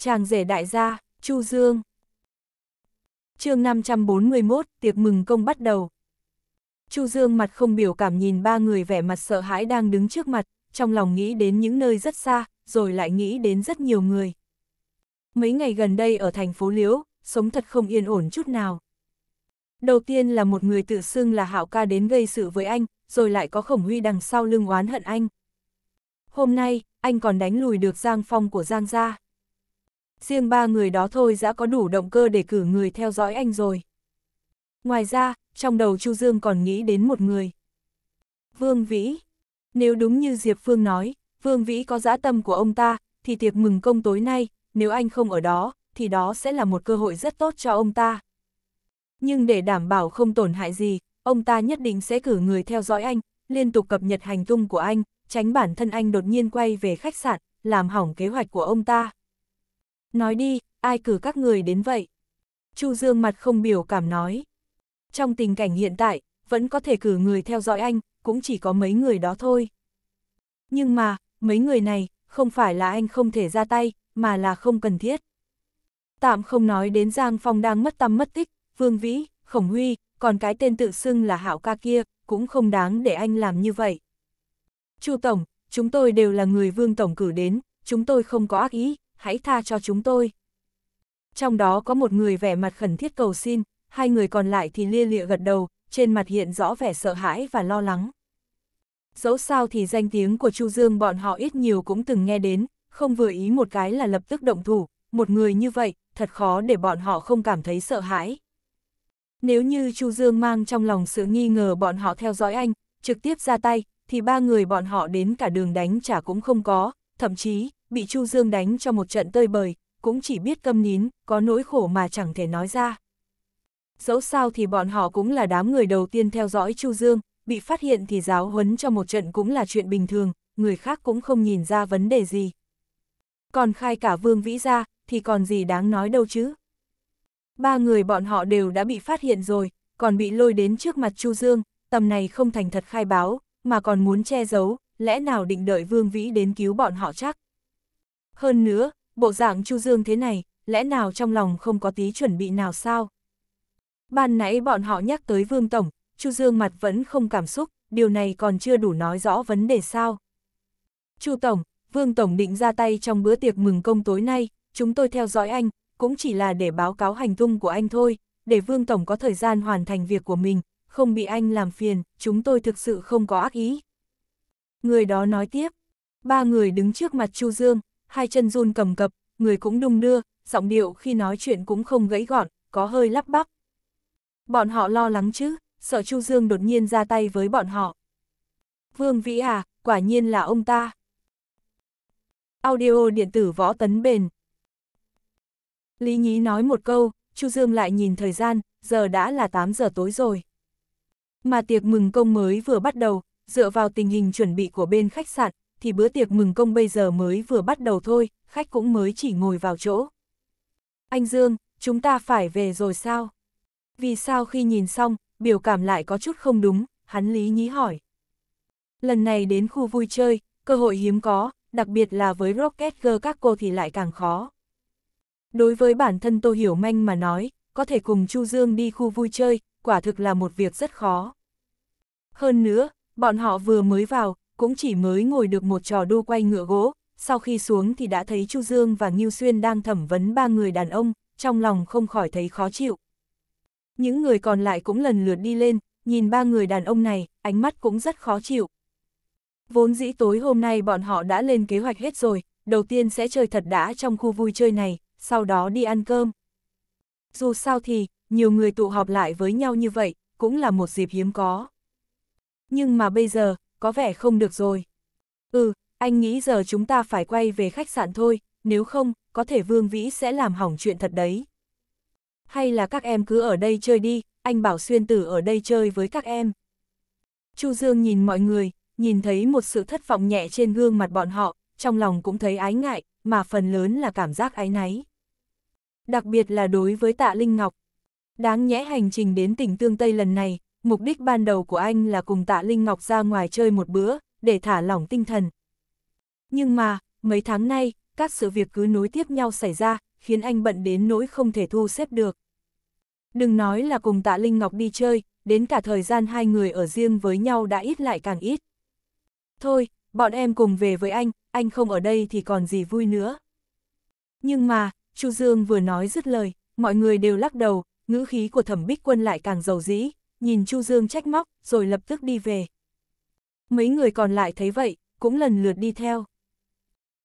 chàng rể đại gia, Chu Dương. chương 541, tiệc mừng công bắt đầu. Chu Dương mặt không biểu cảm nhìn ba người vẻ mặt sợ hãi đang đứng trước mặt, trong lòng nghĩ đến những nơi rất xa, rồi lại nghĩ đến rất nhiều người. Mấy ngày gần đây ở thành phố Liễu, sống thật không yên ổn chút nào. Đầu tiên là một người tự xưng là Hạo ca đến gây sự với anh, rồi lại có Khổng Huy đằng sau lưng oán hận anh. Hôm nay, anh còn đánh lùi được Giang Phong của Giang gia riêng ba người đó thôi đã có đủ động cơ để cử người theo dõi anh rồi. Ngoài ra, trong đầu Chu Dương còn nghĩ đến một người. Vương Vĩ. Nếu đúng như Diệp Phương nói, Vương Vĩ có dã tâm của ông ta, thì tiệc mừng công tối nay, nếu anh không ở đó, thì đó sẽ là một cơ hội rất tốt cho ông ta. Nhưng để đảm bảo không tổn hại gì, ông ta nhất định sẽ cử người theo dõi anh, liên tục cập nhật hành tung của anh, tránh bản thân anh đột nhiên quay về khách sạn, làm hỏng kế hoạch của ông ta. Nói đi, ai cử các người đến vậy? Chu Dương mặt không biểu cảm nói. Trong tình cảnh hiện tại, vẫn có thể cử người theo dõi anh, cũng chỉ có mấy người đó thôi. Nhưng mà, mấy người này, không phải là anh không thể ra tay, mà là không cần thiết. Tạm không nói đến Giang Phong đang mất tâm mất tích, Vương Vĩ, Khổng Huy, còn cái tên tự xưng là Hạo ca kia, cũng không đáng để anh làm như vậy. Chu Tổng, chúng tôi đều là người Vương Tổng cử đến, chúng tôi không có ác ý, hãy tha cho chúng tôi. Trong đó có một người vẻ mặt khẩn thiết cầu xin, hai người còn lại thì lia lịa gật đầu, trên mặt hiện rõ vẻ sợ hãi và lo lắng. Dẫu sao thì danh tiếng của Chu Dương bọn họ ít nhiều cũng từng nghe đến, không vừa ý một cái là lập tức động thủ, một người như vậy, thật khó để bọn họ không cảm thấy sợ hãi. Nếu như Chu Dương mang trong lòng sự nghi ngờ bọn họ theo dõi anh, trực tiếp ra tay, thì ba người bọn họ đến cả đường đánh trả cũng không có, thậm chí, bị Chu Dương đánh cho một trận tơi bời, cũng chỉ biết câm nín, có nỗi khổ mà chẳng thể nói ra. Dẫu sao thì bọn họ cũng là đám người đầu tiên theo dõi Chu Dương, bị phát hiện thì giáo huấn cho một trận cũng là chuyện bình thường, người khác cũng không nhìn ra vấn đề gì. Còn khai cả Vương Vĩ ra, thì còn gì đáng nói đâu chứ. Ba người bọn họ đều đã bị phát hiện rồi, còn bị lôi đến trước mặt Chu Dương, tầm này không thành thật khai báo, mà còn muốn che giấu, lẽ nào định đợi Vương Vĩ đến cứu bọn họ chắc? Hơn nữa, bộ dạng Chu Dương thế này, lẽ nào trong lòng không có tí chuẩn bị nào sao? Ban nãy bọn họ nhắc tới Vương Tổng, Chu Dương mặt vẫn không cảm xúc, điều này còn chưa đủ nói rõ vấn đề sao. Chu Tổng, Vương Tổng định ra tay trong bữa tiệc mừng công tối nay, chúng tôi theo dõi anh, cũng chỉ là để báo cáo hành tung của anh thôi, để Vương Tổng có thời gian hoàn thành việc của mình, không bị anh làm phiền, chúng tôi thực sự không có ác ý. Người đó nói tiếp, ba người đứng trước mặt Chu Dương, hai chân run cầm cập, người cũng đung đưa, giọng điệu khi nói chuyện cũng không gãy gọn, có hơi lắp bắp. Bọn họ lo lắng chứ, sợ Chu Dương đột nhiên ra tay với bọn họ. Vương Vĩ à, quả nhiên là ông ta. Audio điện tử võ tấn bền. Lý Nhí nói một câu, Chu Dương lại nhìn thời gian, giờ đã là 8 giờ tối rồi. Mà tiệc mừng công mới vừa bắt đầu, dựa vào tình hình chuẩn bị của bên khách sạn, thì bữa tiệc mừng công bây giờ mới vừa bắt đầu thôi, khách cũng mới chỉ ngồi vào chỗ. Anh Dương, chúng ta phải về rồi sao? Vì sao khi nhìn xong, biểu cảm lại có chút không đúng, hắn lý nhí hỏi. Lần này đến khu vui chơi, cơ hội hiếm có, đặc biệt là với Rocket Girl các cô thì lại càng khó. Đối với bản thân tôi Hiểu Manh mà nói, có thể cùng Chu Dương đi khu vui chơi, quả thực là một việc rất khó. Hơn nữa, Bọn họ vừa mới vào, cũng chỉ mới ngồi được một trò đu quay ngựa gỗ, sau khi xuống thì đã thấy Chu Dương và Ngưu Xuyên đang thẩm vấn ba người đàn ông, trong lòng không khỏi thấy khó chịu. Những người còn lại cũng lần lượt đi lên, nhìn ba người đàn ông này, ánh mắt cũng rất khó chịu. Vốn dĩ tối hôm nay bọn họ đã lên kế hoạch hết rồi, đầu tiên sẽ chơi thật đã trong khu vui chơi này, sau đó đi ăn cơm. Dù sao thì, nhiều người tụ họp lại với nhau như vậy, cũng là một dịp hiếm có nhưng mà bây giờ, có vẻ không được rồi. Ừ, anh nghĩ giờ chúng ta phải quay về khách sạn thôi, nếu không, có thể Vương Vĩ sẽ làm hỏng chuyện thật đấy. Hay là các em cứ ở đây chơi đi, anh bảo Xuyên Tử ở đây chơi với các em. Chu Dương nhìn mọi người, nhìn thấy một sự thất vọng nhẹ trên gương mặt bọn họ, trong lòng cũng thấy ái ngại, mà phần lớn là cảm giác ái náy. Đặc biệt là đối với tạ Linh Ngọc. Đáng nhẽ hành trình đến tỉnh Tương Tây lần này, mục đích ban đầu của anh là cùng tạ Linh Ngọc ra ngoài chơi một bữa, để thả lỏng tinh thần. Nhưng mà, mấy tháng nay, các sự việc cứ nối tiếp nhau xảy ra, khiến anh bận đến nỗi không thể thu xếp được. Đừng nói là cùng tạ Linh Ngọc đi chơi, đến cả thời gian hai người ở riêng với nhau đã ít lại càng ít. Thôi, bọn em cùng về với anh, anh không ở đây thì còn gì vui nữa. Nhưng mà, Chu Dương vừa nói dứt lời, mọi người đều lắc đầu, ngữ khí của thẩm bích quân lại càng giàu dĩ, nhìn Chu Dương trách móc, rồi lập tức đi về. Mấy người còn lại thấy vậy, cũng lần lượt đi theo.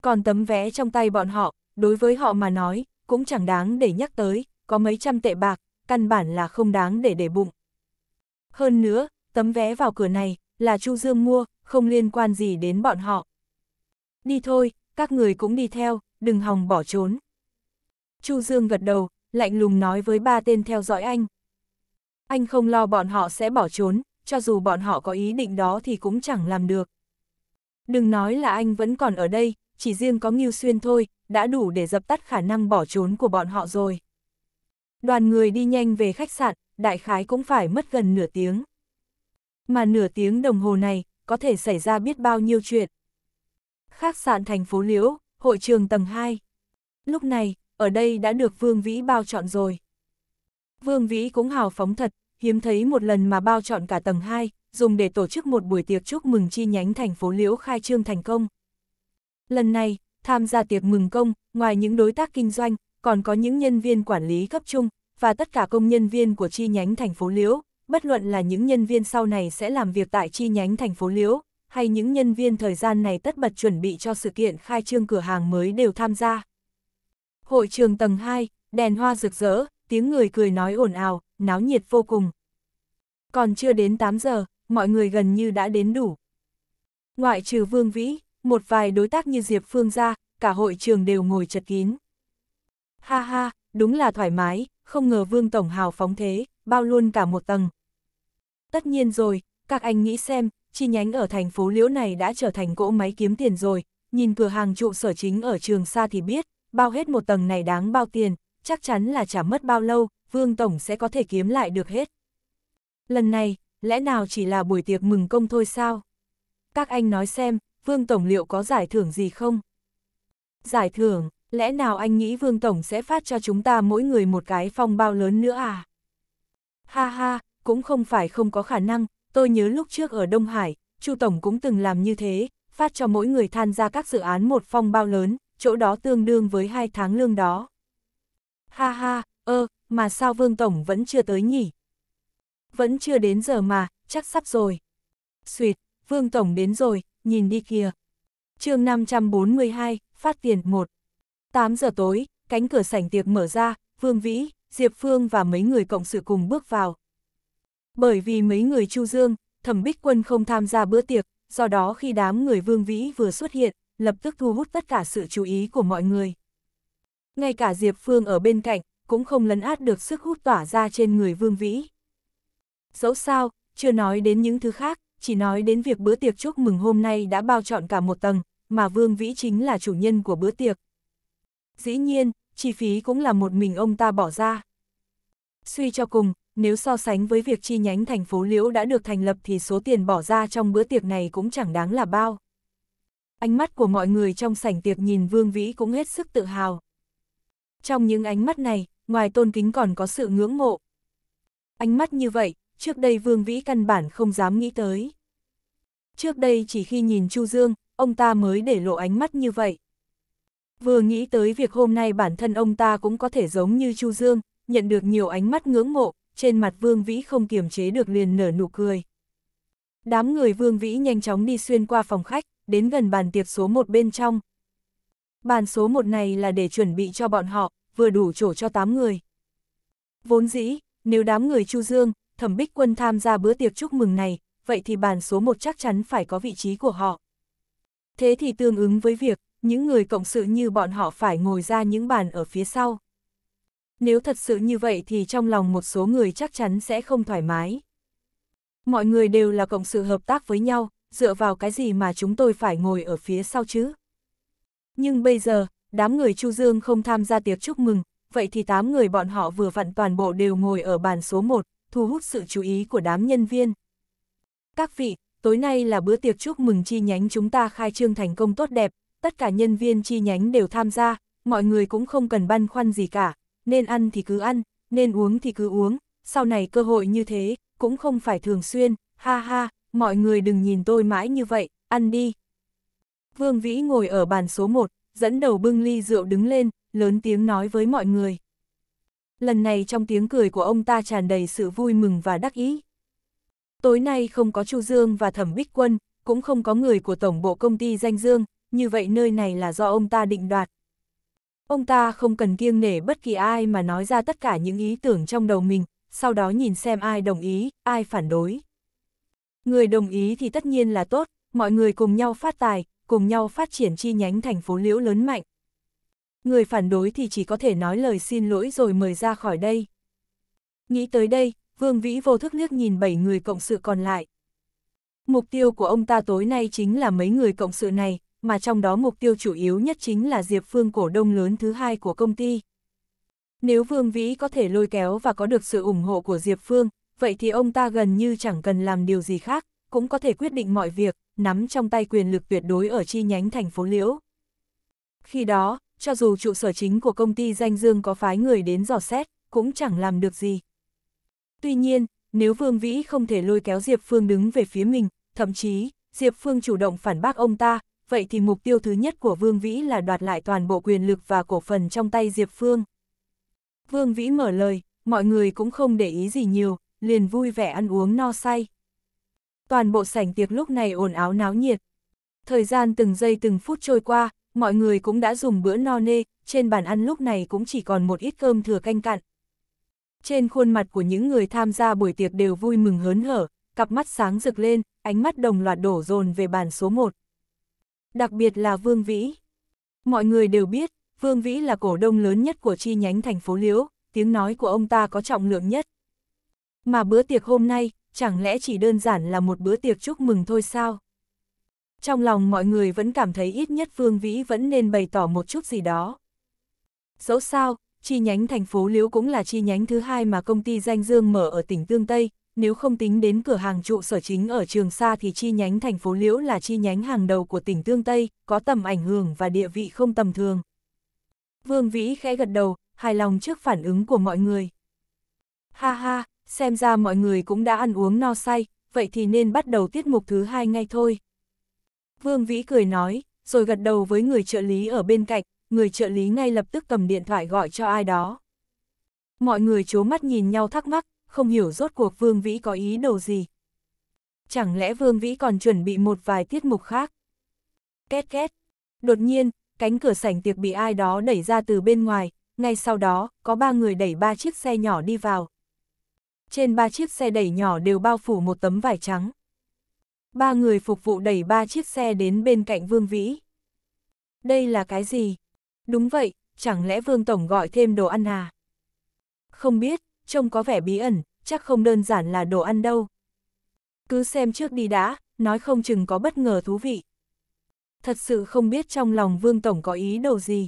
Còn tấm vé trong tay bọn họ, đối với họ mà nói, cũng chẳng đáng để nhắc tới, có mấy trăm tệ bạc, căn bản là không đáng để để bụng. Hơn nữa, tấm vé vào cửa này, là Chu Dương mua, không liên quan gì đến bọn họ. Đi thôi, các người cũng đi theo, đừng hòng bỏ trốn. Chu Dương gật đầu, lạnh lùng nói với ba tên theo dõi anh. Anh không lo bọn họ sẽ bỏ trốn, cho dù bọn họ có ý định đó thì cũng chẳng làm được. Đừng nói là anh vẫn còn ở đây, chỉ riêng có Ngưu Xuyên thôi, đã đủ để dập tắt khả năng bỏ trốn của bọn họ rồi. Đoàn người đi nhanh về khách sạn, đại khái cũng phải mất gần nửa tiếng. Mà nửa tiếng đồng hồ này, có thể xảy ra biết bao nhiêu chuyện. Khách sạn thành phố Liễu, hội trường tầng 2. Lúc này, ở đây đã được Vương Vĩ bao chọn rồi. Vương Vĩ cũng hào phóng thật, hiếm thấy một lần mà bao chọn cả tầng 2, dùng để tổ chức một buổi tiệc chúc mừng chi nhánh thành phố Liễu khai trương thành công. Lần này, tham gia tiệc mừng công, ngoài những đối tác kinh doanh, còn có những nhân viên quản lý cấp trung, và tất cả công nhân viên của chi nhánh thành phố Liễu, bất luận là những nhân viên sau này sẽ làm việc tại chi nhánh thành phố Liễu, hay những nhân viên thời gian này tất bật chuẩn bị cho sự kiện khai trương cửa hàng mới đều tham gia. Hội trường tầng 2, đèn hoa rực rỡ, tiếng người cười nói ồn ào, náo nhiệt vô cùng. Còn chưa đến 8 giờ, mọi người gần như đã đến đủ. Ngoại trừ Vương Vĩ, một vài đối tác như Diệp Phương ra, cả hội trường đều ngồi chật kín. Ha ha, đúng là thoải mái, không ngờ Vương Tổng hào phóng thế, bao luôn cả một tầng. Tất nhiên rồi, các anh nghĩ xem, chi nhánh ở thành phố Liễu này đã trở thành cỗ máy kiếm tiền rồi, nhìn cửa hàng trụ sở chính ở trường xa thì biết, bao hết một tầng này đáng bao tiền, chắc chắn là chả mất bao lâu, Vương Tổng sẽ có thể kiếm lại được hết. Lần này, lẽ nào chỉ là buổi tiệc mừng công thôi sao? Các anh nói xem, Vương Tổng liệu có giải thưởng gì không? Giải thưởng, lẽ nào anh nghĩ Vương Tổng sẽ phát cho chúng ta mỗi người một cái phong bao lớn nữa à? Ha ha, cũng không phải không có khả năng, tôi nhớ lúc trước ở Đông Hải, Chu Tổng cũng từng làm như thế, phát cho mỗi người tham gia các dự án một phong bao lớn, chỗ đó tương đương với hai tháng lương đó ha ha, ơ, mà sao Vương Tổng vẫn chưa tới nhỉ? Vẫn chưa đến giờ mà, chắc sắp rồi. Xuyệt, Vương Tổng đến rồi, nhìn đi kìa. chương 542, phát tiền 1. 8 giờ tối, cánh cửa sảnh tiệc mở ra, Vương Vĩ, Diệp Phương và mấy người cộng sự cùng bước vào. Bởi vì mấy người Chu Dương, Thẩm Bích Quân không tham gia bữa tiệc, do đó khi đám người Vương Vĩ vừa xuất hiện, lập tức thu hút tất cả sự chú ý của mọi người ngay cả Diệp Phương ở bên cạnh, cũng không lấn át được sức hút tỏa ra trên người Vương Vĩ. Dẫu sao, chưa nói đến những thứ khác, chỉ nói đến việc bữa tiệc chúc mừng hôm nay đã bao trọn cả một tầng, mà Vương Vĩ chính là chủ nhân của bữa tiệc. Dĩ nhiên, chi phí cũng là một mình ông ta bỏ ra. Suy cho cùng, nếu so sánh với việc chi nhánh thành phố Liễu đã được thành lập thì số tiền bỏ ra trong bữa tiệc này cũng chẳng đáng là bao. Ánh mắt của mọi người trong sảnh tiệc nhìn Vương Vĩ cũng hết sức tự hào. Trong những ánh mắt này, ngoài tôn kính còn có sự ngưỡng mộ. Ánh mắt như vậy, trước đây Vương Vĩ căn bản không dám nghĩ tới. Trước đây chỉ khi nhìn Chu Dương, ông ta mới để lộ ánh mắt như vậy. Vừa nghĩ tới việc hôm nay bản thân ông ta cũng có thể giống như Chu Dương, nhận được nhiều ánh mắt ngưỡng mộ, trên mặt Vương Vĩ không kiềm chế được liền nở nụ cười. Đám người Vương Vĩ nhanh chóng đi xuyên qua phòng khách, đến gần bàn tiệc số một bên trong, bàn số một này là để chuẩn bị cho bọn họ, vừa đủ chỗ cho tám người. Vốn dĩ, nếu đám người Chu Dương, Thẩm Bích Quân tham gia bữa tiệc chúc mừng này, vậy thì bàn số một chắc chắn phải có vị trí của họ. Thế thì tương ứng với việc, những người cộng sự như bọn họ phải ngồi ra những bàn ở phía sau. Nếu thật sự như vậy thì trong lòng một số người chắc chắn sẽ không thoải mái. Mọi người đều là cộng sự hợp tác với nhau, dựa vào cái gì mà chúng tôi phải ngồi ở phía sau chứ? Nhưng bây giờ, đám người Chu Dương không tham gia tiệc chúc mừng, vậy thì tám người bọn họ vừa vặn toàn bộ đều ngồi ở bàn số 1, thu hút sự chú ý của đám nhân viên. Các vị, tối nay là bữa tiệc chúc mừng chi nhánh chúng ta khai trương thành công tốt đẹp, tất cả nhân viên chi nhánh đều tham gia, mọi người cũng không cần băn khoăn gì cả, nên ăn thì cứ ăn, nên uống thì cứ uống, sau này cơ hội như thế, cũng không phải thường xuyên, ha ha, mọi người đừng nhìn tôi mãi như vậy, ăn đi. Vương Vĩ ngồi ở bàn số 1, dẫn đầu bưng ly rượu đứng lên, lớn tiếng nói với mọi người. Lần này trong tiếng cười của ông ta tràn đầy sự vui mừng và đắc ý. Tối nay không có Chu Dương và Thẩm Bích Quân, cũng không có người của Tổng bộ Công ty Danh Dương, như vậy nơi này là do ông ta định đoạt. Ông ta không cần kiêng nể bất kỳ ai mà nói ra tất cả những ý tưởng trong đầu mình, sau đó nhìn xem ai đồng ý, ai phản đối. Người đồng ý thì tất nhiên là tốt, mọi người cùng nhau phát tài, cùng nhau phát triển chi nhánh thành phố Liễu lớn mạnh. Người phản đối thì chỉ có thể nói lời xin lỗi rồi mời ra khỏi đây. Nghĩ tới đây, Vương Vĩ vô thức liếc nhìn bảy người cộng sự còn lại. Mục tiêu của ông ta tối nay chính là mấy người cộng sự này, mà trong đó mục tiêu chủ yếu nhất chính là Diệp Phương cổ đông lớn thứ hai của công ty. Nếu Vương Vĩ có thể lôi kéo và có được sự ủng hộ của Diệp Phương, vậy thì ông ta gần như chẳng cần làm điều gì khác, cũng có thể quyết định mọi việc, nắm trong tay quyền lực tuyệt đối ở chi nhánh thành phố Liễu. Khi đó, cho dù trụ sở chính của công ty danh dương có phái người đến dò xét, cũng chẳng làm được gì. Tuy nhiên, nếu Vương Vĩ không thể lôi kéo Diệp Phương đứng về phía mình, thậm chí, Diệp Phương chủ động phản bác ông ta, vậy thì mục tiêu thứ nhất của Vương Vĩ là đoạt lại toàn bộ quyền lực và cổ phần trong tay Diệp Phương. Vương Vĩ mở lời, mọi người cũng không để ý gì nhiều, liền vui vẻ ăn uống no say. Toàn bộ sảnh tiệc lúc này ồn áo náo nhiệt. Thời gian từng giây từng phút trôi qua, mọi người cũng đã dùng bữa no nê, trên bàn ăn lúc này cũng chỉ còn một ít cơm thừa canh cạn. Trên khuôn mặt của những người tham gia buổi tiệc đều vui mừng hớn hở, cặp mắt sáng rực lên, ánh mắt đồng loạt đổ dồn về bàn số 1. Đặc biệt là Vương Vĩ. Mọi người đều biết, Vương Vĩ là cổ đông lớn nhất của chi nhánh thành phố Liễu, tiếng nói của ông ta có trọng lượng nhất. Mà bữa tiệc hôm nay, chẳng lẽ chỉ đơn giản là một bữa tiệc chúc mừng thôi sao? Trong lòng mọi người vẫn cảm thấy ít nhất Vương Vĩ vẫn nên bày tỏ một chút gì đó. Dẫu sao, chi nhánh thành phố Liễu cũng là chi nhánh thứ hai mà công ty danh dương mở ở tỉnh Tương Tây, nếu không tính đến cửa hàng trụ sở chính ở Trường Sa thì chi nhánh thành phố Liễu là chi nhánh hàng đầu của tỉnh Tương Tây, có tầm ảnh hưởng và địa vị không tầm thường. Vương Vĩ khẽ gật đầu, hài lòng trước phản ứng của mọi người. Ha ha, xem ra mọi người cũng đã ăn uống no say, vậy thì nên bắt đầu tiết mục thứ hai ngay thôi. Vương Vĩ cười nói, rồi gật đầu với người trợ lý ở bên cạnh, người trợ lý ngay lập tức cầm điện thoại gọi cho ai đó. Mọi người chố mắt nhìn nhau thắc mắc, không hiểu rốt cuộc Vương Vĩ có ý đồ gì. Chẳng lẽ Vương Vĩ còn chuẩn bị một vài tiết mục khác? Két két. Đột nhiên, cánh cửa sảnh tiệc bị ai đó đẩy ra từ bên ngoài, ngay sau đó, có ba người đẩy ba chiếc xe nhỏ đi vào, trên ba chiếc xe đẩy nhỏ đều bao phủ một tấm vải trắng. Ba người phục vụ đẩy ba chiếc xe đến bên cạnh Vương Vĩ. Đây là cái gì? Đúng vậy, chẳng lẽ Vương Tổng gọi thêm đồ ăn à? Không biết, trông có vẻ bí ẩn, chắc không đơn giản là đồ ăn đâu. Cứ xem trước đi đã, nói không chừng có bất ngờ thú vị. Thật sự không biết trong lòng Vương Tổng có ý đồ gì.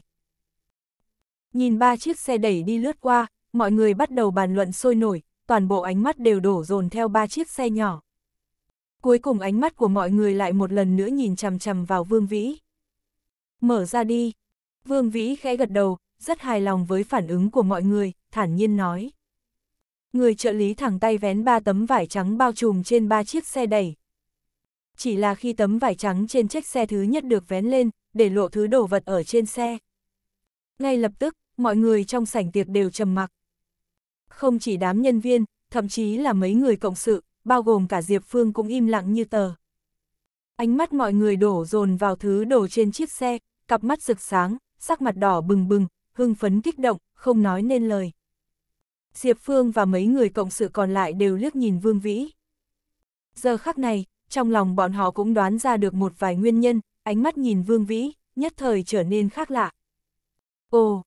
Nhìn ba chiếc xe đẩy đi lướt qua, mọi người bắt đầu bàn luận sôi nổi, toàn bộ ánh mắt đều đổ dồn theo ba chiếc xe nhỏ. Cuối cùng ánh mắt của mọi người lại một lần nữa nhìn chằm chằm vào Vương Vĩ. Mở ra đi. Vương Vĩ khẽ gật đầu, rất hài lòng với phản ứng của mọi người, thản nhiên nói. Người trợ lý thẳng tay vén ba tấm vải trắng bao trùm trên ba chiếc xe đẩy. Chỉ là khi tấm vải trắng trên chiếc xe thứ nhất được vén lên, để lộ thứ đồ vật ở trên xe. Ngay lập tức, mọi người trong sảnh tiệc đều trầm mặc. Không chỉ đám nhân viên, thậm chí là mấy người cộng sự, bao gồm cả Diệp Phương cũng im lặng như tờ. Ánh mắt mọi người đổ dồn vào thứ đổ trên chiếc xe, cặp mắt rực sáng, sắc mặt đỏ bừng bừng, hưng phấn kích động, không nói nên lời. Diệp Phương và mấy người cộng sự còn lại đều liếc nhìn Vương Vĩ. Giờ khắc này, trong lòng bọn họ cũng đoán ra được một vài nguyên nhân, ánh mắt nhìn Vương Vĩ, nhất thời trở nên khác lạ. Ồ,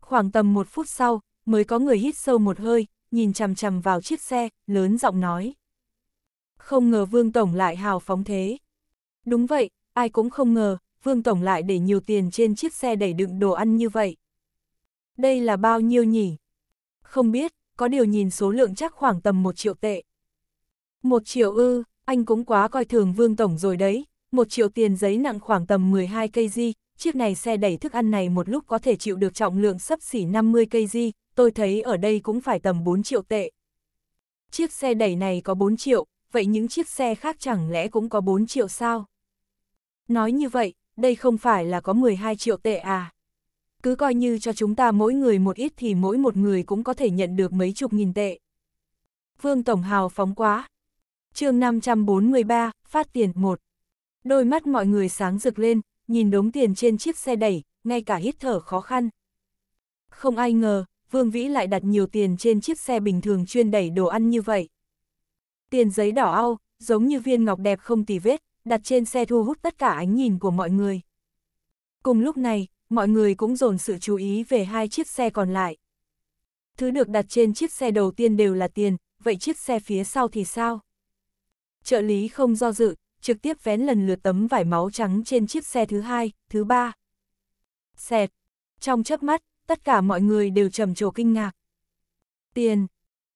khoảng tầm một phút sau, mới có người hít sâu một hơi, nhìn chằm chằm vào chiếc xe, lớn giọng nói. Không ngờ Vương Tổng lại hào phóng thế. Đúng vậy, ai cũng không ngờ, Vương Tổng lại để nhiều tiền trên chiếc xe đẩy đựng đồ ăn như vậy. Đây là bao nhiêu nhỉ? Không biết, có điều nhìn số lượng chắc khoảng tầm một triệu tệ. một triệu ư, anh cũng quá coi thường Vương Tổng rồi đấy, một triệu tiền giấy nặng khoảng tầm 12 kg, chiếc này xe đẩy thức ăn này một lúc có thể chịu được trọng lượng sấp xỉ 50 kg, tôi thấy ở đây cũng phải tầm 4 triệu tệ. Chiếc xe đẩy này có 4 triệu, vậy những chiếc xe khác chẳng lẽ cũng có 4 triệu sao? Nói như vậy, đây không phải là có 12 triệu tệ à? Cứ coi như cho chúng ta mỗi người một ít thì mỗi một người cũng có thể nhận được mấy chục nghìn tệ. Vương Tổng Hào phóng quá. chương 543, phát tiền 1. Đôi mắt mọi người sáng rực lên, nhìn đống tiền trên chiếc xe đẩy, ngay cả hít thở khó khăn. Không ai ngờ, Vương Vĩ lại đặt nhiều tiền trên chiếc xe bình thường chuyên đẩy đồ ăn như vậy. Tiền giấy đỏ ao, giống như viên ngọc đẹp không tì vết, đặt trên xe thu hút tất cả ánh nhìn của mọi người. Cùng lúc này, mọi người cũng dồn sự chú ý về hai chiếc xe còn lại. Thứ được đặt trên chiếc xe đầu tiên đều là tiền, vậy chiếc xe phía sau thì sao? Trợ lý không do dự, trực tiếp vén lần lượt tấm vải máu trắng trên chiếc xe thứ hai, thứ ba. Xẹt. Trong chớp mắt, tất cả mọi người đều trầm trồ kinh ngạc. Tiền,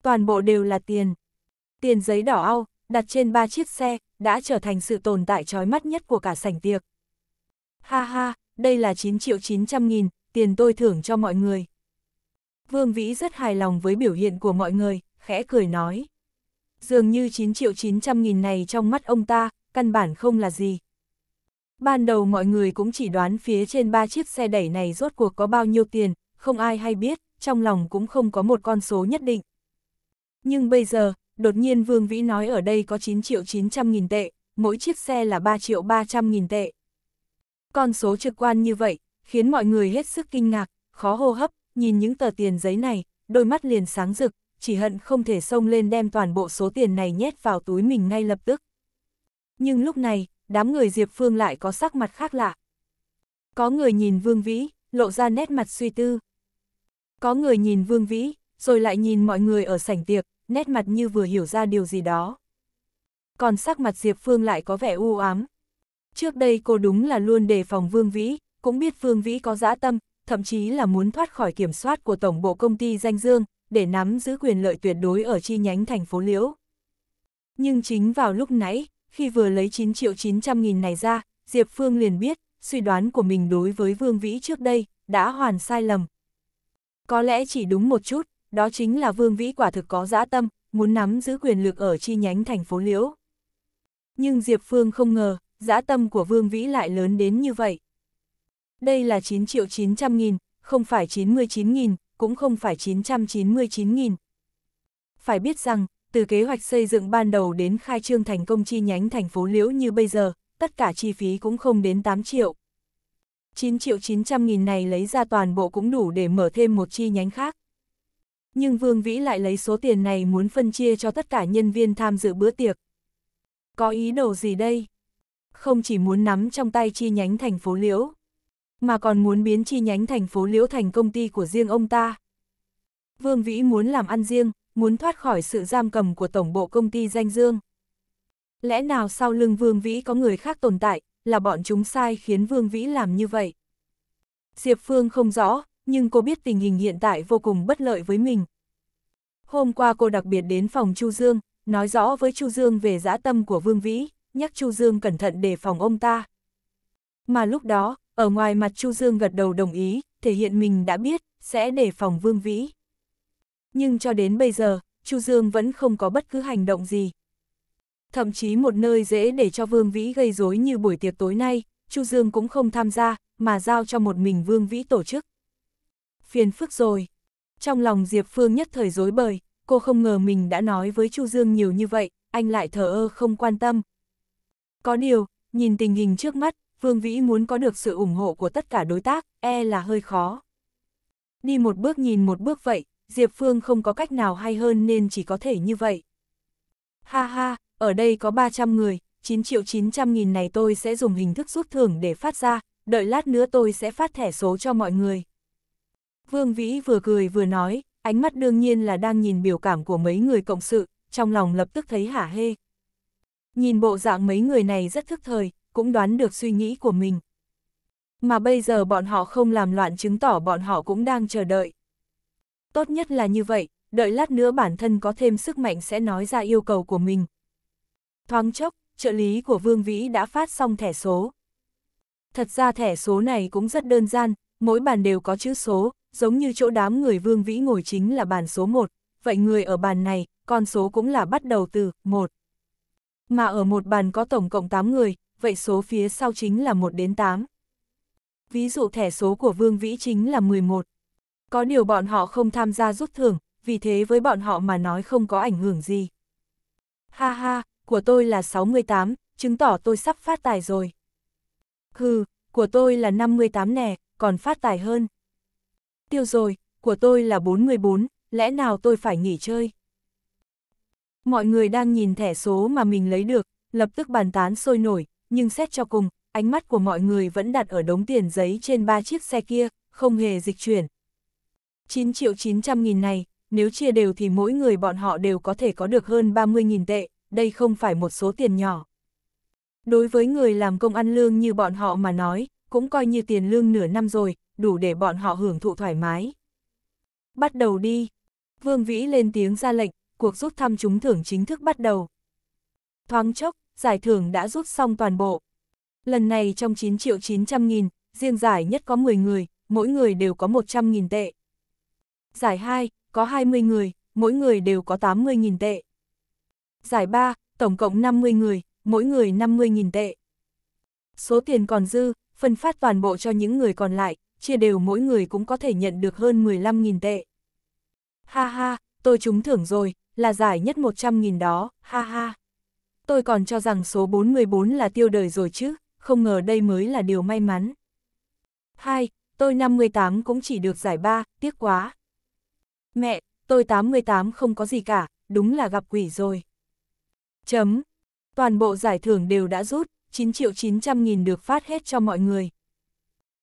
toàn bộ đều là tiền. Tiền giấy đỏ au, đặt trên ba chiếc xe, đã trở thành sự tồn tại trói mắt nhất của cả sảnh tiệc. Ha ha, đây là 9 triệu 900 nghìn, tiền tôi thưởng cho mọi người. Vương Vĩ rất hài lòng với biểu hiện của mọi người, khẽ cười nói. Dường như 9 triệu 900 nghìn này trong mắt ông ta, căn bản không là gì. Ban đầu mọi người cũng chỉ đoán phía trên ba chiếc xe đẩy này rốt cuộc có bao nhiêu tiền, không ai hay biết, trong lòng cũng không có một con số nhất định. Nhưng bây giờ, đột nhiên Vương Vĩ nói ở đây có 9 triệu 900 nghìn tệ, mỗi chiếc xe là 3 triệu 300 nghìn tệ. Con số trực quan như vậy, khiến mọi người hết sức kinh ngạc, khó hô hấp, nhìn những tờ tiền giấy này, đôi mắt liền sáng rực, chỉ hận không thể xông lên đem toàn bộ số tiền này nhét vào túi mình ngay lập tức. Nhưng lúc này, đám người Diệp Phương lại có sắc mặt khác lạ. Có người nhìn Vương Vĩ, lộ ra nét mặt suy tư. Có người nhìn Vương Vĩ, rồi lại nhìn mọi người ở sảnh tiệc, nét mặt như vừa hiểu ra điều gì đó. Còn sắc mặt Diệp Phương lại có vẻ u ám. Trước đây cô đúng là luôn đề phòng Vương Vĩ, cũng biết Vương Vĩ có dã tâm, thậm chí là muốn thoát khỏi kiểm soát của Tổng bộ Công ty Danh Dương, để nắm giữ quyền lợi tuyệt đối ở chi nhánh thành phố Liễu. Nhưng chính vào lúc nãy, khi vừa lấy 9 triệu 900 nghìn này ra, Diệp Phương liền biết, suy đoán của mình đối với Vương Vĩ trước đây, đã hoàn sai lầm. Có lẽ chỉ đúng một chút, đó chính là Vương Vĩ quả thực có dã tâm, muốn nắm giữ quyền lực ở chi nhánh thành phố Liễu. Nhưng Diệp Phương không ngờ, dã tâm của Vương Vĩ lại lớn đến như vậy. Đây là 9 triệu 900 nghìn, không phải 99 nghìn, cũng không phải 999 nghìn. Phải biết rằng, từ kế hoạch xây dựng ban đầu đến khai trương thành công chi nhánh thành phố Liễu như bây giờ, tất cả chi phí cũng không đến 8 triệu. 9 triệu 900 nghìn này lấy ra toàn bộ cũng đủ để mở thêm một chi nhánh khác. Nhưng Vương Vĩ lại lấy số tiền này muốn phân chia cho tất cả nhân viên tham dự bữa tiệc. Có ý đồ gì đây? Không chỉ muốn nắm trong tay chi nhánh thành phố Liễu, mà còn muốn biến chi nhánh thành phố Liễu thành công ty của riêng ông ta. Vương Vĩ muốn làm ăn riêng, muốn thoát khỏi sự giam cầm của tổng bộ công ty danh dương. Lẽ nào sau lưng Vương Vĩ có người khác tồn tại, là bọn chúng sai khiến Vương Vĩ làm như vậy? Diệp Phương không rõ, nhưng cô biết tình hình hiện tại vô cùng bất lợi với mình. Hôm qua cô đặc biệt đến phòng Chu Dương, nói rõ với Chu Dương về dã tâm của Vương Vĩ, nhắc Chu Dương cẩn thận đề phòng ông ta. Mà lúc đó, ở ngoài mặt Chu Dương gật đầu đồng ý, thể hiện mình đã biết, sẽ đề phòng Vương Vĩ nhưng cho đến bây giờ, Chu Dương vẫn không có bất cứ hành động gì. Thậm chí một nơi dễ để cho Vương Vĩ gây rối như buổi tiệc tối nay, Chu Dương cũng không tham gia, mà giao cho một mình Vương Vĩ tổ chức. Phiền phức rồi. Trong lòng Diệp Phương nhất thời rối bời, cô không ngờ mình đã nói với Chu Dương nhiều như vậy, anh lại thờ ơ không quan tâm. Có điều, nhìn tình hình trước mắt, Vương Vĩ muốn có được sự ủng hộ của tất cả đối tác, e là hơi khó. Đi một bước nhìn một bước vậy, Diệp Phương không có cách nào hay hơn nên chỉ có thể như vậy. Ha ha, ở đây có 300 người, 9 triệu 900 nghìn này tôi sẽ dùng hình thức rút thưởng để phát ra, đợi lát nữa tôi sẽ phát thẻ số cho mọi người. Vương Vĩ vừa cười vừa nói, ánh mắt đương nhiên là đang nhìn biểu cảm của mấy người cộng sự, trong lòng lập tức thấy hả hê. Nhìn bộ dạng mấy người này rất thức thời, cũng đoán được suy nghĩ của mình. Mà bây giờ bọn họ không làm loạn chứng tỏ bọn họ cũng đang chờ đợi tốt nhất là như vậy, đợi lát nữa bản thân có thêm sức mạnh sẽ nói ra yêu cầu của mình. Thoáng chốc, trợ lý của Vương Vĩ đã phát xong thẻ số. Thật ra thẻ số này cũng rất đơn giản. mỗi bàn đều có chữ số, giống như chỗ đám người Vương Vĩ ngồi chính là bàn số 1, vậy người ở bàn này, con số cũng là bắt đầu từ 1. Mà ở một bàn có tổng cộng 8 người, vậy số phía sau chính là 1 đến 8. Ví dụ thẻ số của Vương Vĩ chính là 11, có điều bọn họ không tham gia rút thưởng, vì thế với bọn họ mà nói không có ảnh hưởng gì. Ha ha, của tôi là 68, chứng tỏ tôi sắp phát tài rồi. Hừ, của tôi là 58 nè, còn phát tài hơn. Tiêu rồi, của tôi là 44, lẽ nào tôi phải nghỉ chơi? Mọi người đang nhìn thẻ số mà mình lấy được, lập tức bàn tán sôi nổi, nhưng xét cho cùng, ánh mắt của mọi người vẫn đặt ở đống tiền giấy trên ba chiếc xe kia, không hề dịch chuyển, 9 triệu 900 nghìn này, nếu chia đều thì mỗi người bọn họ đều có thể có được hơn 30 nghìn tệ, đây không phải một số tiền nhỏ. Đối với người làm công ăn lương như bọn họ mà nói, cũng coi như tiền lương nửa năm rồi, đủ để bọn họ hưởng thụ thoải mái. Bắt đầu đi. Vương Vĩ lên tiếng ra lệnh, cuộc rút thăm trúng thưởng chính thức bắt đầu. Thoáng chốc, giải thưởng đã rút xong toàn bộ. Lần này trong 9 triệu 900 nghìn, riêng giải nhất có 10 người, mỗi người đều có 100 nghìn tệ. Giải 2, có 20 người, mỗi người đều có 80.000 tệ. Giải 3, tổng cộng 50 người, mỗi người 50.000 tệ. Số tiền còn dư, phân phát toàn bộ cho những người còn lại, chia đều mỗi người cũng có thể nhận được hơn 15.000 tệ. Ha ha, tôi trúng thưởng rồi, là giải nhất 100.000 đó, ha ha. Tôi còn cho rằng số 414 là tiêu đời rồi chứ, không ngờ đây mới là điều may mắn. 2. Tôi 58 cũng chỉ được giải 3, tiếc quá. Mẹ, tôi 88 không có gì cả, đúng là gặp quỷ rồi. Chấm. Toàn bộ giải thưởng đều đã rút, 9 triệu 900 nghìn được phát hết cho mọi người.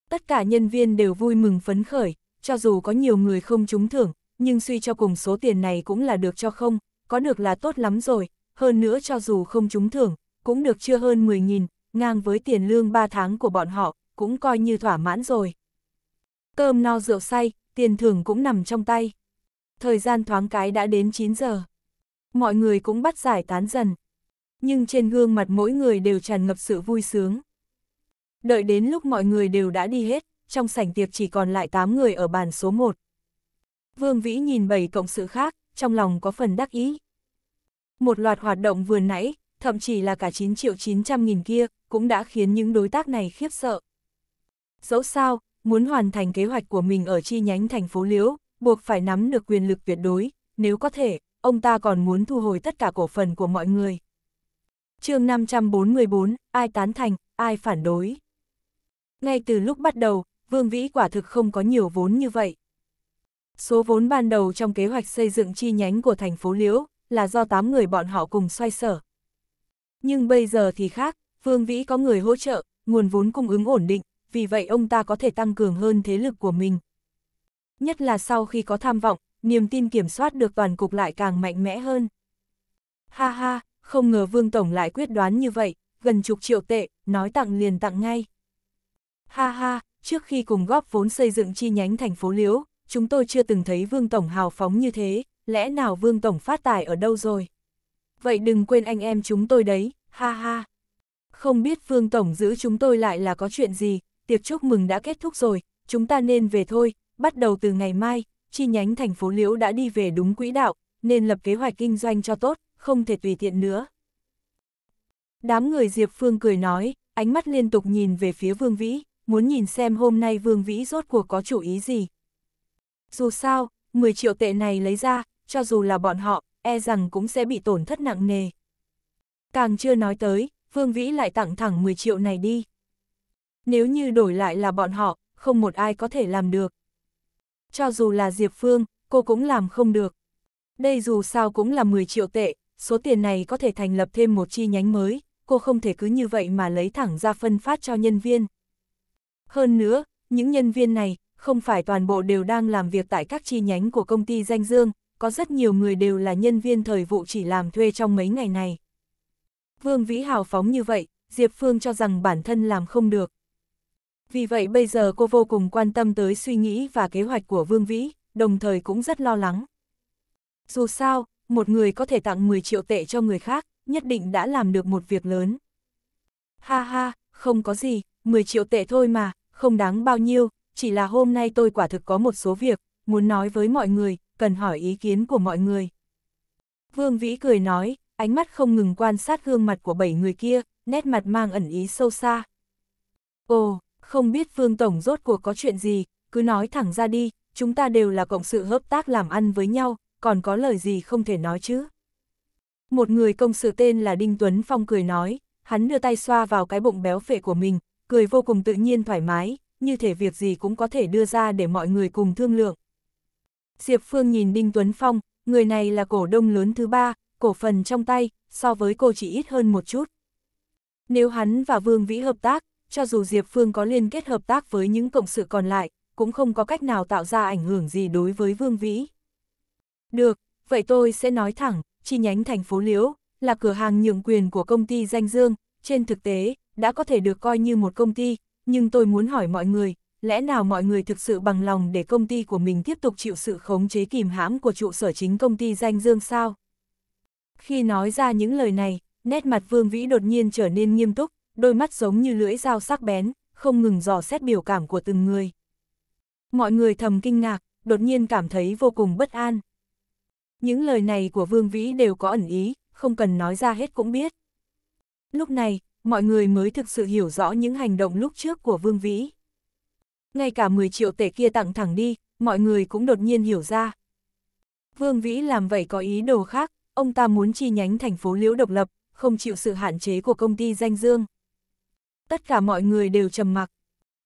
Tất cả nhân viên đều vui mừng phấn khởi, cho dù có nhiều người không trúng thưởng, nhưng suy cho cùng số tiền này cũng là được cho không, có được là tốt lắm rồi, hơn nữa cho dù không trúng thưởng, cũng được chưa hơn 10 nghìn, ngang với tiền lương 3 tháng của bọn họ, cũng coi như thỏa mãn rồi. Cơm no rượu say, tiền thưởng cũng nằm trong tay. Thời gian thoáng cái đã đến 9 giờ. Mọi người cũng bắt giải tán dần. Nhưng trên gương mặt mỗi người đều tràn ngập sự vui sướng. Đợi đến lúc mọi người đều đã đi hết, trong sảnh tiệc chỉ còn lại 8 người ở bàn số 1. Vương Vĩ nhìn bảy cộng sự khác, trong lòng có phần đắc ý. Một loạt hoạt động vừa nãy, thậm chí là cả 9 triệu 900 nghìn kia, cũng đã khiến những đối tác này khiếp sợ. Dẫu sao, muốn hoàn thành kế hoạch của mình ở chi nhánh thành phố Liễu, buộc phải nắm được quyền lực tuyệt đối, nếu có thể, ông ta còn muốn thu hồi tất cả cổ phần của mọi người. chương 544, ai tán thành, ai phản đối. Ngay từ lúc bắt đầu, Vương Vĩ quả thực không có nhiều vốn như vậy. Số vốn ban đầu trong kế hoạch xây dựng chi nhánh của thành phố Liễu là do 8 người bọn họ cùng xoay sở. Nhưng bây giờ thì khác, Vương Vĩ có người hỗ trợ, nguồn vốn cung ứng ổn định, vì vậy ông ta có thể tăng cường hơn thế lực của mình, Nhất là sau khi có tham vọng, niềm tin kiểm soát được toàn cục lại càng mạnh mẽ hơn. Ha ha, không ngờ Vương Tổng lại quyết đoán như vậy, gần chục triệu tệ, nói tặng liền tặng ngay. Ha ha, trước khi cùng góp vốn xây dựng chi nhánh thành phố Liễu, chúng tôi chưa từng thấy Vương Tổng hào phóng như thế, lẽ nào Vương Tổng phát tài ở đâu rồi? Vậy đừng quên anh em chúng tôi đấy, ha ha. Không biết Vương Tổng giữ chúng tôi lại là có chuyện gì, tiệc chúc mừng đã kết thúc rồi, chúng ta nên về thôi, bắt đầu từ ngày mai, chi nhánh thành phố Liễu đã đi về đúng quỹ đạo, nên lập kế hoạch kinh doanh cho tốt, không thể tùy tiện nữa. Đám người Diệp Phương cười nói, ánh mắt liên tục nhìn về phía Vương Vĩ, muốn nhìn xem hôm nay Vương Vĩ rốt cuộc có chủ ý gì. Dù sao, 10 triệu tệ này lấy ra, cho dù là bọn họ, e rằng cũng sẽ bị tổn thất nặng nề. Càng chưa nói tới, Vương Vĩ lại tặng thẳng 10 triệu này đi. Nếu như đổi lại là bọn họ, không một ai có thể làm được cho dù là Diệp Phương, cô cũng làm không được. Đây dù sao cũng là 10 triệu tệ, số tiền này có thể thành lập thêm một chi nhánh mới, cô không thể cứ như vậy mà lấy thẳng ra phân phát cho nhân viên. Hơn nữa, những nhân viên này, không phải toàn bộ đều đang làm việc tại các chi nhánh của công ty danh dương, có rất nhiều người đều là nhân viên thời vụ chỉ làm thuê trong mấy ngày này. Vương Vĩ hào phóng như vậy, Diệp Phương cho rằng bản thân làm không được. Vì vậy bây giờ cô vô cùng quan tâm tới suy nghĩ và kế hoạch của Vương Vĩ, đồng thời cũng rất lo lắng. Dù sao, một người có thể tặng 10 triệu tệ cho người khác, nhất định đã làm được một việc lớn. Ha ha, không có gì, 10 triệu tệ thôi mà, không đáng bao nhiêu, chỉ là hôm nay tôi quả thực có một số việc, muốn nói với mọi người, cần hỏi ý kiến của mọi người. Vương Vĩ cười nói, ánh mắt không ngừng quan sát gương mặt của bảy người kia, nét mặt mang ẩn ý sâu xa. Ồ, không biết Phương Tổng rốt cuộc có chuyện gì, cứ nói thẳng ra đi, chúng ta đều là cộng sự hợp tác làm ăn với nhau, còn có lời gì không thể nói chứ. Một người công sự tên là Đinh Tuấn Phong cười nói, hắn đưa tay xoa vào cái bụng béo phệ của mình, cười vô cùng tự nhiên thoải mái, như thể việc gì cũng có thể đưa ra để mọi người cùng thương lượng. Diệp Phương nhìn Đinh Tuấn Phong, người này là cổ đông lớn thứ ba, cổ phần trong tay, so với cô chỉ ít hơn một chút. Nếu hắn và Vương Vĩ hợp tác, cho dù Diệp Phương có liên kết hợp tác với những cộng sự còn lại, cũng không có cách nào tạo ra ảnh hưởng gì đối với Vương Vĩ. Được, vậy tôi sẽ nói thẳng, chi nhánh thành phố Liễu, là cửa hàng nhượng quyền của công ty Danh Dương, trên thực tế, đã có thể được coi như một công ty, nhưng tôi muốn hỏi mọi người, lẽ nào mọi người thực sự bằng lòng để công ty của mình tiếp tục chịu sự khống chế kìm hãm của trụ sở chính công ty Danh Dương sao? Khi nói ra những lời này, nét mặt Vương Vĩ đột nhiên trở nên nghiêm túc, đôi mắt giống như lưỡi dao sắc bén, không ngừng dò xét biểu cảm của từng người. Mọi người thầm kinh ngạc, đột nhiên cảm thấy vô cùng bất an. Những lời này của Vương Vĩ đều có ẩn ý, không cần nói ra hết cũng biết. Lúc này, mọi người mới thực sự hiểu rõ những hành động lúc trước của Vương Vĩ. Ngay cả 10 triệu tể kia tặng thẳng đi, mọi người cũng đột nhiên hiểu ra. Vương Vĩ làm vậy có ý đồ khác, ông ta muốn chi nhánh thành phố Liễu độc lập, không chịu sự hạn chế của công ty danh dương tất cả mọi người đều trầm mặc.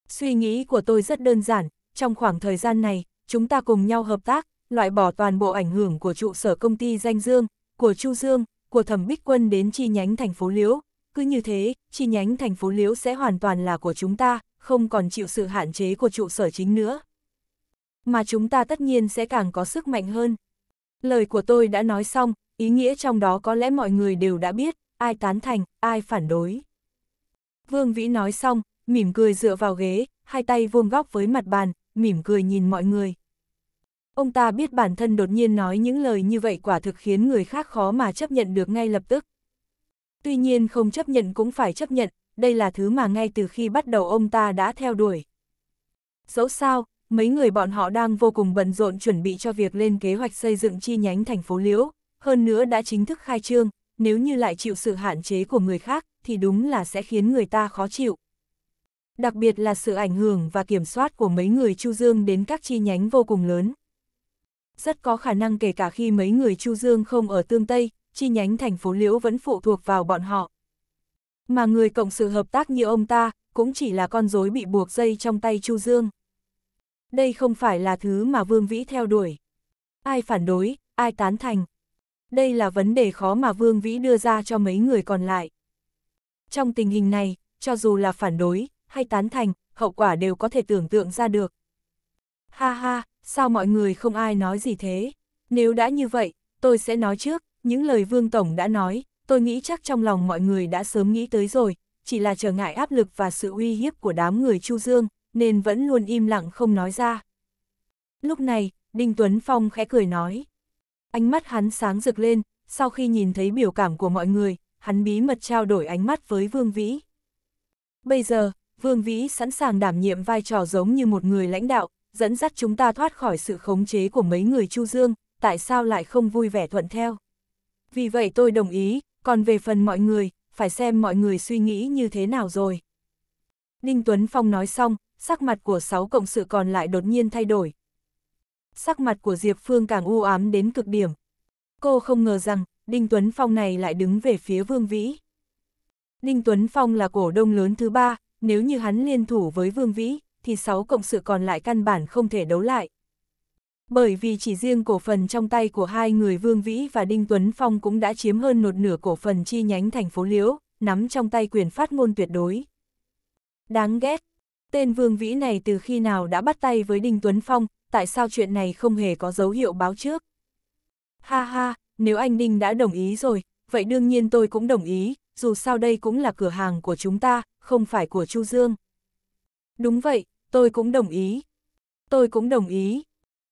Suy nghĩ của tôi rất đơn giản, trong khoảng thời gian này, chúng ta cùng nhau hợp tác, loại bỏ toàn bộ ảnh hưởng của trụ sở công ty Danh Dương, của Chu Dương, của Thẩm Bích Quân đến chi nhánh thành phố Liễu. Cứ như thế, chi nhánh thành phố Liễu sẽ hoàn toàn là của chúng ta, không còn chịu sự hạn chế của trụ sở chính nữa. Mà chúng ta tất nhiên sẽ càng có sức mạnh hơn. Lời của tôi đã nói xong, ý nghĩa trong đó có lẽ mọi người đều đã biết, ai tán thành, ai phản đối. Vương Vĩ nói xong, mỉm cười dựa vào ghế, hai tay vuông góc với mặt bàn, mỉm cười nhìn mọi người. Ông ta biết bản thân đột nhiên nói những lời như vậy quả thực khiến người khác khó mà chấp nhận được ngay lập tức. Tuy nhiên không chấp nhận cũng phải chấp nhận, đây là thứ mà ngay từ khi bắt đầu ông ta đã theo đuổi. Dẫu sao, mấy người bọn họ đang vô cùng bận rộn chuẩn bị cho việc lên kế hoạch xây dựng chi nhánh thành phố Liễu, hơn nữa đã chính thức khai trương, nếu như lại chịu sự hạn chế của người khác, thì đúng là sẽ khiến người ta khó chịu. Đặc biệt là sự ảnh hưởng và kiểm soát của mấy người Chu Dương đến các chi nhánh vô cùng lớn. Rất có khả năng kể cả khi mấy người Chu Dương không ở Tương Tây, chi nhánh thành phố Liễu vẫn phụ thuộc vào bọn họ. Mà người cộng sự hợp tác như ông ta, cũng chỉ là con rối bị buộc dây trong tay Chu Dương. Đây không phải là thứ mà Vương Vĩ theo đuổi. Ai phản đối, ai tán thành, đây là vấn đề khó mà Vương Vĩ đưa ra cho mấy người còn lại. Trong tình hình này, cho dù là phản đối, hay tán thành, hậu quả đều có thể tưởng tượng ra được. Ha ha, sao mọi người không ai nói gì thế? Nếu đã như vậy, tôi sẽ nói trước, những lời Vương Tổng đã nói, tôi nghĩ chắc trong lòng mọi người đã sớm nghĩ tới rồi, chỉ là trở ngại áp lực và sự uy hiếp của đám người Chu Dương, nên vẫn luôn im lặng không nói ra. Lúc này, Đinh Tuấn Phong khẽ cười nói. Ánh mắt hắn sáng rực lên, sau khi nhìn thấy biểu cảm của mọi người, hắn bí mật trao đổi ánh mắt với Vương Vĩ. Bây giờ, Vương Vĩ sẵn sàng đảm nhiệm vai trò giống như một người lãnh đạo, dẫn dắt chúng ta thoát khỏi sự khống chế của mấy người Chu Dương, tại sao lại không vui vẻ thuận theo. Vì vậy tôi đồng ý, còn về phần mọi người, phải xem mọi người suy nghĩ như thế nào rồi. Ninh Tuấn Phong nói xong, sắc mặt của sáu cộng sự còn lại đột nhiên thay đổi, sắc mặt của Diệp Phương càng u ám đến cực điểm. Cô không ngờ rằng, Đinh Tuấn Phong này lại đứng về phía Vương Vĩ. Đinh Tuấn Phong là cổ đông lớn thứ ba, nếu như hắn liên thủ với Vương Vĩ, thì sáu cộng sự còn lại căn bản không thể đấu lại. Bởi vì chỉ riêng cổ phần trong tay của hai người Vương Vĩ và Đinh Tuấn Phong cũng đã chiếm hơn một nửa cổ phần chi nhánh thành phố Liễu, nắm trong tay quyền phát ngôn tuyệt đối. Đáng ghét, tên Vương Vĩ này từ khi nào đã bắt tay với Đinh Tuấn Phong, tại sao chuyện này không hề có dấu hiệu báo trước? Ha ha, nếu anh Ninh đã đồng ý rồi, vậy đương nhiên tôi cũng đồng ý, dù sao đây cũng là cửa hàng của chúng ta, không phải của Chu Dương. Đúng vậy, tôi cũng đồng ý. Tôi cũng đồng ý.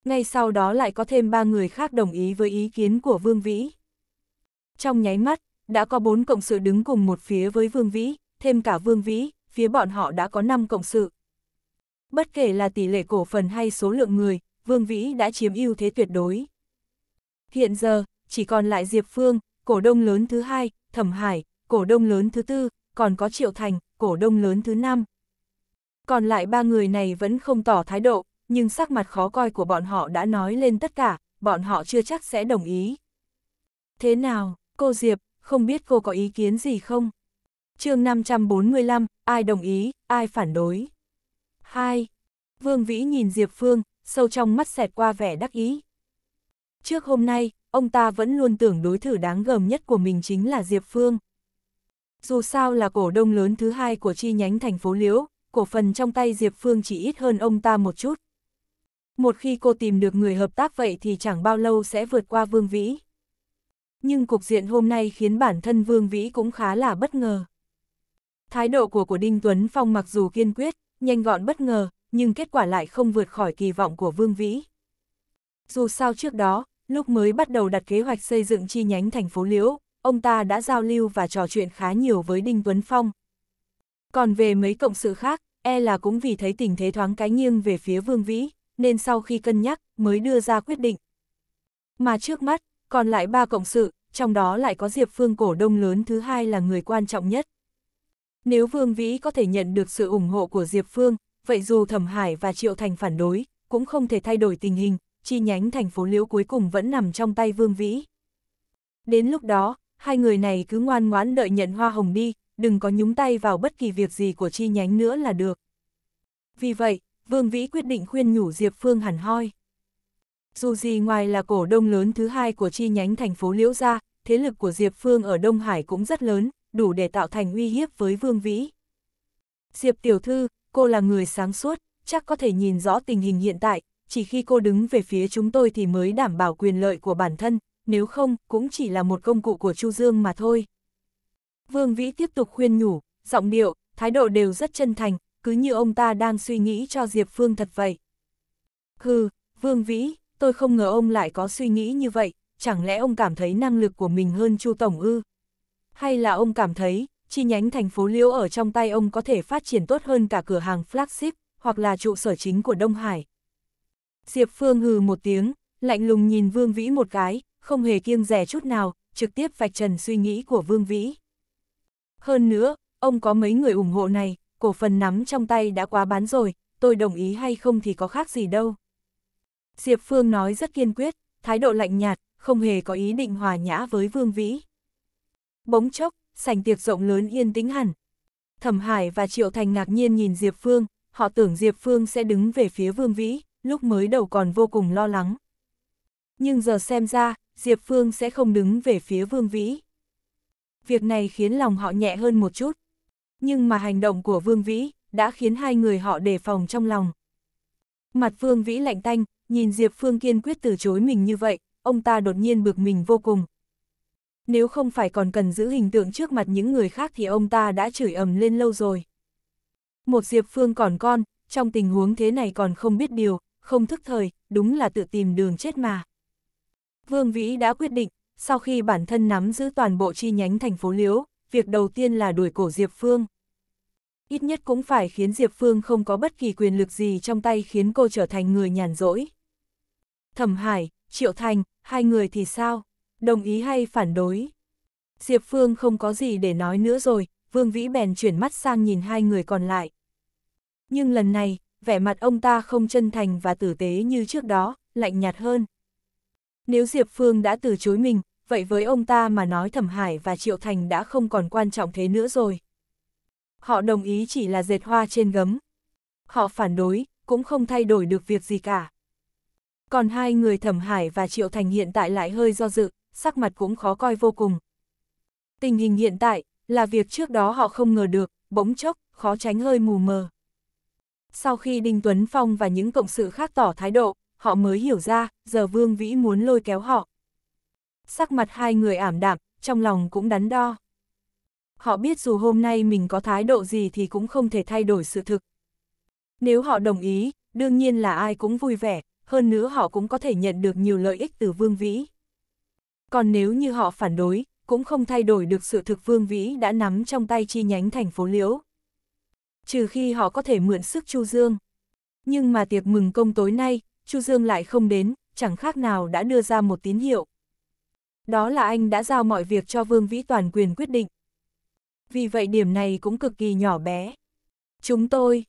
Ngay sau đó lại có thêm ba người khác đồng ý với ý kiến của Vương Vĩ. Trong nháy mắt, đã có bốn cộng sự đứng cùng một phía với Vương Vĩ, thêm cả Vương Vĩ, phía bọn họ đã có năm cộng sự. Bất kể là tỷ lệ cổ phần hay số lượng người, Vương Vĩ đã chiếm ưu thế tuyệt đối. Hiện giờ, chỉ còn lại Diệp Phương, cổ đông lớn thứ hai, Thẩm Hải, cổ đông lớn thứ tư, còn có Triệu Thành, cổ đông lớn thứ năm. Còn lại ba người này vẫn không tỏ thái độ, nhưng sắc mặt khó coi của bọn họ đã nói lên tất cả, bọn họ chưa chắc sẽ đồng ý. Thế nào, cô Diệp, không biết cô có ý kiến gì không? chương 545, ai đồng ý, ai phản đối? Hai. Vương Vĩ nhìn Diệp Phương, sâu trong mắt xẹt qua vẻ đắc ý. Trước hôm nay, ông ta vẫn luôn tưởng đối thủ đáng gờm nhất của mình chính là Diệp Phương. Dù sao là cổ đông lớn thứ hai của chi nhánh thành phố Liễu, cổ phần trong tay Diệp Phương chỉ ít hơn ông ta một chút. Một khi cô tìm được người hợp tác vậy thì chẳng bao lâu sẽ vượt qua Vương Vĩ. Nhưng cục diện hôm nay khiến bản thân Vương Vĩ cũng khá là bất ngờ. Thái độ của của Đinh Tuấn Phong mặc dù kiên quyết, nhanh gọn bất ngờ, nhưng kết quả lại không vượt khỏi kỳ vọng của Vương Vĩ. Dù sao trước đó, lúc mới bắt đầu đặt kế hoạch xây dựng chi nhánh thành phố Liễu, ông ta đã giao lưu và trò chuyện khá nhiều với Đinh Tuấn Phong. Còn về mấy cộng sự khác, e là cũng vì thấy tình thế thoáng cái nghiêng về phía Vương Vĩ, nên sau khi cân nhắc mới đưa ra quyết định. Mà trước mắt, còn lại ba cộng sự, trong đó lại có Diệp Phương cổ đông lớn thứ hai là người quan trọng nhất. Nếu Vương Vĩ có thể nhận được sự ủng hộ của Diệp Phương, vậy dù Thẩm Hải và Triệu Thành phản đối, cũng không thể thay đổi tình hình, chi nhánh thành phố Liễu cuối cùng vẫn nằm trong tay Vương Vĩ. Đến lúc đó, hai người này cứ ngoan ngoãn đợi nhận hoa hồng đi, đừng có nhúng tay vào bất kỳ việc gì của chi nhánh nữa là được. Vì vậy, Vương Vĩ quyết định khuyên nhủ Diệp Phương hẳn hoi. Dù gì ngoài là cổ đông lớn thứ hai của chi nhánh thành phố Liễu ra, thế lực của Diệp Phương ở Đông Hải cũng rất lớn, đủ để tạo thành uy hiếp với Vương Vĩ. Diệp tiểu thư, cô là người sáng suốt, chắc có thể nhìn rõ tình hình hiện tại, chỉ khi cô đứng về phía chúng tôi thì mới đảm bảo quyền lợi của bản thân, nếu không cũng chỉ là một công cụ của Chu Dương mà thôi. Vương Vĩ tiếp tục khuyên nhủ, giọng điệu, thái độ đều rất chân thành, cứ như ông ta đang suy nghĩ cho Diệp Phương thật vậy. Hừ, Vương Vĩ, tôi không ngờ ông lại có suy nghĩ như vậy, chẳng lẽ ông cảm thấy năng lực của mình hơn Chu Tổng ư? Hay là ông cảm thấy, chi nhánh thành phố Liễu ở trong tay ông có thể phát triển tốt hơn cả cửa hàng flagship, hoặc là trụ sở chính của Đông Hải. Diệp Phương hừ một tiếng, lạnh lùng nhìn Vương Vĩ một cái, không hề kiêng rẻ chút nào, trực tiếp vạch trần suy nghĩ của Vương Vĩ. Hơn nữa, ông có mấy người ủng hộ này, cổ phần nắm trong tay đã quá bán rồi, tôi đồng ý hay không thì có khác gì đâu. Diệp Phương nói rất kiên quyết, thái độ lạnh nhạt, không hề có ý định hòa nhã với Vương Vĩ bỗng chốc, sảnh tiệc rộng lớn yên tĩnh hẳn. Thẩm Hải và Triệu Thành ngạc nhiên nhìn Diệp Phương, họ tưởng Diệp Phương sẽ đứng về phía Vương Vĩ, lúc mới đầu còn vô cùng lo lắng. Nhưng giờ xem ra, Diệp Phương sẽ không đứng về phía Vương Vĩ. Việc này khiến lòng họ nhẹ hơn một chút. Nhưng mà hành động của Vương Vĩ đã khiến hai người họ đề phòng trong lòng. Mặt Vương Vĩ lạnh tanh, nhìn Diệp Phương kiên quyết từ chối mình như vậy, ông ta đột nhiên bực mình vô cùng, nếu không phải còn cần giữ hình tượng trước mặt những người khác thì ông ta đã chửi ầm lên lâu rồi. Một Diệp Phương còn con, trong tình huống thế này còn không biết điều, không thức thời, đúng là tự tìm đường chết mà. Vương Vĩ đã quyết định, sau khi bản thân nắm giữ toàn bộ chi nhánh thành phố Liễu, việc đầu tiên là đuổi cổ Diệp Phương. Ít nhất cũng phải khiến Diệp Phương không có bất kỳ quyền lực gì trong tay khiến cô trở thành người nhàn rỗi. Thẩm Hải, Triệu Thành, hai người thì sao? đồng ý hay phản đối. Diệp Phương không có gì để nói nữa rồi, Vương Vĩ bèn chuyển mắt sang nhìn hai người còn lại. Nhưng lần này, vẻ mặt ông ta không chân thành và tử tế như trước đó, lạnh nhạt hơn. Nếu Diệp Phương đã từ chối mình, vậy với ông ta mà nói Thẩm Hải và Triệu Thành đã không còn quan trọng thế nữa rồi. Họ đồng ý chỉ là dệt hoa trên gấm. Họ phản đối, cũng không thay đổi được việc gì cả. Còn hai người Thẩm Hải và Triệu Thành hiện tại lại hơi do dự, sắc mặt cũng khó coi vô cùng. Tình hình hiện tại, là việc trước đó họ không ngờ được, bỗng chốc, khó tránh hơi mù mờ. Sau khi Đinh Tuấn Phong và những cộng sự khác tỏ thái độ, họ mới hiểu ra, giờ Vương Vĩ muốn lôi kéo họ. Sắc mặt hai người ảm đạm, trong lòng cũng đắn đo. Họ biết dù hôm nay mình có thái độ gì thì cũng không thể thay đổi sự thực. Nếu họ đồng ý, đương nhiên là ai cũng vui vẻ, hơn nữa họ cũng có thể nhận được nhiều lợi ích từ Vương Vĩ. Còn nếu như họ phản đối, cũng không thay đổi được sự thực Vương Vĩ đã nắm trong tay chi nhánh thành phố Liễu. Trừ khi họ có thể mượn sức Chu Dương. Nhưng mà tiệc mừng công tối nay, Chu Dương lại không đến, chẳng khác nào đã đưa ra một tín hiệu. Đó là anh đã giao mọi việc cho Vương Vĩ toàn quyền quyết định. Vì vậy điểm này cũng cực kỳ nhỏ bé. Chúng tôi,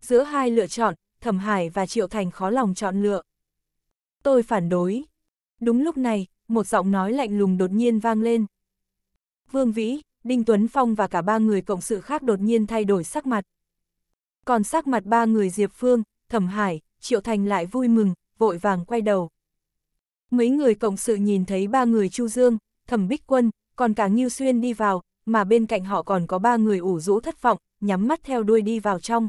giữa hai lựa chọn, Thẩm Hải và Triệu Thành khó lòng chọn lựa. Tôi phản đối. Đúng lúc này, một giọng nói lạnh lùng đột nhiên vang lên. Vương Vĩ, Đinh Tuấn Phong và cả ba người cộng sự khác đột nhiên thay đổi sắc mặt. Còn sắc mặt ba người Diệp Phương, Thẩm Hải, Triệu Thành lại vui mừng, vội vàng quay đầu. Mấy người cộng sự nhìn thấy ba người Chu Dương, Thẩm Bích Quân, còn cả Nghiêu Xuyên đi vào, mà bên cạnh họ còn có ba người ủ rũ thất vọng, nhắm mắt theo đuôi đi vào trong.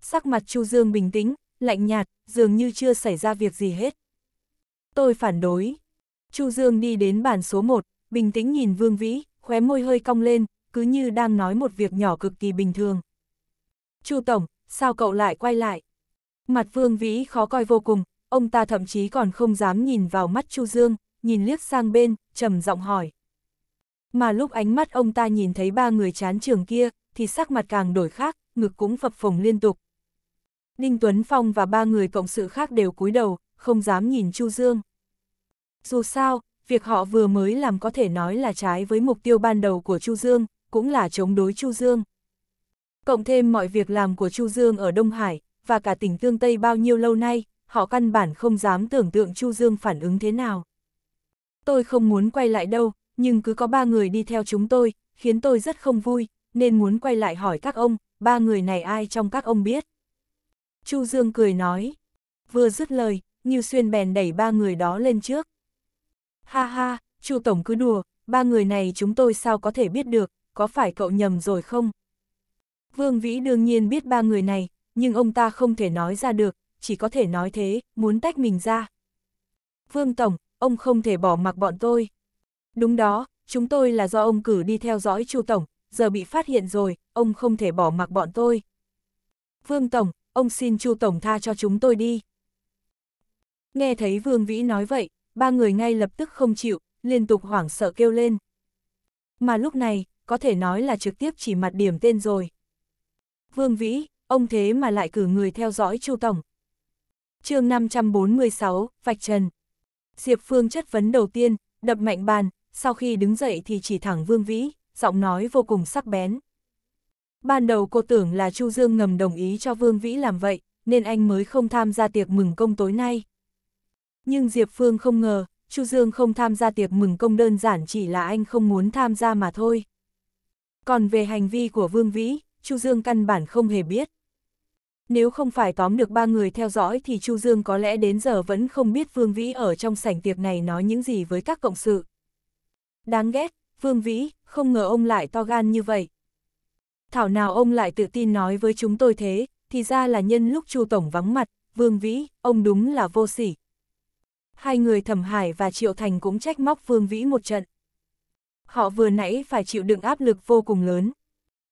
Sắc mặt Chu Dương bình tĩnh, lạnh nhạt, dường như chưa xảy ra việc gì hết. Tôi phản đối. Chu Dương đi đến bàn số 1, bình tĩnh nhìn Vương Vĩ, khóe môi hơi cong lên, cứ như đang nói một việc nhỏ cực kỳ bình thường. Chu Tổng, sao cậu lại quay lại? Mặt Vương Vĩ khó coi vô cùng, ông ta thậm chí còn không dám nhìn vào mắt Chu Dương, nhìn liếc sang bên, trầm giọng hỏi. Mà lúc ánh mắt ông ta nhìn thấy ba người chán trường kia, thì sắc mặt càng đổi khác, ngực cũng phập phồng liên tục. Đinh Tuấn Phong và ba người cộng sự khác đều cúi đầu, không dám nhìn Chu Dương. Dù sao, việc họ vừa mới làm có thể nói là trái với mục tiêu ban đầu của Chu Dương, cũng là chống đối Chu Dương. Cộng thêm mọi việc làm của Chu Dương ở Đông Hải, và cả tỉnh Tương Tây bao nhiêu lâu nay, họ căn bản không dám tưởng tượng Chu Dương phản ứng thế nào. Tôi không muốn quay lại đâu, nhưng cứ có ba người đi theo chúng tôi, khiến tôi rất không vui, nên muốn quay lại hỏi các ông, ba người này ai trong các ông biết. Chu Dương cười nói. Vừa dứt lời, Như Xuyên bèn đẩy ba người đó lên trước. Ha ha, Chu Tổng cứ đùa, ba người này chúng tôi sao có thể biết được, có phải cậu nhầm rồi không? Vương Vĩ đương nhiên biết ba người này, nhưng ông ta không thể nói ra được, chỉ có thể nói thế, muốn tách mình ra. Vương Tổng, ông không thể bỏ mặc bọn tôi. Đúng đó, chúng tôi là do ông cử đi theo dõi Chu Tổng, giờ bị phát hiện rồi, ông không thể bỏ mặc bọn tôi. Vương Tổng, ông xin Chu Tổng tha cho chúng tôi đi. Nghe thấy Vương Vĩ nói vậy, ba người ngay lập tức không chịu, liên tục hoảng sợ kêu lên. Mà lúc này, có thể nói là trực tiếp chỉ mặt điểm tên rồi. Vương Vĩ, ông thế mà lại cử người theo dõi Chu Tổng. chương 546, Vạch Trần. Diệp Phương chất vấn đầu tiên, đập mạnh bàn, sau khi đứng dậy thì chỉ thẳng Vương Vĩ, giọng nói vô cùng sắc bén. Ban đầu cô tưởng là Chu Dương ngầm đồng ý cho Vương Vĩ làm vậy, nên anh mới không tham gia tiệc mừng công tối nay. Nhưng Diệp Phương không ngờ, Chu Dương không tham gia tiệc mừng công đơn giản chỉ là anh không muốn tham gia mà thôi. Còn về hành vi của Vương Vĩ, Chu Dương căn bản không hề biết. Nếu không phải tóm được ba người theo dõi thì Chu Dương có lẽ đến giờ vẫn không biết Vương Vĩ ở trong sảnh tiệc này nói những gì với các cộng sự. Đáng ghét, Vương Vĩ, không ngờ ông lại to gan như vậy. Thảo nào ông lại tự tin nói với chúng tôi thế, thì ra là nhân lúc Chu Tổng vắng mặt, Vương Vĩ, ông đúng là vô sỉ, hai người Thẩm Hải và Triệu Thành cũng trách móc Vương Vĩ một trận. Họ vừa nãy phải chịu đựng áp lực vô cùng lớn.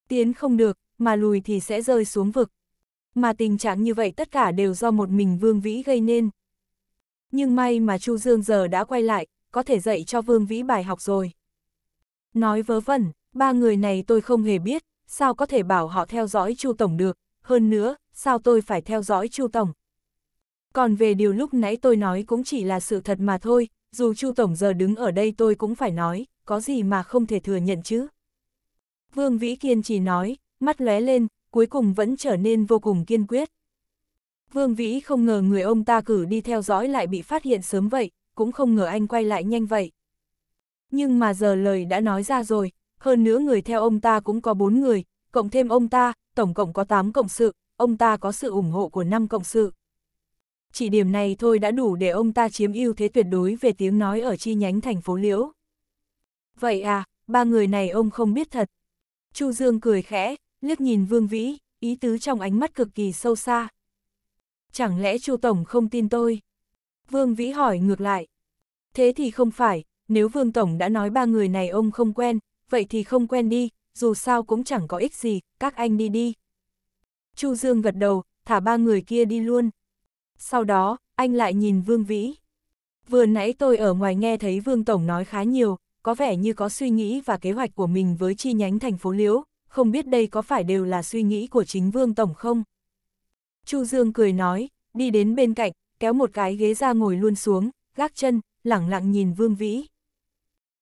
Tiến không được, mà lùi thì sẽ rơi xuống vực. Mà tình trạng như vậy tất cả đều do một mình Vương Vĩ gây nên. Nhưng may mà Chu Dương giờ đã quay lại, có thể dạy cho Vương Vĩ bài học rồi. Nói vớ vẩn, ba người này tôi không hề biết, sao có thể bảo họ theo dõi Chu Tổng được, hơn nữa, sao tôi phải theo dõi Chu Tổng, còn về điều lúc nãy tôi nói cũng chỉ là sự thật mà thôi, dù Chu Tổng giờ đứng ở đây tôi cũng phải nói, có gì mà không thể thừa nhận chứ. Vương Vĩ Kiên chỉ nói, mắt lóe lên, cuối cùng vẫn trở nên vô cùng kiên quyết. Vương Vĩ không ngờ người ông ta cử đi theo dõi lại bị phát hiện sớm vậy, cũng không ngờ anh quay lại nhanh vậy. Nhưng mà giờ lời đã nói ra rồi, hơn nữa người theo ông ta cũng có 4 người, cộng thêm ông ta, tổng cộng có 8 cộng sự, ông ta có sự ủng hộ của 5 cộng sự chỉ điểm này thôi đã đủ để ông ta chiếm ưu thế tuyệt đối về tiếng nói ở chi nhánh thành phố Liễu. Vậy à, ba người này ông không biết thật. Chu Dương cười khẽ, liếc nhìn Vương Vĩ, ý tứ trong ánh mắt cực kỳ sâu xa. Chẳng lẽ Chu Tổng không tin tôi? Vương Vĩ hỏi ngược lại. Thế thì không phải, nếu Vương Tổng đã nói ba người này ông không quen, vậy thì không quen đi, dù sao cũng chẳng có ích gì, các anh đi đi. Chu Dương gật đầu, thả ba người kia đi luôn. Sau đó, anh lại nhìn Vương Vĩ. Vừa nãy tôi ở ngoài nghe thấy Vương Tổng nói khá nhiều, có vẻ như có suy nghĩ và kế hoạch của mình với chi nhánh thành phố Liễu, không biết đây có phải đều là suy nghĩ của chính Vương Tổng không? Chu Dương cười nói, đi đến bên cạnh, kéo một cái ghế ra ngồi luôn xuống, gác chân, lẳng lặng nhìn Vương Vĩ.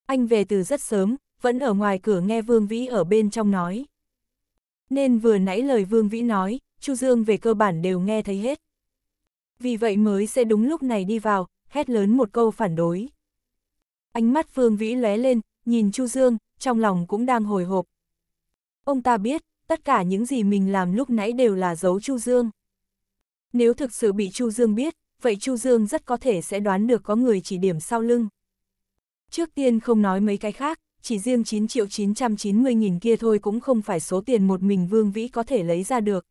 Anh về từ rất sớm, vẫn ở ngoài cửa nghe Vương Vĩ ở bên trong nói. Nên vừa nãy lời Vương Vĩ nói, Chu Dương về cơ bản đều nghe thấy hết vì vậy mới sẽ đúng lúc này đi vào, hét lớn một câu phản đối. Ánh mắt Phương Vĩ lóe lên, nhìn Chu Dương, trong lòng cũng đang hồi hộp. Ông ta biết, tất cả những gì mình làm lúc nãy đều là giấu Chu Dương. Nếu thực sự bị Chu Dương biết, vậy Chu Dương rất có thể sẽ đoán được có người chỉ điểm sau lưng. Trước tiên không nói mấy cái khác, chỉ riêng 9 triệu 990 nghìn kia thôi cũng không phải số tiền một mình Vương Vĩ có thể lấy ra được.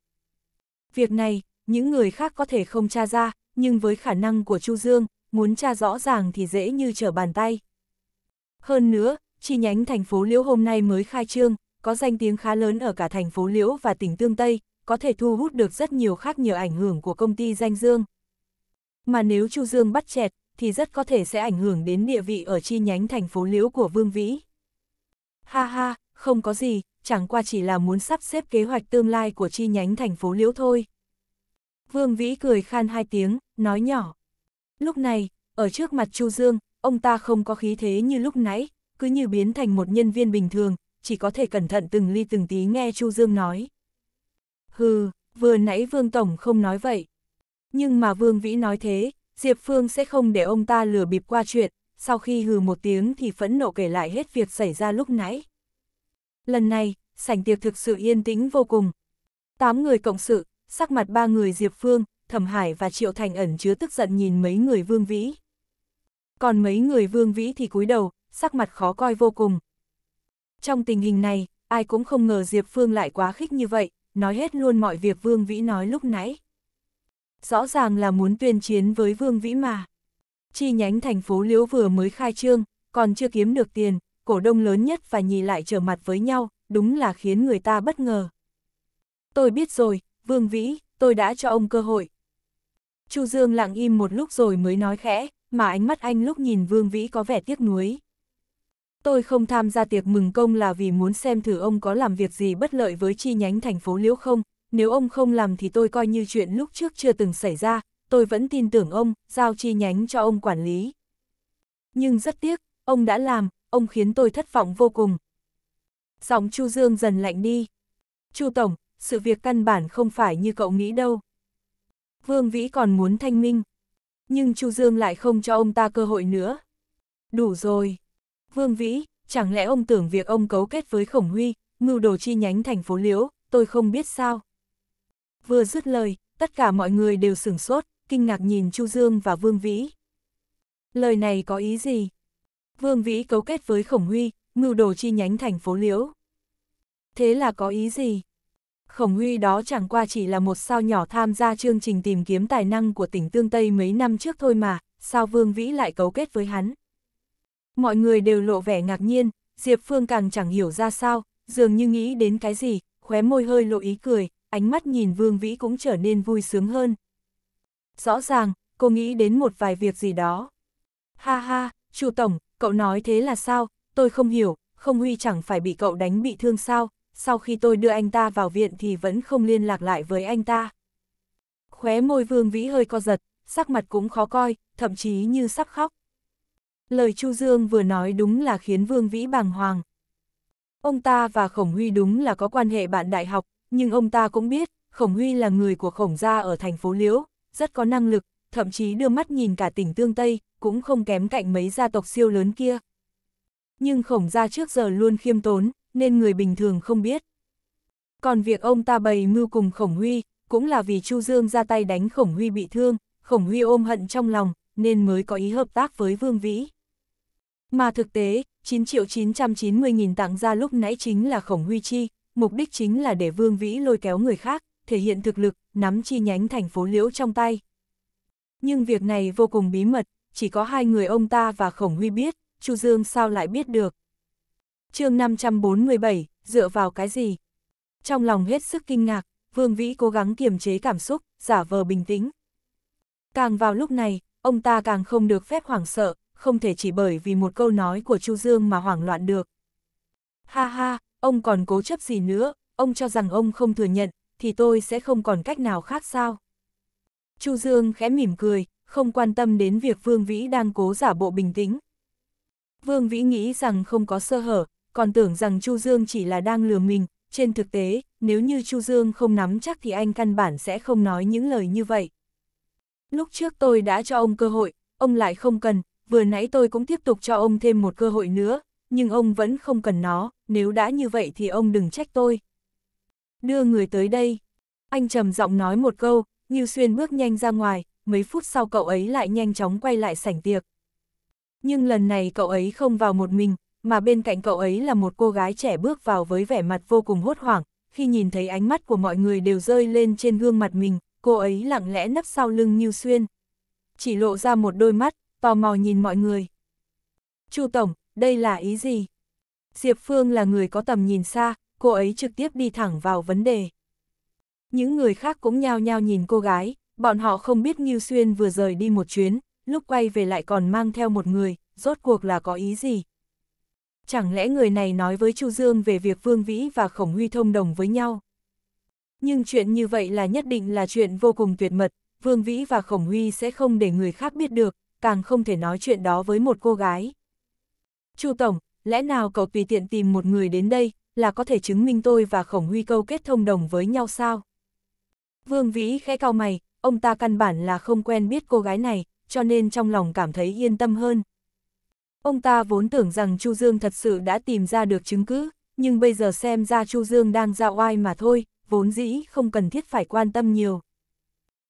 Việc này, những người khác có thể không tra ra, nhưng với khả năng của Chu Dương, muốn tra rõ ràng thì dễ như trở bàn tay. Hơn nữa, chi nhánh thành phố Liễu hôm nay mới khai trương, có danh tiếng khá lớn ở cả thành phố Liễu và tỉnh Tương Tây, có thể thu hút được rất nhiều khác nhờ ảnh hưởng của công ty danh Dương. Mà nếu Chu Dương bắt chẹt, thì rất có thể sẽ ảnh hưởng đến địa vị ở chi nhánh thành phố Liễu của Vương Vĩ. Ha ha, không có gì, chẳng qua chỉ là muốn sắp xếp kế hoạch tương lai của chi nhánh thành phố Liễu thôi. Vương Vĩ cười khan hai tiếng, nói nhỏ. Lúc này, ở trước mặt Chu Dương, ông ta không có khí thế như lúc nãy, cứ như biến thành một nhân viên bình thường, chỉ có thể cẩn thận từng ly từng tí nghe Chu Dương nói. Hừ, vừa nãy Vương Tổng không nói vậy. Nhưng mà Vương Vĩ nói thế, Diệp Phương sẽ không để ông ta lừa bịp qua chuyện, sau khi hừ một tiếng thì phẫn nộ kể lại hết việc xảy ra lúc nãy. Lần này, sảnh tiệc thực sự yên tĩnh vô cùng. Tám người cộng sự, sắc mặt ba người Diệp Phương, Thẩm Hải và Triệu Thành ẩn chứa tức giận nhìn mấy người Vương Vĩ. Còn mấy người Vương Vĩ thì cúi đầu, sắc mặt khó coi vô cùng. Trong tình hình này, ai cũng không ngờ Diệp Phương lại quá khích như vậy, nói hết luôn mọi việc Vương Vĩ nói lúc nãy. Rõ ràng là muốn tuyên chiến với Vương Vĩ mà. Chi nhánh thành phố Liễu vừa mới khai trương, còn chưa kiếm được tiền, cổ đông lớn nhất và nhì lại trở mặt với nhau, đúng là khiến người ta bất ngờ. Tôi biết rồi, Vương Vĩ, tôi đã cho ông cơ hội. Chu Dương lặng im một lúc rồi mới nói khẽ, mà ánh mắt anh lúc nhìn Vương Vĩ có vẻ tiếc nuối. Tôi không tham gia tiệc mừng công là vì muốn xem thử ông có làm việc gì bất lợi với chi nhánh thành phố Liễu không, nếu ông không làm thì tôi coi như chuyện lúc trước chưa từng xảy ra, tôi vẫn tin tưởng ông, giao chi nhánh cho ông quản lý. Nhưng rất tiếc, ông đã làm, ông khiến tôi thất vọng vô cùng. Giọng Chu Dương dần lạnh đi. Chu Tổng, sự việc căn bản không phải như cậu nghĩ đâu. Vương Vĩ còn muốn thanh minh, nhưng Chu Dương lại không cho ông ta cơ hội nữa. Đủ rồi. Vương Vĩ, chẳng lẽ ông tưởng việc ông cấu kết với Khổng Huy, mưu đồ chi nhánh thành phố Liễu, tôi không biết sao. Vừa dứt lời, tất cả mọi người đều sửng sốt, kinh ngạc nhìn Chu Dương và Vương Vĩ. Lời này có ý gì? Vương Vĩ cấu kết với Khổng Huy, mưu đồ chi nhánh thành phố Liễu. Thế là có ý gì? Khổng Huy đó chẳng qua chỉ là một sao nhỏ tham gia chương trình tìm kiếm tài năng của tỉnh Tương Tây mấy năm trước thôi mà, sao Vương Vĩ lại cấu kết với hắn. Mọi người đều lộ vẻ ngạc nhiên, Diệp Phương càng chẳng hiểu ra sao, dường như nghĩ đến cái gì, khóe môi hơi lộ ý cười, ánh mắt nhìn Vương Vĩ cũng trở nên vui sướng hơn. Rõ ràng, cô nghĩ đến một vài việc gì đó. Ha ha, Chu Tổng, cậu nói thế là sao, tôi không hiểu, không Huy chẳng phải bị cậu đánh bị thương sao, sau khi tôi đưa anh ta vào viện thì vẫn không liên lạc lại với anh ta. Khóe môi vương vĩ hơi co giật, sắc mặt cũng khó coi, thậm chí như sắp khóc. Lời Chu Dương vừa nói đúng là khiến vương vĩ bàng hoàng. Ông ta và Khổng Huy đúng là có quan hệ bạn đại học, nhưng ông ta cũng biết, Khổng Huy là người của Khổng gia ở thành phố Liễu, rất có năng lực, thậm chí đưa mắt nhìn cả tỉnh Tương Tây, cũng không kém cạnh mấy gia tộc siêu lớn kia. Nhưng Khổng gia trước giờ luôn khiêm tốn, nên người bình thường không biết. Còn việc ông ta bày mưu cùng Khổng Huy, cũng là vì Chu Dương ra tay đánh Khổng Huy bị thương, Khổng Huy ôm hận trong lòng, nên mới có ý hợp tác với Vương Vĩ. Mà thực tế, 9 triệu 990 nghìn tặng ra lúc nãy chính là Khổng Huy Chi, mục đích chính là để Vương Vĩ lôi kéo người khác, thể hiện thực lực, nắm chi nhánh thành phố Liễu trong tay. Nhưng việc này vô cùng bí mật, chỉ có hai người ông ta và Khổng Huy biết, Chu Dương sao lại biết được chương 547, dựa vào cái gì? Trong lòng hết sức kinh ngạc, Vương Vĩ cố gắng kiềm chế cảm xúc, giả vờ bình tĩnh. Càng vào lúc này, ông ta càng không được phép hoảng sợ, không thể chỉ bởi vì một câu nói của Chu Dương mà hoảng loạn được. Ha ha, ông còn cố chấp gì nữa, ông cho rằng ông không thừa nhận, thì tôi sẽ không còn cách nào khác sao? Chu Dương khẽ mỉm cười, không quan tâm đến việc Vương Vĩ đang cố giả bộ bình tĩnh. Vương Vĩ nghĩ rằng không có sơ hở, còn tưởng rằng Chu Dương chỉ là đang lừa mình, trên thực tế, nếu như Chu Dương không nắm chắc thì anh căn bản sẽ không nói những lời như vậy. Lúc trước tôi đã cho ông cơ hội, ông lại không cần, vừa nãy tôi cũng tiếp tục cho ông thêm một cơ hội nữa, nhưng ông vẫn không cần nó, nếu đã như vậy thì ông đừng trách tôi. Đưa người tới đây. Anh trầm giọng nói một câu, Ngưu Xuyên bước nhanh ra ngoài, mấy phút sau cậu ấy lại nhanh chóng quay lại sảnh tiệc. Nhưng lần này cậu ấy không vào một mình, mà bên cạnh cậu ấy là một cô gái trẻ bước vào với vẻ mặt vô cùng hốt hoảng, khi nhìn thấy ánh mắt của mọi người đều rơi lên trên gương mặt mình, cô ấy lặng lẽ nấp sau lưng Như Xuyên. Chỉ lộ ra một đôi mắt, tò mò nhìn mọi người. Chu Tổng, đây là ý gì? Diệp Phương là người có tầm nhìn xa, cô ấy trực tiếp đi thẳng vào vấn đề. Những người khác cũng nhao nhao nhìn cô gái, bọn họ không biết Ngưu Xuyên vừa rời đi một chuyến, lúc quay về lại còn mang theo một người, rốt cuộc là có ý gì, chẳng lẽ người này nói với Chu Dương về việc Vương Vĩ và Khổng Huy thông đồng với nhau. Nhưng chuyện như vậy là nhất định là chuyện vô cùng tuyệt mật, Vương Vĩ và Khổng Huy sẽ không để người khác biết được, càng không thể nói chuyện đó với một cô gái. Chu Tổng, lẽ nào cậu tùy tiện tìm một người đến đây, là có thể chứng minh tôi và Khổng Huy câu kết thông đồng với nhau sao? Vương Vĩ khẽ cau mày, ông ta căn bản là không quen biết cô gái này, cho nên trong lòng cảm thấy yên tâm hơn. Ông ta vốn tưởng rằng Chu Dương thật sự đã tìm ra được chứng cứ, nhưng bây giờ xem ra Chu Dương đang ra oai mà thôi, vốn dĩ không cần thiết phải quan tâm nhiều.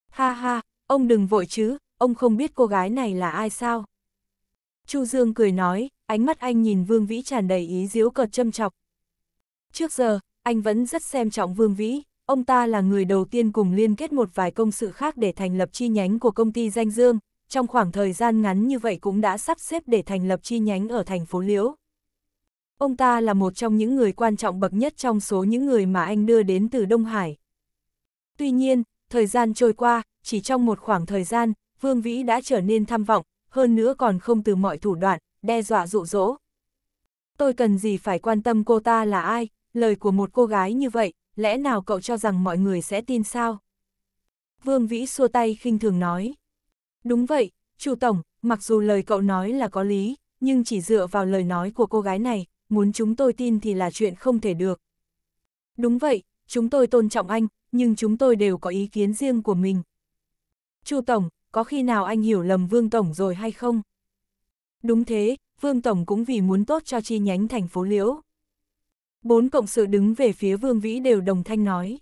Ha ha, ông đừng vội chứ, ông không biết cô gái này là ai sao? Chu Dương cười nói, ánh mắt anh nhìn Vương Vĩ tràn đầy ý diếu cợt châm chọc. Trước giờ, anh vẫn rất xem trọng Vương Vĩ, ông ta là người đầu tiên cùng liên kết một vài công sự khác để thành lập chi nhánh của công ty Danh Dương, trong khoảng thời gian ngắn như vậy cũng đã sắp xếp để thành lập chi nhánh ở thành phố Liễu. Ông ta là một trong những người quan trọng bậc nhất trong số những người mà anh đưa đến từ Đông Hải. Tuy nhiên, thời gian trôi qua, chỉ trong một khoảng thời gian, Vương Vĩ đã trở nên tham vọng, hơn nữa còn không từ mọi thủ đoạn, đe dọa dụ dỗ. Tôi cần gì phải quan tâm cô ta là ai, lời của một cô gái như vậy, lẽ nào cậu cho rằng mọi người sẽ tin sao? Vương Vĩ xua tay khinh thường nói. Đúng vậy, chủ Tổng, mặc dù lời cậu nói là có lý, nhưng chỉ dựa vào lời nói của cô gái này, muốn chúng tôi tin thì là chuyện không thể được. Đúng vậy, chúng tôi tôn trọng anh, nhưng chúng tôi đều có ý kiến riêng của mình. Chu Tổng, có khi nào anh hiểu lầm Vương Tổng rồi hay không? Đúng thế, Vương Tổng cũng vì muốn tốt cho chi nhánh thành phố Liễu. Bốn cộng sự đứng về phía Vương Vĩ đều đồng thanh nói.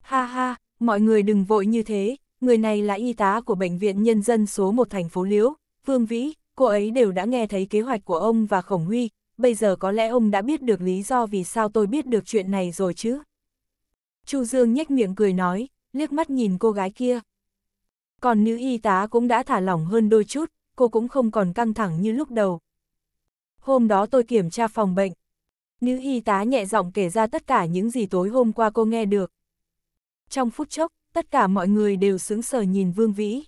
Ha ha, mọi người đừng vội như thế, người này là y tá của Bệnh viện Nhân dân số 1 thành phố Liễu, Vương Vĩ, cô ấy đều đã nghe thấy kế hoạch của ông và Khổng Huy, bây giờ có lẽ ông đã biết được lý do vì sao tôi biết được chuyện này rồi chứ. Chu Dương nhếch miệng cười nói, liếc mắt nhìn cô gái kia. Còn nữ y tá cũng đã thả lỏng hơn đôi chút, cô cũng không còn căng thẳng như lúc đầu. Hôm đó tôi kiểm tra phòng bệnh. Nữ y tá nhẹ giọng kể ra tất cả những gì tối hôm qua cô nghe được. Trong phút chốc, tất cả mọi người đều sững sờ nhìn Vương Vĩ.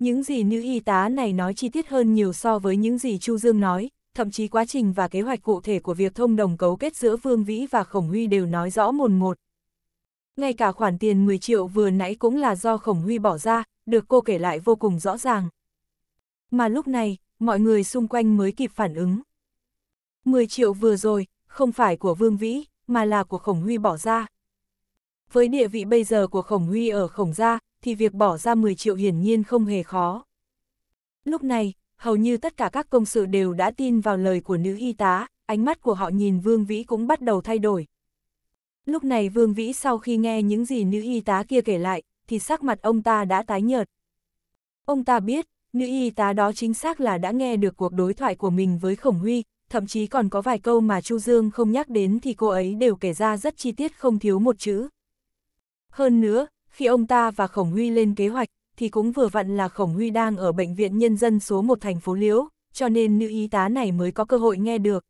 Những gì nữ y tá này nói chi tiết hơn nhiều so với những gì Chu Dương nói, thậm chí quá trình và kế hoạch cụ thể của việc thông đồng cấu kết giữa Vương Vĩ và Khổng Huy đều nói rõ mồn một. Ngay cả khoản tiền 10 triệu vừa nãy cũng là do Khổng Huy bỏ ra, được cô kể lại vô cùng rõ ràng. Mà lúc này, mọi người xung quanh mới kịp phản ứng. 10 triệu vừa rồi, không phải của Vương Vĩ, mà là của Khổng Huy bỏ ra với địa vị bây giờ của Khổng Huy ở Khổng gia, thì việc bỏ ra 10 triệu hiển nhiên không hề khó. Lúc này, hầu như tất cả các công sự đều đã tin vào lời của nữ y tá, ánh mắt của họ nhìn Vương Vĩ cũng bắt đầu thay đổi. Lúc này Vương Vĩ sau khi nghe những gì nữ y tá kia kể lại, thì sắc mặt ông ta đã tái nhợt. Ông ta biết, nữ y tá đó chính xác là đã nghe được cuộc đối thoại của mình với Khổng Huy, thậm chí còn có vài câu mà Chu Dương không nhắc đến thì cô ấy đều kể ra rất chi tiết không thiếu một chữ. Hơn nữa, khi ông ta và Khổng Huy lên kế hoạch, thì cũng vừa vặn là Khổng Huy đang ở bệnh viện nhân dân số 1 thành phố Liễu, cho nên nữ y tá này mới có cơ hội nghe được.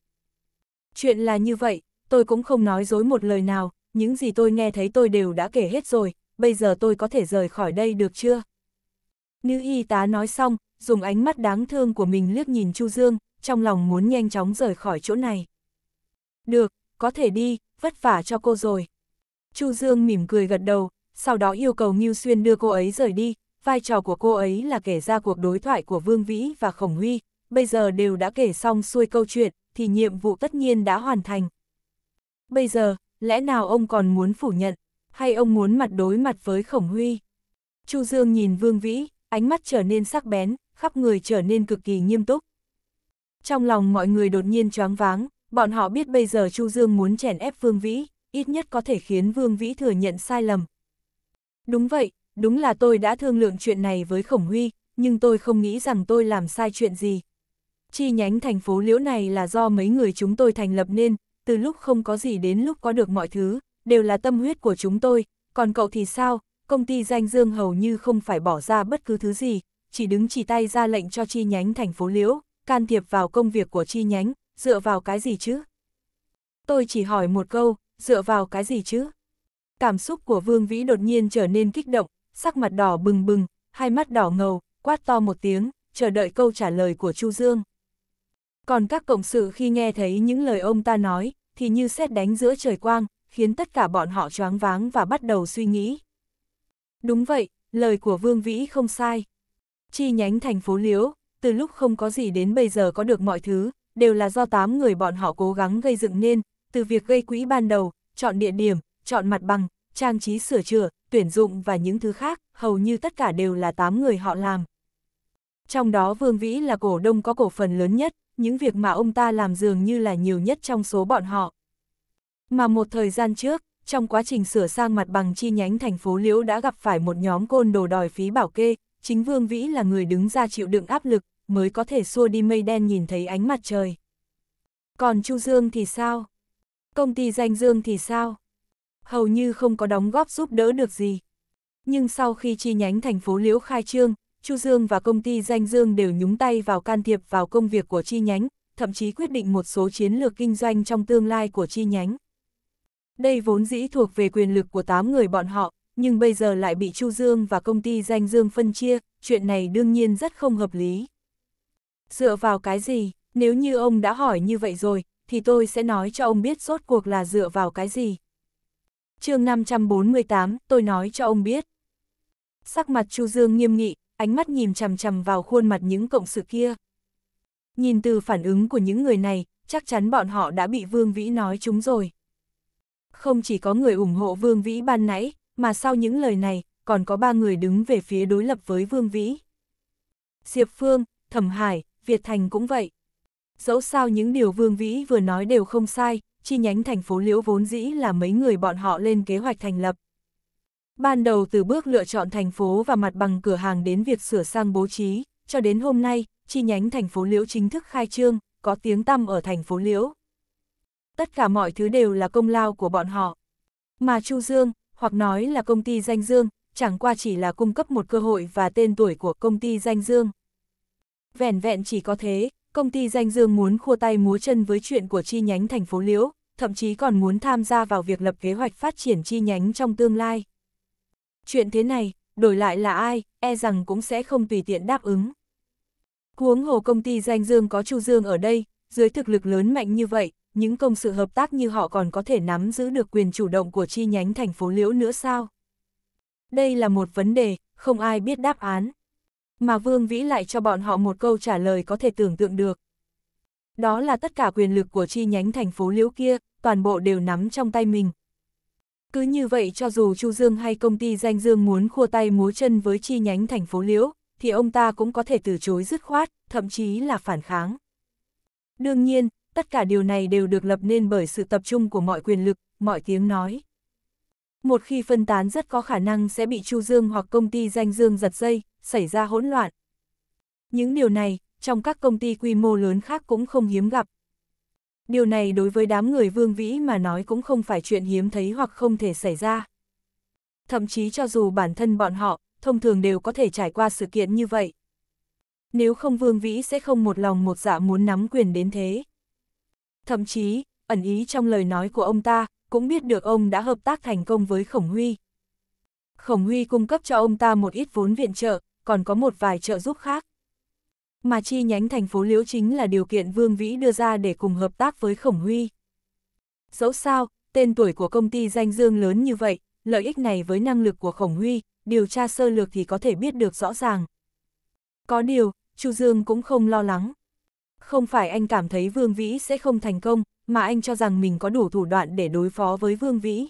Chuyện là như vậy, tôi cũng không nói dối một lời nào, những gì tôi nghe thấy tôi đều đã kể hết rồi, bây giờ tôi có thể rời khỏi đây được chưa? Nữ y tá nói xong, dùng ánh mắt đáng thương của mình liếc nhìn Chu Dương, trong lòng muốn nhanh chóng rời khỏi chỗ này. Được, có thể đi, vất vả cho cô rồi. Chu Dương mỉm cười gật đầu, sau đó yêu cầu Ngưu Xuyên đưa cô ấy rời đi, vai trò của cô ấy là kể ra cuộc đối thoại của Vương Vĩ và Khổng Huy, bây giờ đều đã kể xong xuôi câu chuyện, thì nhiệm vụ tất nhiên đã hoàn thành. Bây giờ, lẽ nào ông còn muốn phủ nhận, hay ông muốn mặt đối mặt với Khổng Huy? Chu Dương nhìn Vương Vĩ, ánh mắt trở nên sắc bén, khắp người trở nên cực kỳ nghiêm túc. Trong lòng mọi người đột nhiên choáng váng, bọn họ biết bây giờ Chu Dương muốn chèn ép Vương Vĩ, ít nhất có thể khiến Vương Vĩ thừa nhận sai lầm. Đúng vậy, đúng là tôi đã thương lượng chuyện này với Khổng Huy, nhưng tôi không nghĩ rằng tôi làm sai chuyện gì. Chi nhánh thành phố Liễu này là do mấy người chúng tôi thành lập nên, từ lúc không có gì đến lúc có được mọi thứ, đều là tâm huyết của chúng tôi, còn cậu thì sao, công ty danh dương hầu như không phải bỏ ra bất cứ thứ gì, chỉ đứng chỉ tay ra lệnh cho chi nhánh thành phố Liễu, can thiệp vào công việc của chi nhánh, dựa vào cái gì chứ? Tôi chỉ hỏi một câu, dựa vào cái gì chứ? Cảm xúc của Vương Vĩ đột nhiên trở nên kích động, sắc mặt đỏ bừng bừng, hai mắt đỏ ngầu, quát to một tiếng, chờ đợi câu trả lời của Chu Dương. Còn các cộng sự khi nghe thấy những lời ông ta nói, thì như xét đánh giữa trời quang, khiến tất cả bọn họ choáng váng và bắt đầu suy nghĩ. Đúng vậy, lời của Vương Vĩ không sai. Chi nhánh thành phố Liễu, từ lúc không có gì đến bây giờ có được mọi thứ, đều là do tám người bọn họ cố gắng gây dựng nên, từ việc gây quỹ ban đầu, chọn địa điểm, chọn mặt bằng, trang trí sửa chữa, tuyển dụng và những thứ khác, hầu như tất cả đều là 8 người họ làm. Trong đó Vương Vĩ là cổ đông có cổ phần lớn nhất, những việc mà ông ta làm dường như là nhiều nhất trong số bọn họ. Mà một thời gian trước, trong quá trình sửa sang mặt bằng chi nhánh thành phố Liễu đã gặp phải một nhóm côn đồ đòi phí bảo kê, chính Vương Vĩ là người đứng ra chịu đựng áp lực, mới có thể xua đi mây đen nhìn thấy ánh mặt trời. Còn Chu Dương thì sao? Công ty danh dương thì sao? Hầu như không có đóng góp giúp đỡ được gì. Nhưng sau khi chi nhánh thành phố Liễu khai trương, Chu Dương và công ty danh dương đều nhúng tay vào can thiệp vào công việc của chi nhánh, thậm chí quyết định một số chiến lược kinh doanh trong tương lai của chi nhánh. Đây vốn dĩ thuộc về quyền lực của 8 người bọn họ, nhưng bây giờ lại bị Chu Dương và công ty danh Dương phân chia, chuyện này đương nhiên rất không hợp lý. Dựa vào cái gì, nếu như ông đã hỏi như vậy rồi, thì tôi sẽ nói cho ông biết rốt cuộc là dựa vào cái gì. chương 548, tôi nói cho ông biết. Sắc mặt Chu Dương nghiêm nghị, ánh mắt nhìn chằm chằm vào khuôn mặt những cộng sự kia. Nhìn từ phản ứng của những người này, chắc chắn bọn họ đã bị Vương Vĩ nói chúng rồi. Không chỉ có người ủng hộ Vương Vĩ ban nãy, mà sau những lời này, còn có ba người đứng về phía đối lập với Vương Vĩ. Diệp Phương, Thẩm Hải, Việt Thành cũng vậy dẫu sao những điều Vương Vĩ vừa nói đều không sai, chi nhánh thành phố Liễu vốn dĩ là mấy người bọn họ lên kế hoạch thành lập. Ban đầu từ bước lựa chọn thành phố và mặt bằng cửa hàng đến việc sửa sang bố trí, cho đến hôm nay, chi nhánh thành phố Liễu chính thức khai trương, có tiếng tăm ở thành phố Liễu. Tất cả mọi thứ đều là công lao của bọn họ. Mà Chu Dương, hoặc nói là công ty danh Dương, chẳng qua chỉ là cung cấp một cơ hội và tên tuổi của công ty danh Dương. vẹn vẹn chỉ có thế, Công ty danh dương muốn khua tay múa chân với chuyện của chi nhánh thành phố Liễu, thậm chí còn muốn tham gia vào việc lập kế hoạch phát triển chi nhánh trong tương lai. Chuyện thế này, đổi lại là ai, e rằng cũng sẽ không tùy tiện đáp ứng. Huống hồ công ty danh dương có Chu Dương ở đây, dưới thực lực lớn mạnh như vậy, những công sự hợp tác như họ còn có thể nắm giữ được quyền chủ động của chi nhánh thành phố Liễu nữa sao? Đây là một vấn đề, không ai biết đáp án mà Vương Vĩ lại cho bọn họ một câu trả lời có thể tưởng tượng được. Đó là tất cả quyền lực của chi nhánh thành phố Liễu kia, toàn bộ đều nắm trong tay mình. Cứ như vậy cho dù Chu Dương hay công ty danh Dương muốn khua tay múa chân với chi nhánh thành phố Liễu, thì ông ta cũng có thể từ chối dứt khoát, thậm chí là phản kháng. Đương nhiên, tất cả điều này đều được lập nên bởi sự tập trung của mọi quyền lực, mọi tiếng nói. Một khi phân tán rất có khả năng sẽ bị Chu Dương hoặc công ty danh Dương giật dây, xảy ra hỗn loạn. Những điều này, trong các công ty quy mô lớn khác cũng không hiếm gặp. Điều này đối với đám người vương vĩ mà nói cũng không phải chuyện hiếm thấy hoặc không thể xảy ra. Thậm chí cho dù bản thân bọn họ, thông thường đều có thể trải qua sự kiện như vậy. Nếu không vương vĩ sẽ không một lòng một dạ muốn nắm quyền đến thế. Thậm chí, ẩn ý trong lời nói của ông ta, cũng biết được ông đã hợp tác thành công với Khổng Huy. Khổng Huy cung cấp cho ông ta một ít vốn viện trợ, còn có một vài trợ giúp khác. Mà chi nhánh thành phố Liễu chính là điều kiện Vương Vĩ đưa ra để cùng hợp tác với Khổng Huy. Dẫu sao, tên tuổi của công ty danh dương lớn như vậy, lợi ích này với năng lực của Khổng Huy, điều tra sơ lược thì có thể biết được rõ ràng. Có điều, Chu Dương cũng không lo lắng. Không phải anh cảm thấy Vương Vĩ sẽ không thành công, mà anh cho rằng mình có đủ thủ đoạn để đối phó với Vương Vĩ.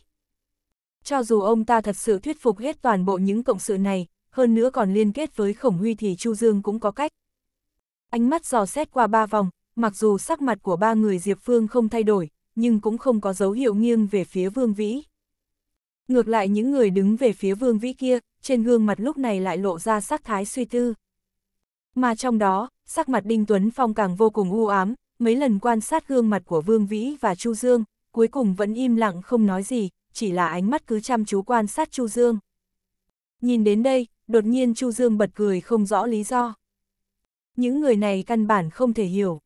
Cho dù ông ta thật sự thuyết phục hết toàn bộ những cộng sự này, hơn nữa còn liên kết với Khổng Huy thì Chu Dương cũng có cách. Ánh mắt dò xét qua ba vòng, mặc dù sắc mặt của ba người Diệp Phương không thay đổi, nhưng cũng không có dấu hiệu nghiêng về phía Vương Vĩ. Ngược lại những người đứng về phía Vương Vĩ kia, trên gương mặt lúc này lại lộ ra sắc thái suy tư. Mà trong đó, sắc mặt Đinh Tuấn Phong càng vô cùng u ám, mấy lần quan sát gương mặt của Vương Vĩ và Chu Dương, cuối cùng vẫn im lặng không nói gì, chỉ là ánh mắt cứ chăm chú quan sát Chu Dương. Nhìn đến đây, đột nhiên Chu Dương bật cười không rõ lý do. Những người này căn bản không thể hiểu.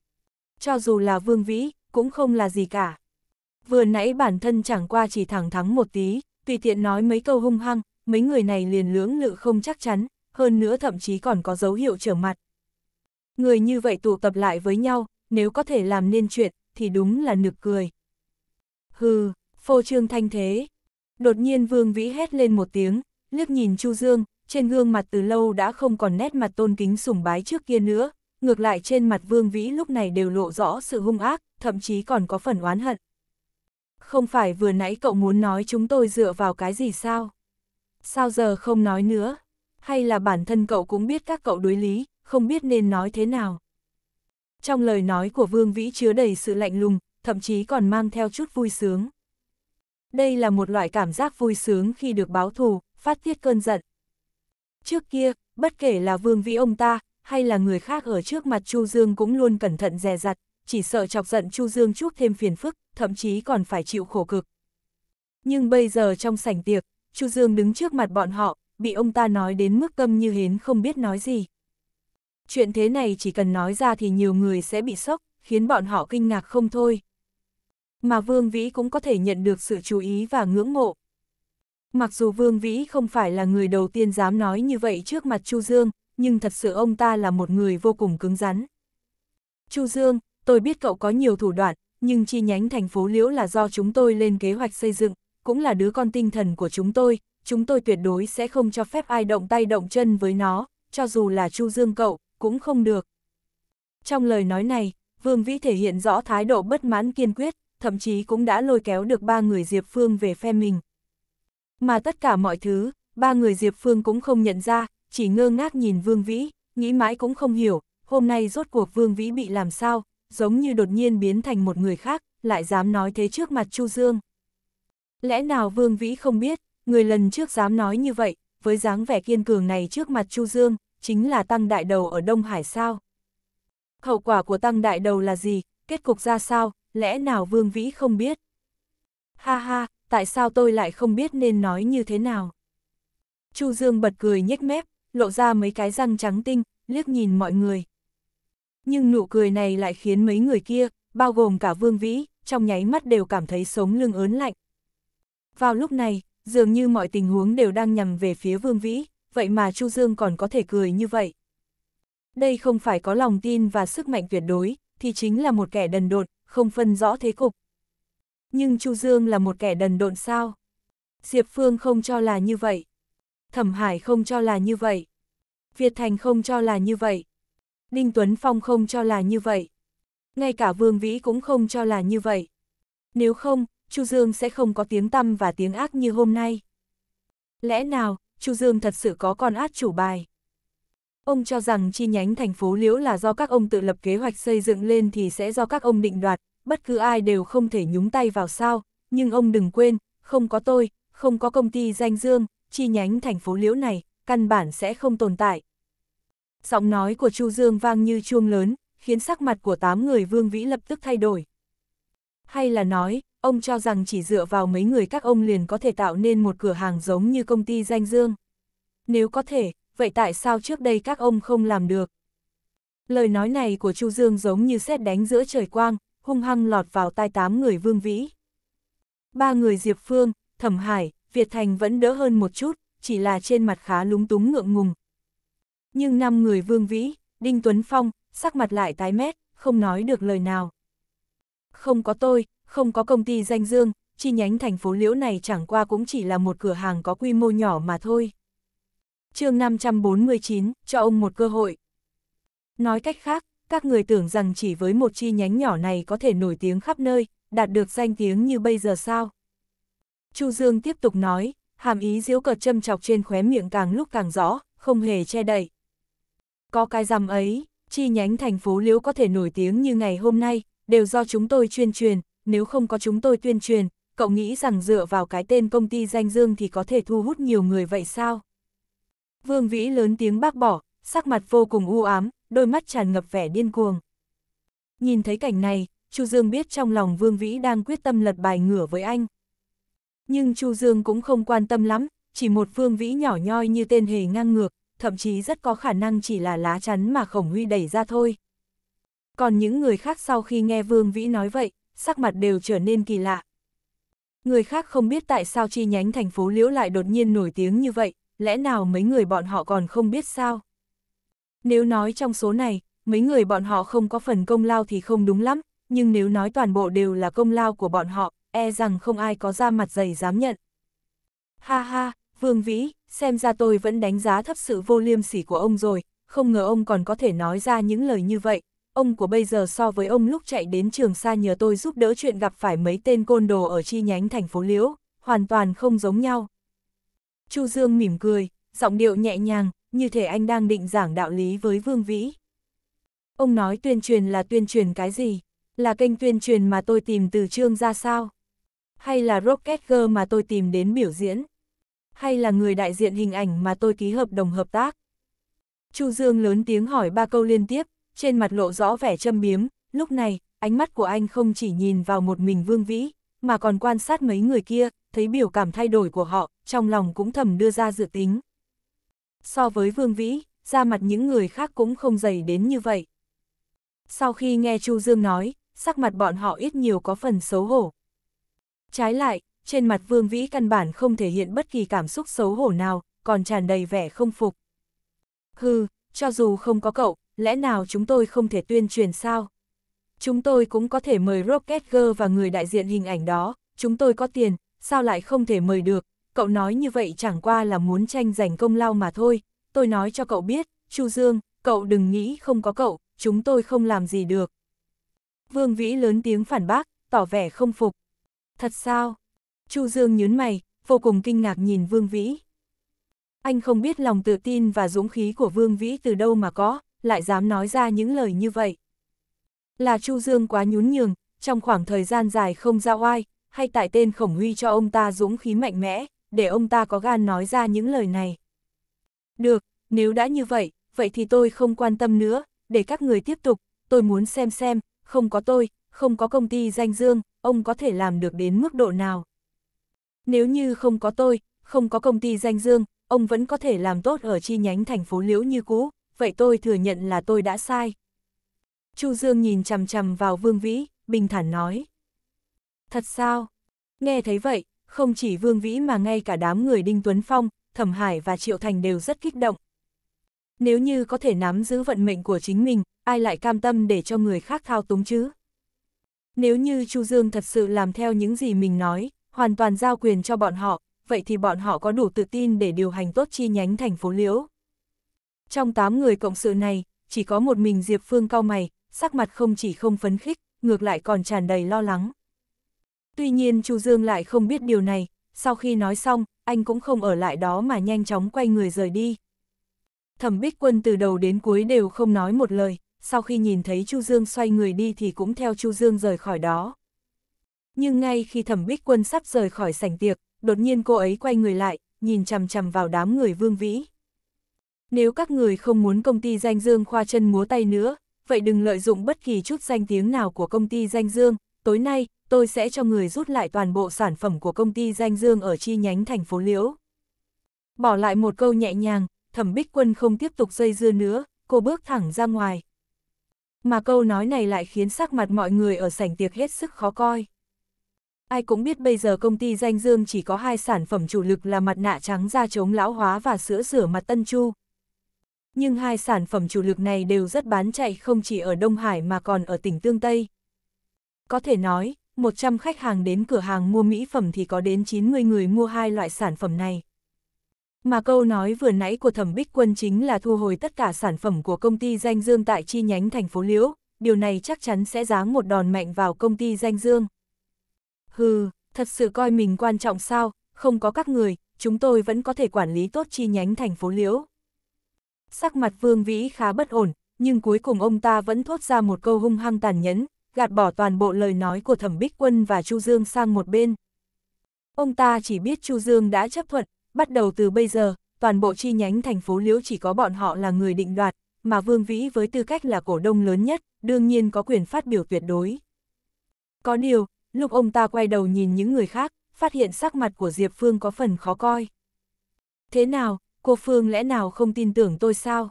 Cho dù là Vương Vĩ, cũng không là gì cả. Vừa nãy bản thân chẳng qua chỉ thẳng thắng một tí, tùy tiện nói mấy câu hung hăng, mấy người này liền lưỡng lự không chắc chắn, hơn nữa thậm chí còn có dấu hiệu trở mặt. Người như vậy tụ tập lại với nhau, nếu có thể làm nên chuyện, thì đúng là nực cười. Hừ, phô trương thanh thế. Đột nhiên Vương Vĩ hét lên một tiếng, liếc nhìn Chu Dương, trên gương mặt từ lâu đã không còn nét mặt tôn kính sùng bái trước kia nữa, ngược lại trên mặt Vương Vĩ lúc này đều lộ rõ sự hung ác, thậm chí còn có phần oán hận. Không phải vừa nãy cậu muốn nói chúng tôi dựa vào cái gì sao? Sao giờ không nói nữa? Hay là bản thân cậu cũng biết các cậu đối lý, không biết nên nói thế nào? Trong lời nói của Vương Vĩ chứa đầy sự lạnh lùng, thậm chí còn mang theo chút vui sướng. Đây là một loại cảm giác vui sướng khi được báo thù, phát tiết cơn giận. Trước kia, bất kể là Vương Vĩ ông ta, hay là người khác ở trước mặt Chu Dương cũng luôn cẩn thận dè dặt, chỉ sợ chọc giận Chu Dương chút thêm phiền phức, thậm chí còn phải chịu khổ cực. Nhưng bây giờ trong sảnh tiệc, Chu Dương đứng trước mặt bọn họ, bị ông ta nói đến mức câm như hến không biết nói gì. Chuyện thế này chỉ cần nói ra thì nhiều người sẽ bị sốc, khiến bọn họ kinh ngạc không thôi. Mà Vương Vĩ cũng có thể nhận được sự chú ý và ngưỡng mộ. Mặc dù Vương Vĩ không phải là người đầu tiên dám nói như vậy trước mặt Chu Dương, nhưng thật sự ông ta là một người vô cùng cứng rắn. Chu Dương, tôi biết cậu có nhiều thủ đoạn, nhưng chi nhánh thành phố Liễu là do chúng tôi lên kế hoạch xây dựng, cũng là đứa con tinh thần của chúng tôi, chúng tôi tuyệt đối sẽ không cho phép ai động tay động chân với nó, cho dù là Chu Dương cậu, cũng không được. Trong lời nói này, Vương Vĩ thể hiện rõ thái độ bất mãn kiên quyết, thậm chí cũng đã lôi kéo được ba người Diệp Phương về phe mình. Mà tất cả mọi thứ, ba người Diệp Phương cũng không nhận ra, chỉ ngơ ngác nhìn Vương Vĩ, nghĩ mãi cũng không hiểu, hôm nay rốt cuộc Vương Vĩ bị làm sao, giống như đột nhiên biến thành một người khác, lại dám nói thế trước mặt Chu Dương. Lẽ nào Vương Vĩ không biết, người lần trước dám nói như vậy, với dáng vẻ kiên cường này trước mặt Chu Dương, chính là Tăng Đại Đầu ở Đông Hải sao? Hậu quả của Tăng Đại Đầu là gì? Kết cục ra sao? Lẽ nào Vương Vĩ không biết? Ha ha, tại sao tôi lại không biết nên nói như thế nào? Chu Dương bật cười nhếch mép, lộ ra mấy cái răng trắng tinh, liếc nhìn mọi người. Nhưng nụ cười này lại khiến mấy người kia, bao gồm cả Vương Vĩ, trong nháy mắt đều cảm thấy sống lưng ớn lạnh. Vào lúc này, dường như mọi tình huống đều đang nhằm về phía Vương Vĩ vậy mà Chu Dương còn có thể cười như vậy. Đây không phải có lòng tin và sức mạnh tuyệt đối, thì chính là một kẻ đần độn, không phân rõ thế cục. Nhưng Chu Dương là một kẻ đần độn sao? Diệp Phương không cho là như vậy. Thẩm Hải không cho là như vậy. Việt Thành không cho là như vậy. Đinh Tuấn Phong không cho là như vậy. Ngay cả Vương Vĩ cũng không cho là như vậy. Nếu không, Chu Dương sẽ không có tiếng tăm và tiếng ác như hôm nay. Lẽ nào, Chu Dương thật sự có con át chủ bài. Ông cho rằng chi nhánh thành phố Liễu là do các ông tự lập kế hoạch xây dựng lên thì sẽ do các ông định đoạt, bất cứ ai đều không thể nhúng tay vào sao, nhưng ông đừng quên, không có tôi, không có công ty danh dương, chi nhánh thành phố Liễu này, căn bản sẽ không tồn tại. Giọng nói của Chu Dương vang như chuông lớn, khiến sắc mặt của tám người Vương Vĩ lập tức thay đổi. Hay là nói, Ông cho rằng chỉ dựa vào mấy người các ông liền có thể tạo nên một cửa hàng giống như công ty danh dương. Nếu có thể, vậy tại sao trước đây các ông không làm được? Lời nói này của Chu Dương giống như xét đánh giữa trời quang, hung hăng lọt vào tai tám người vương vĩ. Ba người Diệp Phương, Thẩm Hải, Việt Thành vẫn đỡ hơn một chút, chỉ là trên mặt khá lúng túng ngượng ngùng. Nhưng năm người vương vĩ, Đinh Tuấn Phong, sắc mặt lại tái mét, không nói được lời nào. Không có tôi, không có công ty danh dương, chi nhánh thành phố Liễu này chẳng qua cũng chỉ là một cửa hàng có quy mô nhỏ mà thôi. chương 549, cho ông một cơ hội. Nói cách khác, các người tưởng rằng chỉ với một chi nhánh nhỏ này có thể nổi tiếng khắp nơi, đạt được danh tiếng như bây giờ sao? Chu Dương tiếp tục nói, hàm ý diễu cợt châm chọc trên khóe miệng càng lúc càng rõ, không hề che đậy. Có cái rằm ấy, chi nhánh thành phố Liễu có thể nổi tiếng như ngày hôm nay, đều do chúng tôi chuyên truyền, nếu không có chúng tôi tuyên truyền, cậu nghĩ rằng dựa vào cái tên công ty danh dương thì có thể thu hút nhiều người vậy sao? Vương Vĩ lớn tiếng bác bỏ, sắc mặt vô cùng u ám, đôi mắt tràn ngập vẻ điên cuồng. Nhìn thấy cảnh này, Chu Dương biết trong lòng Vương Vĩ đang quyết tâm lật bài ngửa với anh. Nhưng Chu Dương cũng không quan tâm lắm, chỉ một Vương Vĩ nhỏ nhoi như tên hề ngang ngược, thậm chí rất có khả năng chỉ là lá chắn mà Khổng Huy đẩy ra thôi. Còn những người khác sau khi nghe Vương Vĩ nói vậy, sắc mặt đều trở nên kỳ lạ. Người khác không biết tại sao chi nhánh thành phố Liễu lại đột nhiên nổi tiếng như vậy, lẽ nào mấy người bọn họ còn không biết sao? Nếu nói trong số này, mấy người bọn họ không có phần công lao thì không đúng lắm, nhưng nếu nói toàn bộ đều là công lao của bọn họ, e rằng không ai có ra mặt dày dám nhận. Ha ha, Vương Vĩ, xem ra tôi vẫn đánh giá thấp sự vô liêm sỉ của ông rồi, không ngờ ông còn có thể nói ra những lời như vậy, ông của bây giờ so với ông lúc chạy đến trường xa nhờ tôi giúp đỡ chuyện gặp phải mấy tên côn đồ ở chi nhánh thành phố Liễu, hoàn toàn không giống nhau. Chu Dương mỉm cười, giọng điệu nhẹ nhàng, như thể anh đang định giảng đạo lý với Vương Vĩ. Ông nói tuyên truyền là tuyên truyền cái gì? Là kênh tuyên truyền mà tôi tìm từ trương ra sao? Hay là Rocket Girl mà tôi tìm đến biểu diễn? Hay là người đại diện hình ảnh mà tôi ký hợp đồng hợp tác? Chu Dương lớn tiếng hỏi ba câu liên tiếp, trên mặt lộ rõ vẻ châm biếm, lúc này, ánh mắt của anh không chỉ nhìn vào một mình Vương Vĩ, mà còn quan sát mấy người kia, thấy biểu cảm thay đổi của họ, trong lòng cũng thầm đưa ra dự tính. So với Vương Vĩ, ra mặt những người khác cũng không dày đến như vậy. Sau khi nghe Chu Dương nói, sắc mặt bọn họ ít nhiều có phần xấu hổ. Trái lại, trên mặt Vương Vĩ căn bản không thể hiện bất kỳ cảm xúc xấu hổ nào, còn tràn đầy vẻ không phục. Hừ, cho dù không có cậu, lẽ nào chúng tôi không thể tuyên truyền sao? Chúng tôi cũng có thể mời Rocket Girl và người đại diện hình ảnh đó, chúng tôi có tiền, sao lại không thể mời được? Cậu nói như vậy chẳng qua là muốn tranh giành công lao mà thôi, tôi nói cho cậu biết, Chu Dương, cậu đừng nghĩ không có cậu, chúng tôi không làm gì được. Vương Vĩ lớn tiếng phản bác, tỏ vẻ không phục. Thật sao? Chu Dương nhớn mày, vô cùng kinh ngạc nhìn Vương Vĩ. Anh không biết lòng tự tin và dũng khí của Vương Vĩ từ đâu mà có, lại dám nói ra những lời như vậy. Là Chu Dương quá nhún nhường, trong khoảng thời gian dài không ra oai, hay tại tên khổng huy cho ông ta dũng khí mạnh mẽ, để ông ta có gan nói ra những lời này. Được, nếu đã như vậy, vậy thì tôi không quan tâm nữa, để các người tiếp tục, tôi muốn xem xem, không có tôi, không có công ty danh dương, ông có thể làm được đến mức độ nào. Nếu như không có tôi, không có công ty danh dương, ông vẫn có thể làm tốt ở chi nhánh thành phố Liễu như cũ, vậy tôi thừa nhận là tôi đã sai. Chu Dương nhìn chằm chằm vào Vương Vĩ, bình thản nói. Thật sao? Nghe thấy vậy, không chỉ Vương Vĩ mà ngay cả đám người Đinh Tuấn Phong, Thẩm Hải và Triệu Thành đều rất kích động. Nếu như có thể nắm giữ vận mệnh của chính mình, ai lại cam tâm để cho người khác thao túng chứ? Nếu như Chu Dương thật sự làm theo những gì mình nói, hoàn toàn giao quyền cho bọn họ, vậy thì bọn họ có đủ tự tin để điều hành tốt chi nhánh thành phố Liễu. Trong 8 người cộng sự này, chỉ có một mình Diệp Phương cau mày, sắc mặt không chỉ không phấn khích, ngược lại còn tràn đầy lo lắng. Tuy nhiên Chu Dương lại không biết điều này, sau khi nói xong, anh cũng không ở lại đó mà nhanh chóng quay người rời đi. Thẩm Bích Quân từ đầu đến cuối đều không nói một lời, sau khi nhìn thấy Chu Dương xoay người đi thì cũng theo Chu Dương rời khỏi đó. Nhưng ngay khi Thẩm Bích Quân sắp rời khỏi sảnh tiệc, đột nhiên cô ấy quay người lại, nhìn chằm chằm vào đám người Vương Vĩ nếu các người không muốn công ty danh dương khoa chân múa tay nữa, vậy đừng lợi dụng bất kỳ chút danh tiếng nào của công ty danh dương, tối nay, tôi sẽ cho người rút lại toàn bộ sản phẩm của công ty danh dương ở chi nhánh thành phố Liễu. Bỏ lại một câu nhẹ nhàng, thẩm bích quân không tiếp tục dây dưa nữa, cô bước thẳng ra ngoài. Mà câu nói này lại khiến sắc mặt mọi người ở sảnh tiệc hết sức khó coi. Ai cũng biết bây giờ công ty danh dương chỉ có hai sản phẩm chủ lực là mặt nạ trắng da chống lão hóa và sữa rửa mặt tân chu, nhưng hai sản phẩm chủ lực này đều rất bán chạy không chỉ ở Đông Hải mà còn ở tỉnh Tương Tây. Có thể nói, 100 khách hàng đến cửa hàng mua mỹ phẩm thì có đến 90 người mua hai loại sản phẩm này. Mà câu nói vừa nãy của Thẩm Bích Quân chính là thu hồi tất cả sản phẩm của công ty Danh Dương tại chi nhánh thành phố Liễu, điều này chắc chắn sẽ giáng một đòn mạnh vào công ty Danh Dương. Hừ, thật sự coi mình quan trọng sao, không có các người, chúng tôi vẫn có thể quản lý tốt chi nhánh thành phố Liễu sắc mặt Vương Vĩ khá bất ổn, nhưng cuối cùng ông ta vẫn thốt ra một câu hung hăng tàn nhẫn, gạt bỏ toàn bộ lời nói của Thẩm Bích Quân và Chu Dương sang một bên. Ông ta chỉ biết Chu Dương đã chấp thuận, bắt đầu từ bây giờ, toàn bộ chi nhánh thành phố Liễu chỉ có bọn họ là người định đoạt, mà Vương Vĩ với tư cách là cổ đông lớn nhất, đương nhiên có quyền phát biểu tuyệt đối. Có điều, lúc ông ta quay đầu nhìn những người khác, phát hiện sắc mặt của Diệp Phương có phần khó coi. Thế nào, cô Phương lẽ nào không tin tưởng tôi sao?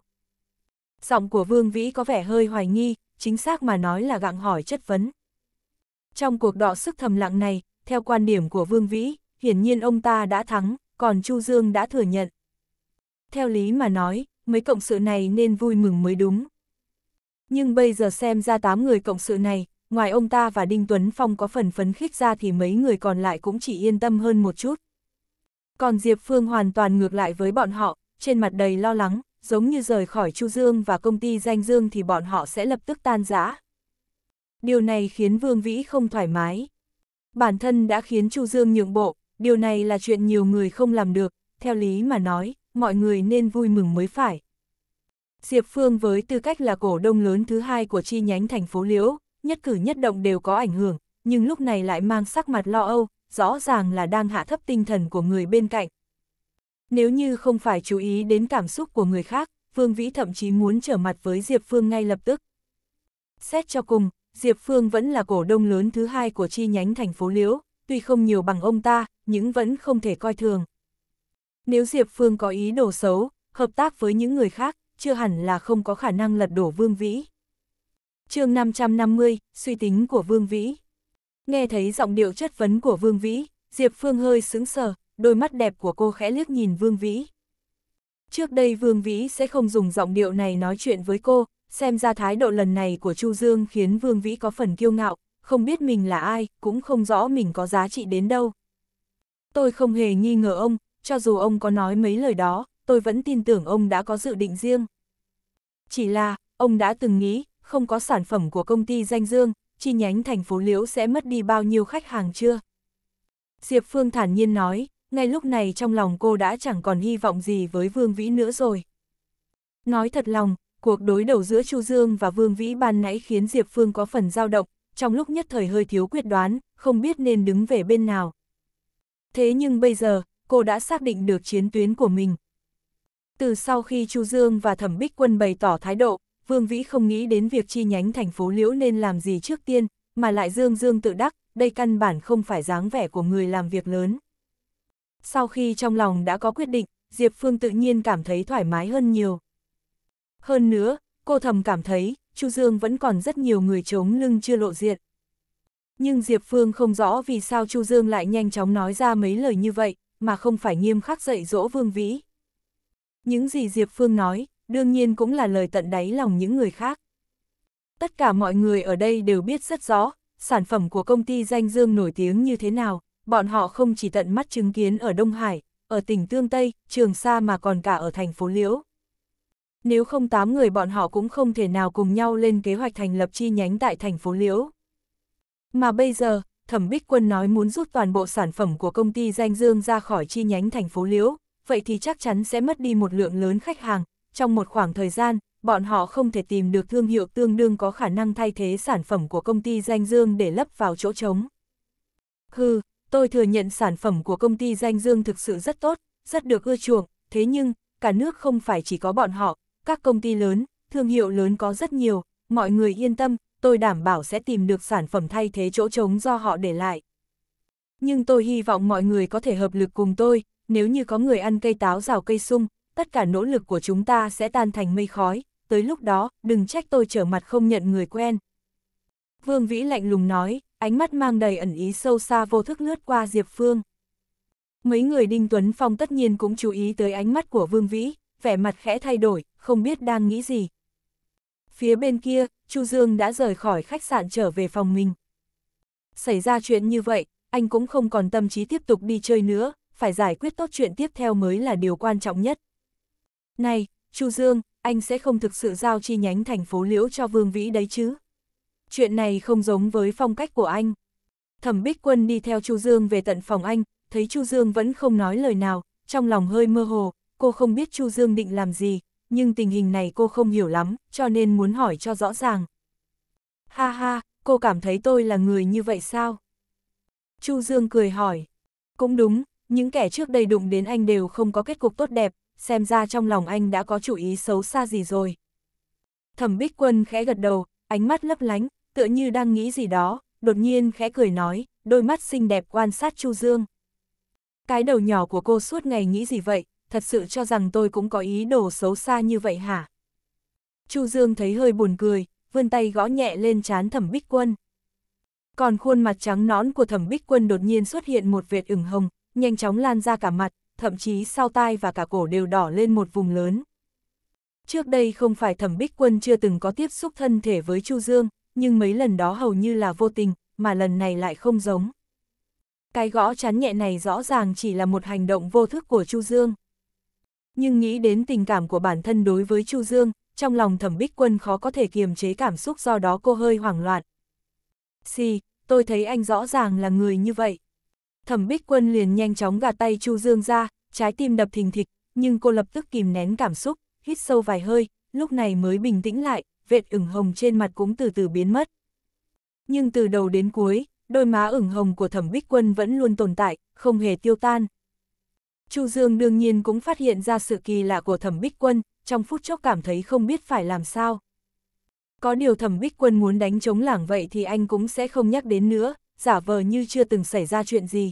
Giọng của Vương Vĩ có vẻ hơi hoài nghi, chính xác mà nói là gặng hỏi chất vấn. Trong cuộc đọ sức thầm lặng này, theo quan điểm của Vương Vĩ, hiển nhiên ông ta đã thắng, còn Chu Dương đã thừa nhận. Theo lý mà nói, mấy cộng sự này nên vui mừng mới đúng. Nhưng bây giờ xem ra 8 người cộng sự này, ngoài ông ta và Đinh Tuấn Phong có phần phấn khích ra thì mấy người còn lại cũng chỉ yên tâm hơn một chút. Còn Diệp Phương hoàn toàn ngược lại với bọn họ, trên mặt đầy lo lắng, giống như rời khỏi Chu Dương và công ty danh Dương thì bọn họ sẽ lập tức tan rã. Điều này khiến Vương Vĩ không thoải mái. Bản thân đã khiến Chu Dương nhượng bộ, điều này là chuyện nhiều người không làm được, theo lý mà nói, mọi người nên vui mừng mới phải. Diệp Phương với tư cách là cổ đông lớn thứ hai của chi nhánh thành phố Liễu, nhất cử nhất động đều có ảnh hưởng, nhưng lúc này lại mang sắc mặt lo âu, rõ ràng là đang hạ thấp tinh thần của người bên cạnh. Nếu như không phải chú ý đến cảm xúc của người khác, Vương Vĩ thậm chí muốn trở mặt với Diệp Phương ngay lập tức. Xét cho cùng, Diệp Phương vẫn là cổ đông lớn thứ hai của chi nhánh thành phố Liễu, tuy không nhiều bằng ông ta, nhưng vẫn không thể coi thường. Nếu Diệp Phương có ý đồ xấu, hợp tác với những người khác, chưa hẳn là không có khả năng lật đổ Vương Vĩ. chương 550, suy tính của Vương Vĩ Nghe thấy giọng điệu chất vấn của Vương Vĩ, Diệp Phương hơi sững sờ, đôi mắt đẹp của cô khẽ liếc nhìn Vương Vĩ. Trước đây Vương Vĩ sẽ không dùng giọng điệu này nói chuyện với cô, xem ra thái độ lần này của Chu Dương khiến Vương Vĩ có phần kiêu ngạo, không biết mình là ai, cũng không rõ mình có giá trị đến đâu. Tôi không hề nghi ngờ ông, cho dù ông có nói mấy lời đó, tôi vẫn tin tưởng ông đã có dự định riêng. Chỉ là, ông đã từng nghĩ, không có sản phẩm của công ty danh dương, chi nhánh thành phố Liễu sẽ mất đi bao nhiêu khách hàng chưa? Diệp Phương thản nhiên nói, ngay lúc này trong lòng cô đã chẳng còn hy vọng gì với Vương Vĩ nữa rồi. Nói thật lòng, cuộc đối đầu giữa Chu Dương và Vương Vĩ ban nãy khiến Diệp Phương có phần dao động, trong lúc nhất thời hơi thiếu quyết đoán, không biết nên đứng về bên nào. Thế nhưng bây giờ, cô đã xác định được chiến tuyến của mình. Từ sau khi Chu Dương và Thẩm Bích Quân bày tỏ thái độ, Vương Vĩ không nghĩ đến việc chi nhánh thành phố Liễu nên làm gì trước tiên, mà lại dương dương tự đắc, đây căn bản không phải dáng vẻ của người làm việc lớn. Sau khi trong lòng đã có quyết định, Diệp Phương tự nhiên cảm thấy thoải mái hơn nhiều. Hơn nữa, cô thầm cảm thấy, Chu Dương vẫn còn rất nhiều người chống lưng chưa lộ diện. Nhưng Diệp Phương không rõ vì sao Chu Dương lại nhanh chóng nói ra mấy lời như vậy, mà không phải nghiêm khắc dạy dỗ Vương Vĩ. Những gì Diệp Phương nói, đương nhiên cũng là lời tận đáy lòng những người khác. Tất cả mọi người ở đây đều biết rất rõ, sản phẩm của công ty danh dương nổi tiếng như thế nào, bọn họ không chỉ tận mắt chứng kiến ở Đông Hải, ở tỉnh Tương Tây, Trường Sa mà còn cả ở thành phố Liễu. Nếu không tám người bọn họ cũng không thể nào cùng nhau lên kế hoạch thành lập chi nhánh tại thành phố Liễu. Mà bây giờ, Thẩm Bích Quân nói muốn rút toàn bộ sản phẩm của công ty danh dương ra khỏi chi nhánh thành phố Liễu, vậy thì chắc chắn sẽ mất đi một lượng lớn khách hàng, trong một khoảng thời gian, bọn họ không thể tìm được thương hiệu tương đương có khả năng thay thế sản phẩm của công ty danh dương để lấp vào chỗ trống. Hừ, tôi thừa nhận sản phẩm của công ty danh dương thực sự rất tốt, rất được ưa chuộng, thế nhưng, cả nước không phải chỉ có bọn họ, các công ty lớn, thương hiệu lớn có rất nhiều, mọi người yên tâm, tôi đảm bảo sẽ tìm được sản phẩm thay thế chỗ trống do họ để lại. Nhưng tôi hy vọng mọi người có thể hợp lực cùng tôi, nếu như có người ăn cây táo rào cây sung, tất cả nỗ lực của chúng ta sẽ tan thành mây khói, tới lúc đó, đừng trách tôi trở mặt không nhận người quen. Vương Vĩ lạnh lùng nói, ánh mắt mang đầy ẩn ý sâu xa vô thức lướt qua Diệp Phương. Mấy người Đinh Tuấn Phong tất nhiên cũng chú ý tới ánh mắt của Vương Vĩ, vẻ mặt khẽ thay đổi, không biết đang nghĩ gì. Phía bên kia, Chu Dương đã rời khỏi khách sạn trở về phòng mình. Xảy ra chuyện như vậy, anh cũng không còn tâm trí tiếp tục đi chơi nữa, phải giải quyết tốt chuyện tiếp theo mới là điều quan trọng nhất. Này, Chu Dương, anh sẽ không thực sự giao chi nhánh thành phố Liễu cho Vương Vĩ đấy chứ? Chuyện này không giống với phong cách của anh. Thẩm Bích Quân đi theo Chu Dương về tận phòng anh, thấy Chu Dương vẫn không nói lời nào, trong lòng hơi mơ hồ, cô không biết Chu Dương định làm gì, nhưng tình hình này cô không hiểu lắm, cho nên muốn hỏi cho rõ ràng. Ha ha, cô cảm thấy tôi là người như vậy sao? Chu Dương cười hỏi. Cũng đúng, những kẻ trước đây đụng đến anh đều không có kết cục tốt đẹp, xem ra trong lòng anh đã có chủ ý xấu xa gì rồi. Thẩm Bích Quân khẽ gật đầu, ánh mắt lấp lánh, tựa như đang nghĩ gì đó, đột nhiên khẽ cười nói, đôi mắt xinh đẹp quan sát Chu Dương. Cái đầu nhỏ của cô suốt ngày nghĩ gì vậy, thật sự cho rằng tôi cũng có ý đồ xấu xa như vậy hả? Chu Dương thấy hơi buồn cười, vươn tay gõ nhẹ lên trán Thẩm Bích Quân. Còn khuôn mặt trắng nõn của Thẩm Bích Quân đột nhiên xuất hiện một vệt ửng hồng, nhanh chóng lan ra cả mặt, thậm chí sau tai và cả cổ đều đỏ lên một vùng lớn. Trước đây không phải thẩm bích quân chưa từng có tiếp xúc thân thể với Chu Dương, nhưng mấy lần đó hầu như là vô tình, mà lần này lại không giống. Cái gõ chán nhẹ này rõ ràng chỉ là một hành động vô thức của Chu Dương. Nhưng nghĩ đến tình cảm của bản thân đối với Chu Dương, trong lòng thẩm bích quân khó có thể kiềm chế cảm xúc do đó cô hơi hoảng loạn. Xì, tôi thấy anh rõ ràng là người như vậy. Thẩm Bích Quân liền nhanh chóng gạt tay Chu Dương ra, trái tim đập thình thịch, nhưng cô lập tức kìm nén cảm xúc, hít sâu vài hơi, lúc này mới bình tĩnh lại, vệt ửng hồng trên mặt cũng từ từ biến mất. Nhưng từ đầu đến cuối, đôi má ửng hồng của Thẩm Bích Quân vẫn luôn tồn tại, không hề tiêu tan. Chu Dương đương nhiên cũng phát hiện ra sự kỳ lạ của Thẩm Bích Quân, trong phút chốc cảm thấy không biết phải làm sao. Có điều Thẩm Bích Quân muốn đánh chống lảng vậy thì anh cũng sẽ không nhắc đến nữa, giả vờ như chưa từng xảy ra chuyện gì.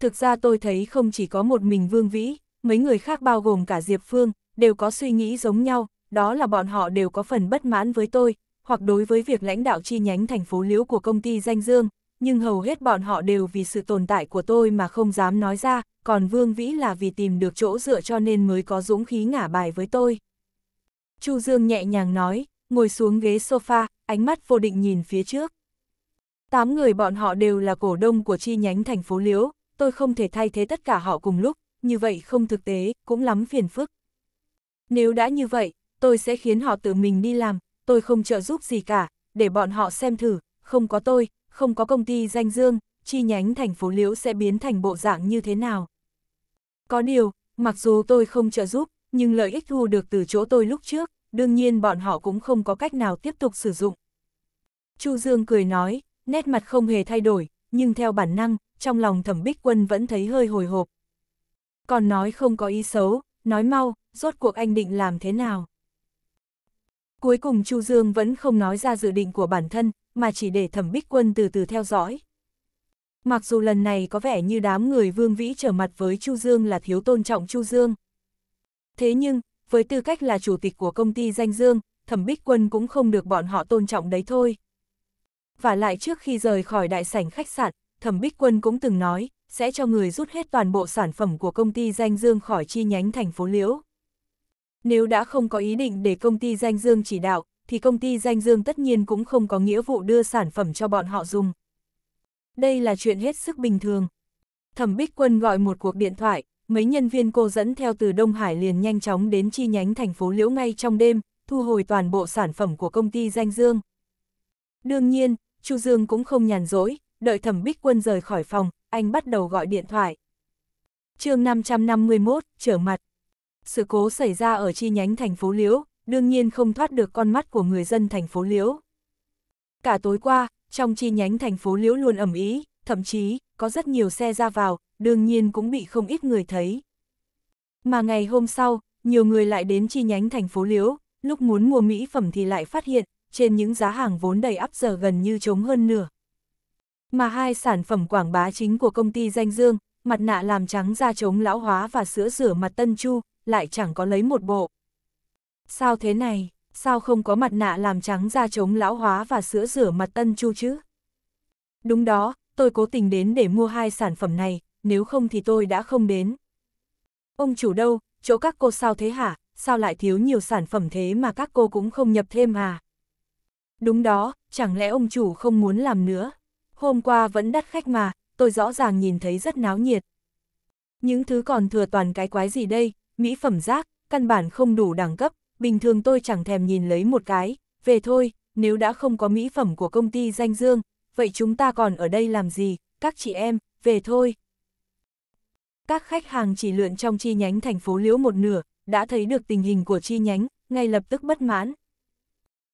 Thực ra tôi thấy không chỉ có một mình Vương Vĩ, mấy người khác bao gồm cả Diệp Phương, đều có suy nghĩ giống nhau, đó là bọn họ đều có phần bất mãn với tôi, hoặc đối với việc lãnh đạo chi nhánh thành phố Liễu của công ty Danh Dương, nhưng hầu hết bọn họ đều vì sự tồn tại của tôi mà không dám nói ra, còn Vương Vĩ là vì tìm được chỗ dựa cho nên mới có dũng khí ngả bài với tôi. Chu Dương nhẹ nhàng nói, ngồi xuống ghế sofa, ánh mắt vô định nhìn phía trước. Tám người bọn họ đều là cổ đông của chi nhánh thành phố Liễu, tôi không thể thay thế tất cả họ cùng lúc, như vậy không thực tế, cũng lắm phiền phức. Nếu đã như vậy, tôi sẽ khiến họ tự mình đi làm, tôi không trợ giúp gì cả, để bọn họ xem thử, không có tôi, không có công ty danh dương, chi nhánh thành phố Liễu sẽ biến thành bộ dạng như thế nào. Có điều, mặc dù tôi không trợ giúp, nhưng lợi ích thu được từ chỗ tôi lúc trước, đương nhiên bọn họ cũng không có cách nào tiếp tục sử dụng. Chu Dương cười nói, nét mặt không hề thay đổi, nhưng theo bản năng, trong lòng thẩm bích quân vẫn thấy hơi hồi hộp. Còn nói không có ý xấu, nói mau, rốt cuộc anh định làm thế nào. Cuối cùng Chu Dương vẫn không nói ra dự định của bản thân, mà chỉ để thẩm bích quân từ từ theo dõi. Mặc dù lần này có vẻ như đám người vương vĩ trở mặt với Chu Dương là thiếu tôn trọng Chu Dương. Thế nhưng, với tư cách là chủ tịch của công ty danh Dương, thẩm bích quân cũng không được bọn họ tôn trọng đấy thôi và lại trước khi rời khỏi đại sảnh khách sạn, Thẩm Bích Quân cũng từng nói, sẽ cho người rút hết toàn bộ sản phẩm của công ty Danh Dương khỏi chi nhánh thành phố Liễu. Nếu đã không có ý định để công ty Danh Dương chỉ đạo, thì công ty Danh Dương tất nhiên cũng không có nghĩa vụ đưa sản phẩm cho bọn họ dùng. Đây là chuyện hết sức bình thường. Thẩm Bích Quân gọi một cuộc điện thoại, mấy nhân viên cô dẫn theo từ Đông Hải liền nhanh chóng đến chi nhánh thành phố Liễu ngay trong đêm, thu hồi toàn bộ sản phẩm của công ty Danh Dương. Đương nhiên, Chu Dương cũng không nhàn rỗi, đợi thẩm bích quân rời khỏi phòng, anh bắt đầu gọi điện thoại. chương 551, trở mặt. Sự cố xảy ra ở chi nhánh thành phố Liễu, đương nhiên không thoát được con mắt của người dân thành phố Liễu. Cả tối qua, trong chi nhánh thành phố Liễu luôn ầm ý, thậm chí, có rất nhiều xe ra vào, đương nhiên cũng bị không ít người thấy. Mà ngày hôm sau, nhiều người lại đến chi nhánh thành phố Liễu, lúc muốn mua mỹ phẩm thì lại phát hiện, trên những giá hàng vốn đầy ắp giờ gần như trống hơn nửa. Mà hai sản phẩm quảng bá chính của công ty danh dương, mặt nạ làm trắng da chống lão hóa và sữa rửa mặt tân chu, lại chẳng có lấy một bộ. Sao thế này, sao không có mặt nạ làm trắng da chống lão hóa và sữa rửa mặt tân chu chứ? Đúng đó, tôi cố tình đến để mua hai sản phẩm này, nếu không thì tôi đã không đến. Ông chủ đâu, chỗ các cô sao thế hả, sao lại thiếu nhiều sản phẩm thế mà các cô cũng không nhập thêm à? Đúng đó, chẳng lẽ ông chủ không muốn làm nữa? Hôm qua vẫn đắt khách mà, tôi rõ ràng nhìn thấy rất náo nhiệt. Những thứ còn thừa toàn cái quái gì đây, mỹ phẩm rác, căn bản không đủ đẳng cấp, bình thường tôi chẳng thèm nhìn lấy một cái, về thôi, nếu đã không có mỹ phẩm của công ty danh dương, vậy chúng ta còn ở đây làm gì, các chị em, về thôi. Các khách hàng chỉ lượn trong chi nhánh thành phố Liễu một nửa, đã thấy được tình hình của chi nhánh, ngay lập tức bất mãn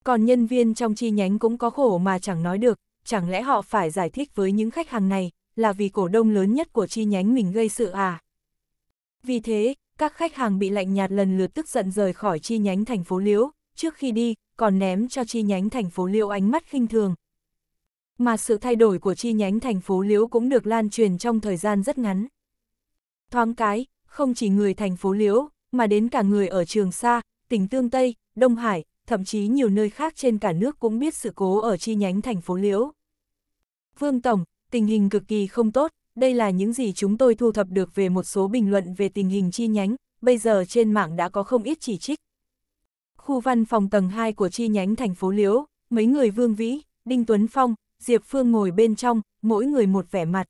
còn nhân viên trong chi nhánh cũng có khổ mà chẳng nói được, chẳng lẽ họ phải giải thích với những khách hàng này là vì cổ đông lớn nhất của chi nhánh mình gây sự à? Vì thế, các khách hàng bị lạnh nhạt lần lượt tức giận rời khỏi chi nhánh thành phố Liễu, trước khi đi, còn ném cho chi nhánh thành phố Liễu ánh mắt khinh thường. Mà sự thay đổi của chi nhánh thành phố Liễu cũng được lan truyền trong thời gian rất ngắn. Thoáng cái, không chỉ người thành phố Liễu, mà đến cả người ở Trường Sa, tỉnh Tương Tây, Đông Hải, thậm chí nhiều nơi khác trên cả nước cũng biết sự cố ở chi nhánh thành phố Liễu. Vương Tổng, tình hình cực kỳ không tốt, đây là những gì chúng tôi thu thập được về một số bình luận về tình hình chi nhánh, bây giờ trên mạng đã có không ít chỉ trích. Khu văn phòng tầng 2 của chi nhánh thành phố Liễu, mấy người Vương Vĩ, Đinh Tuấn Phong, Diệp Phương ngồi bên trong, mỗi người một vẻ mặt.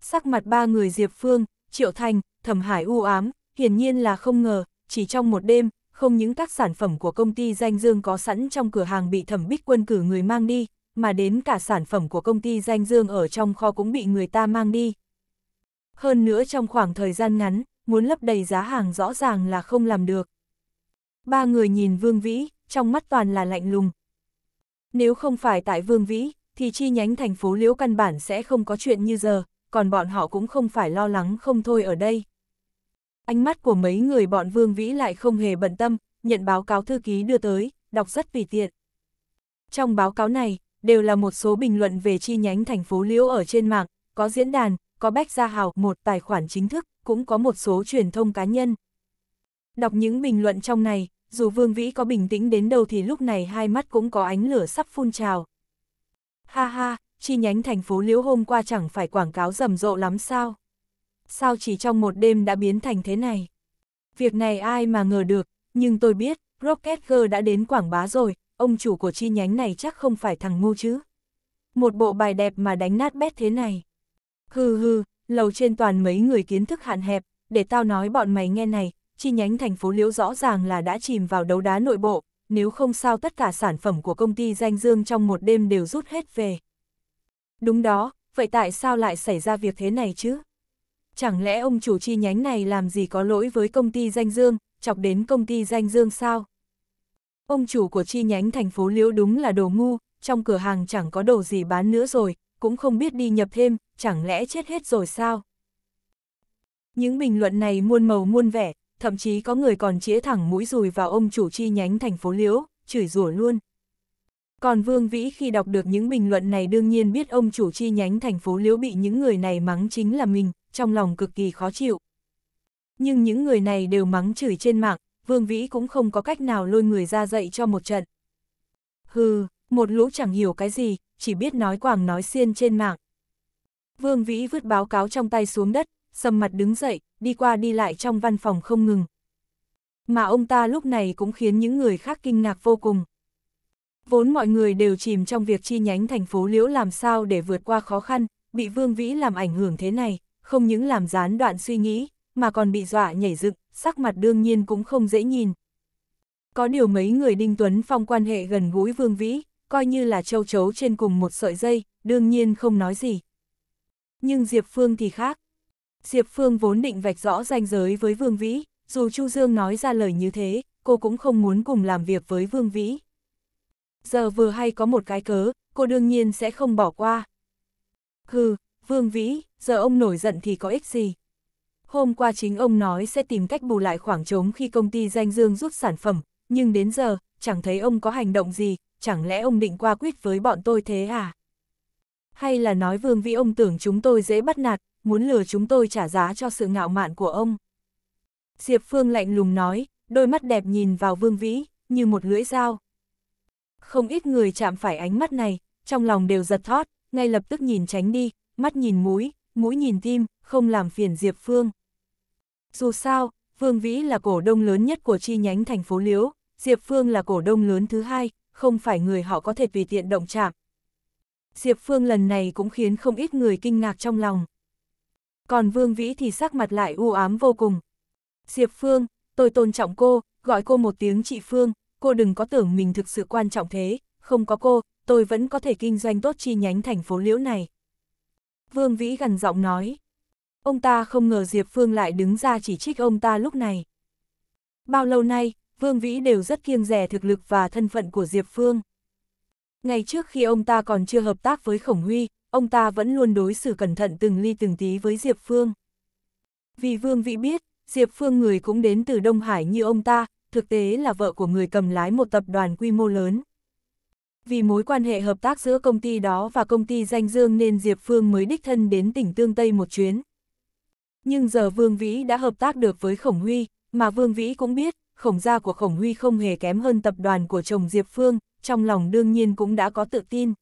Sắc mặt ba người Diệp Phương, Triệu Thành, Thẩm Hải u ám, hiển nhiên là không ngờ, chỉ trong một đêm, không những các sản phẩm của công ty danh dương có sẵn trong cửa hàng bị thẩm bích quân cử người mang đi, mà đến cả sản phẩm của công ty danh dương ở trong kho cũng bị người ta mang đi. Hơn nữa trong khoảng thời gian ngắn, muốn lấp đầy giá hàng rõ ràng là không làm được. Ba người nhìn Vương Vĩ, trong mắt toàn là lạnh lùng. Nếu không phải tại Vương Vĩ, thì chi nhánh thành phố Liễu căn bản sẽ không có chuyện như giờ, còn bọn họ cũng không phải lo lắng không thôi ở đây. Ánh mắt của mấy người bọn Vương Vĩ lại không hề bận tâm, nhận báo cáo thư ký đưa tới, đọc rất tùy tiện. Trong báo cáo này, đều là một số bình luận về chi nhánh thành phố Liễu ở trên mạng, có diễn đàn, có Bách Gia Hào, một tài khoản chính thức, cũng có một số truyền thông cá nhân. Đọc những bình luận trong này, dù Vương Vĩ có bình tĩnh đến đâu thì lúc này hai mắt cũng có ánh lửa sắp phun trào. Ha ha, chi nhánh thành phố Liễu hôm qua chẳng phải quảng cáo rầm rộ lắm sao? sao chỉ trong một đêm đã biến thành thế này. Việc này ai mà ngờ được, nhưng tôi biết, Rocketger đã đến Quảng Bá rồi, ông chủ của chi nhánh này chắc không phải thằng ngu chứ. Một bộ bài đẹp mà đánh nát bét thế này. Hừ hừ, lầu trên toàn mấy người kiến thức hạn hẹp, để tao nói bọn mày nghe này, chi nhánh thành phố Liễu rõ ràng là đã chìm vào đấu đá nội bộ, nếu không sao tất cả sản phẩm của công ty danh dương trong một đêm đều rút hết về. Đúng đó, vậy tại sao lại xảy ra việc thế này chứ? chẳng lẽ ông chủ chi nhánh này làm gì có lỗi với công ty danh dương, chọc đến công ty danh dương sao? Ông chủ của chi nhánh thành phố Liễu đúng là đồ ngu, trong cửa hàng chẳng có đồ gì bán nữa rồi, cũng không biết đi nhập thêm, chẳng lẽ chết hết rồi sao? Những bình luận này muôn màu muôn vẻ, thậm chí có người còn chĩa thẳng mũi dùi vào ông chủ chi nhánh thành phố Liễu, chửi rủa luôn. Còn Vương Vĩ khi đọc được những bình luận này đương nhiên biết ông chủ chi nhánh thành phố Liễu bị những người này mắng chính là mình, trong lòng cực kỳ khó chịu. Nhưng những người này đều mắng chửi trên mạng, Vương Vĩ cũng không có cách nào lôi người ra dậy cho một trận. Hừ, một lũ chẳng hiểu cái gì, chỉ biết nói quảng nói xiên trên mạng. Vương Vĩ vứt báo cáo trong tay xuống đất, sầm mặt đứng dậy, đi qua đi lại trong văn phòng không ngừng. Mà ông ta lúc này cũng khiến những người khác kinh ngạc vô cùng. Vốn mọi người đều chìm trong việc chi nhánh thành phố Liễu làm sao để vượt qua khó khăn, bị Vương Vĩ làm ảnh hưởng thế này, không những làm gián đoạn suy nghĩ, mà còn bị dọa nhảy dựng, sắc mặt đương nhiên cũng không dễ nhìn. Có điều mấy người Đinh Tuấn Phong quan hệ gần gũi Vương Vĩ, coi như là châu chấu trên cùng một sợi dây, đương nhiên không nói gì. Nhưng Diệp Phương thì khác. Diệp Phương vốn định vạch rõ ranh giới với Vương Vĩ, dù Chu Dương nói ra lời như thế, cô cũng không muốn cùng làm việc với Vương Vĩ. Giờ vừa hay có một cái cớ, cô đương nhiên sẽ không bỏ qua. Hừ, Vương Vĩ, giờ ông nổi giận thì có ích gì? Hôm qua chính ông nói sẽ tìm cách bù lại khoảng trống khi công ty danh dương rút sản phẩm, nhưng đến giờ, chẳng thấy ông có hành động gì, chẳng lẽ ông định qua quyết với bọn tôi thế à? Hay là nói Vương Vĩ ông tưởng chúng tôi dễ bắt nạt, muốn lừa chúng tôi trả giá cho sự ngạo mạn của ông? Diệp Phương lạnh lùng nói, đôi mắt đẹp nhìn vào Vương Vĩ, như một lưỡi dao. Không ít người chạm phải ánh mắt này, trong lòng đều giật thót, ngay lập tức nhìn tránh đi, mắt nhìn mũi, mũi nhìn tim, không làm phiền Diệp Phương. Dù sao, Vương Vĩ là cổ đông lớn nhất của chi nhánh thành phố Liễu, Diệp Phương là cổ đông lớn thứ hai, không phải người họ có thể tùy tiện động chạm. Diệp Phương lần này cũng khiến không ít người kinh ngạc trong lòng. Còn Vương Vĩ thì sắc mặt lại u ám vô cùng. Diệp Phương, tôi tôn trọng cô, gọi cô một tiếng chị Phương, cô đừng có tưởng mình thực sự quan trọng thế, không có cô, tôi vẫn có thể kinh doanh tốt chi nhánh thành phố liễu này. Vương Vĩ gần giọng nói. Ông ta không ngờ Diệp Phương lại đứng ra chỉ trích ông ta lúc này. Bao lâu nay, Vương Vĩ đều rất kiêng rẻ thực lực và thân phận của Diệp Phương. Ngày trước khi ông ta còn chưa hợp tác với Khổng Huy, ông ta vẫn luôn đối xử cẩn thận từng ly từng tí với Diệp Phương. Vì Vương Vĩ biết, Diệp Phương người cũng đến từ Đông Hải như ông ta, thực tế là vợ của người cầm lái một tập đoàn quy mô lớn vì mối quan hệ hợp tác giữa công ty đó và công ty danh dương nên Diệp Phương mới đích thân đến tỉnh Tương Tây một chuyến. Nhưng giờ Vương Vĩ đã hợp tác được với Khổng Huy, mà Vương Vĩ cũng biết, khổng gia của Khổng Huy không hề kém hơn tập đoàn của chồng Diệp Phương, trong lòng đương nhiên cũng đã có tự tin.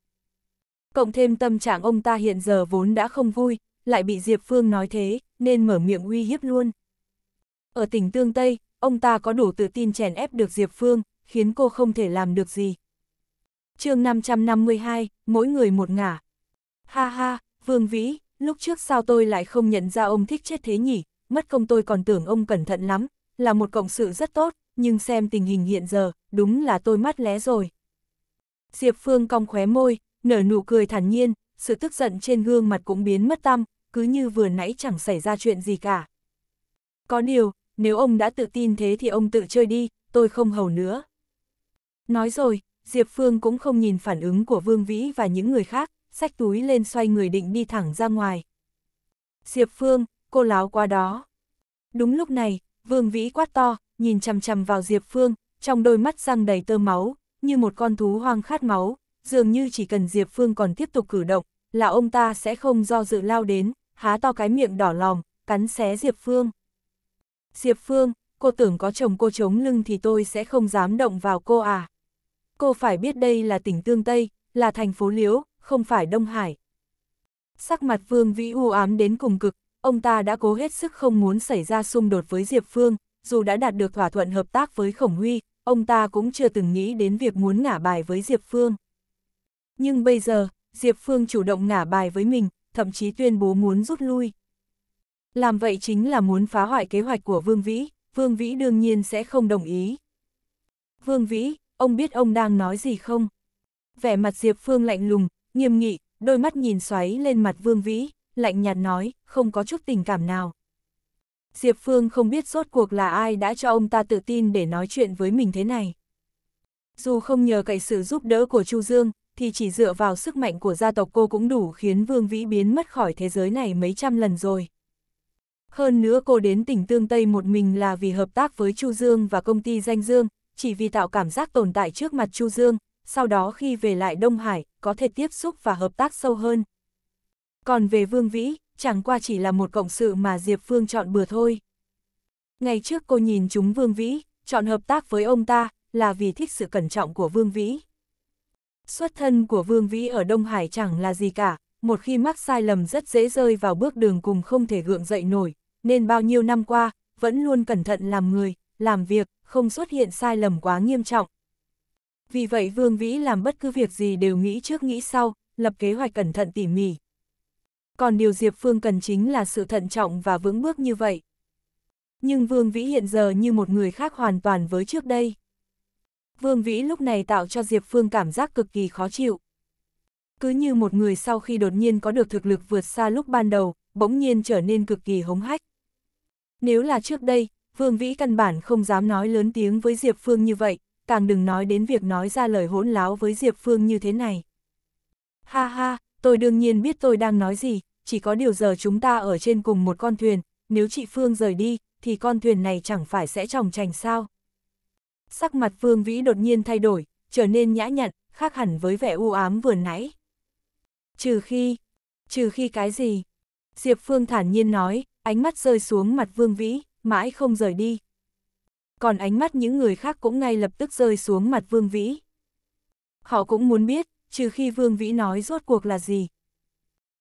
Cộng thêm tâm trạng ông ta hiện giờ vốn đã không vui, lại bị Diệp Phương nói thế, nên mở miệng uy hiếp luôn. Ở tỉnh Tương Tây, ông ta có đủ tự tin chèn ép được Diệp Phương, khiến cô không thể làm được gì chương 552, mỗi người một ngả. Ha ha, Vương Vĩ, lúc trước sao tôi lại không nhận ra ông thích chết thế nhỉ, mất công tôi còn tưởng ông cẩn thận lắm, là một cộng sự rất tốt, nhưng xem tình hình hiện giờ, đúng là tôi mắt lé rồi. Diệp Phương cong khóe môi, nở nụ cười thản nhiên, sự tức giận trên gương mặt cũng biến mất tâm cứ như vừa nãy chẳng xảy ra chuyện gì cả. Có điều, nếu ông đã tự tin thế thì ông tự chơi đi, tôi không hầu nữa. Nói rồi, Diệp Phương cũng không nhìn phản ứng của Vương Vĩ và những người khác, sách túi lên xoay người định đi thẳng ra ngoài. Diệp Phương, cô láo quá đó. Đúng lúc này, Vương Vĩ quát to, nhìn chằm chằm vào Diệp Phương, trong đôi mắt răng đầy tơ máu, như một con thú hoang khát máu, dường như chỉ cần Diệp Phương còn tiếp tục cử động, là ông ta sẽ không do dự lao đến, há to cái miệng đỏ lòng, cắn xé Diệp Phương. Diệp Phương, cô tưởng có chồng cô chống lưng thì tôi sẽ không dám động vào cô à cô phải biết đây là tỉnh Tương Tây, là thành phố liếu, không phải Đông Hải. Sắc mặt Vương Vĩ u ám đến cùng cực, ông ta đã cố hết sức không muốn xảy ra xung đột với Diệp Phương, dù đã đạt được thỏa thuận hợp tác với Khổng Huy, ông ta cũng chưa từng nghĩ đến việc muốn ngả bài với Diệp Phương. Nhưng bây giờ, Diệp Phương chủ động ngả bài với mình, thậm chí tuyên bố muốn rút lui. Làm vậy chính là muốn phá hoại kế hoạch của Vương Vĩ, Vương Vĩ đương nhiên sẽ không đồng ý. Vương Vĩ, ông biết ông đang nói gì không? Vẻ mặt Diệp Phương lạnh lùng, nghiêm nghị, đôi mắt nhìn xoáy lên mặt Vương Vĩ, lạnh nhạt nói, không có chút tình cảm nào. Diệp Phương không biết rốt cuộc là ai đã cho ông ta tự tin để nói chuyện với mình thế này. Dù không nhờ cậy sự giúp đỡ của Chu Dương, thì chỉ dựa vào sức mạnh của gia tộc cô cũng đủ khiến Vương Vĩ biến mất khỏi thế giới này mấy trăm lần rồi. Hơn nữa cô đến tỉnh Tương Tây một mình là vì hợp tác với Chu Dương và công ty Danh Dương, chỉ vì tạo cảm giác tồn tại trước mặt Chu Dương, sau đó khi về lại Đông Hải, có thể tiếp xúc và hợp tác sâu hơn. Còn về Vương Vĩ, chẳng qua chỉ là một cộng sự mà Diệp Phương chọn bừa thôi. Ngày trước cô nhìn chúng Vương Vĩ, chọn hợp tác với ông ta, là vì thích sự cẩn trọng của Vương Vĩ. Xuất thân của Vương Vĩ ở Đông Hải chẳng là gì cả, một khi mắc sai lầm rất dễ rơi vào bước đường cùng không thể gượng dậy nổi, nên bao nhiêu năm qua, vẫn luôn cẩn thận làm người, làm việc, không xuất hiện sai lầm quá nghiêm trọng. Vì vậy Vương Vĩ làm bất cứ việc gì đều nghĩ trước nghĩ sau, lập kế hoạch cẩn thận tỉ mỉ. Còn điều Diệp Phương cần chính là sự thận trọng và vững bước như vậy. Nhưng Vương Vĩ hiện giờ như một người khác hoàn toàn với trước đây. Vương Vĩ lúc này tạo cho Diệp Phương cảm giác cực kỳ khó chịu. Cứ như một người sau khi đột nhiên có được thực lực vượt xa lúc ban đầu, bỗng nhiên trở nên cực kỳ hống hách. Nếu là trước đây, Vương Vĩ căn bản không dám nói lớn tiếng với Diệp Phương như vậy, càng đừng nói đến việc nói ra lời hỗn láo với Diệp Phương như thế này. Ha ha, tôi đương nhiên biết tôi đang nói gì, chỉ có điều giờ chúng ta ở trên cùng một con thuyền, nếu chị Phương rời đi, thì con thuyền này chẳng phải sẽ tròng trành sao. Sắc mặt Vương Vĩ đột nhiên thay đổi, trở nên nhã nhặn, khác hẳn với vẻ u ám vừa nãy. Trừ khi, trừ khi cái gì? Diệp Phương thản nhiên nói, ánh mắt rơi xuống mặt Vương Vĩ, mãi không rời đi. Còn ánh mắt những người khác cũng ngay lập tức rơi xuống mặt Vương Vĩ. Họ cũng muốn biết, trừ khi Vương Vĩ nói rốt cuộc là gì.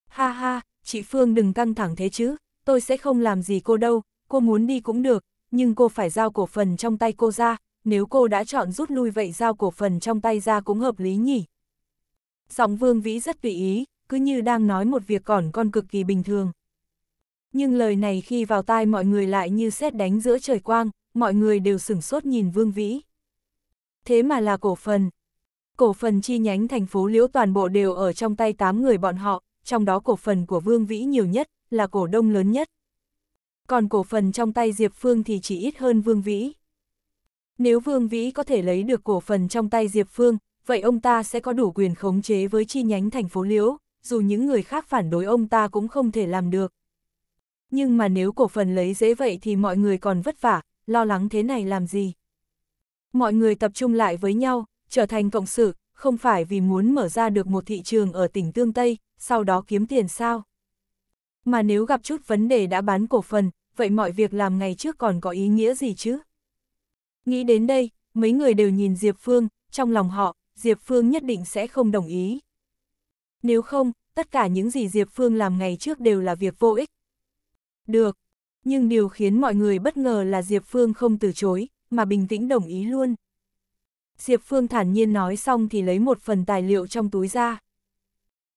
Ha ha, chị Phương đừng căng thẳng thế chứ, tôi sẽ không làm gì cô đâu, cô muốn đi cũng được, nhưng cô phải giao cổ phần trong tay cô ra, nếu cô đã chọn rút lui vậy giao cổ phần trong tay ra cũng hợp lý nhỉ. Giọng Vương Vĩ rất tùy ý, cứ như đang nói một việc còn con cực kỳ bình thường nhưng lời này khi vào tai mọi người lại như xét đánh giữa trời quang, mọi người đều sửng sốt nhìn Vương Vĩ. Thế mà là cổ phần. Cổ phần chi nhánh thành phố Liễu toàn bộ đều ở trong tay 8 người bọn họ, trong đó cổ phần của Vương Vĩ nhiều nhất, là cổ đông lớn nhất. Còn cổ phần trong tay Diệp Phương thì chỉ ít hơn Vương Vĩ. Nếu Vương Vĩ có thể lấy được cổ phần trong tay Diệp Phương, vậy ông ta sẽ có đủ quyền khống chế với chi nhánh thành phố Liễu, dù những người khác phản đối ông ta cũng không thể làm được nhưng mà nếu cổ phần lấy dễ vậy thì mọi người còn vất vả, lo lắng thế này làm gì. Mọi người tập trung lại với nhau, trở thành cộng sự, không phải vì muốn mở ra được một thị trường ở tỉnh Tương Tây, sau đó kiếm tiền sao. Mà nếu gặp chút vấn đề đã bán cổ phần, vậy mọi việc làm ngày trước còn có ý nghĩa gì chứ? Nghĩ đến đây, mấy người đều nhìn Diệp Phương, trong lòng họ, Diệp Phương nhất định sẽ không đồng ý. Nếu không, tất cả những gì Diệp Phương làm ngày trước đều là việc vô ích, được. Nhưng điều khiến mọi người bất ngờ là Diệp Phương không từ chối, mà bình tĩnh đồng ý luôn. Diệp Phương thản nhiên nói xong thì lấy một phần tài liệu trong túi ra.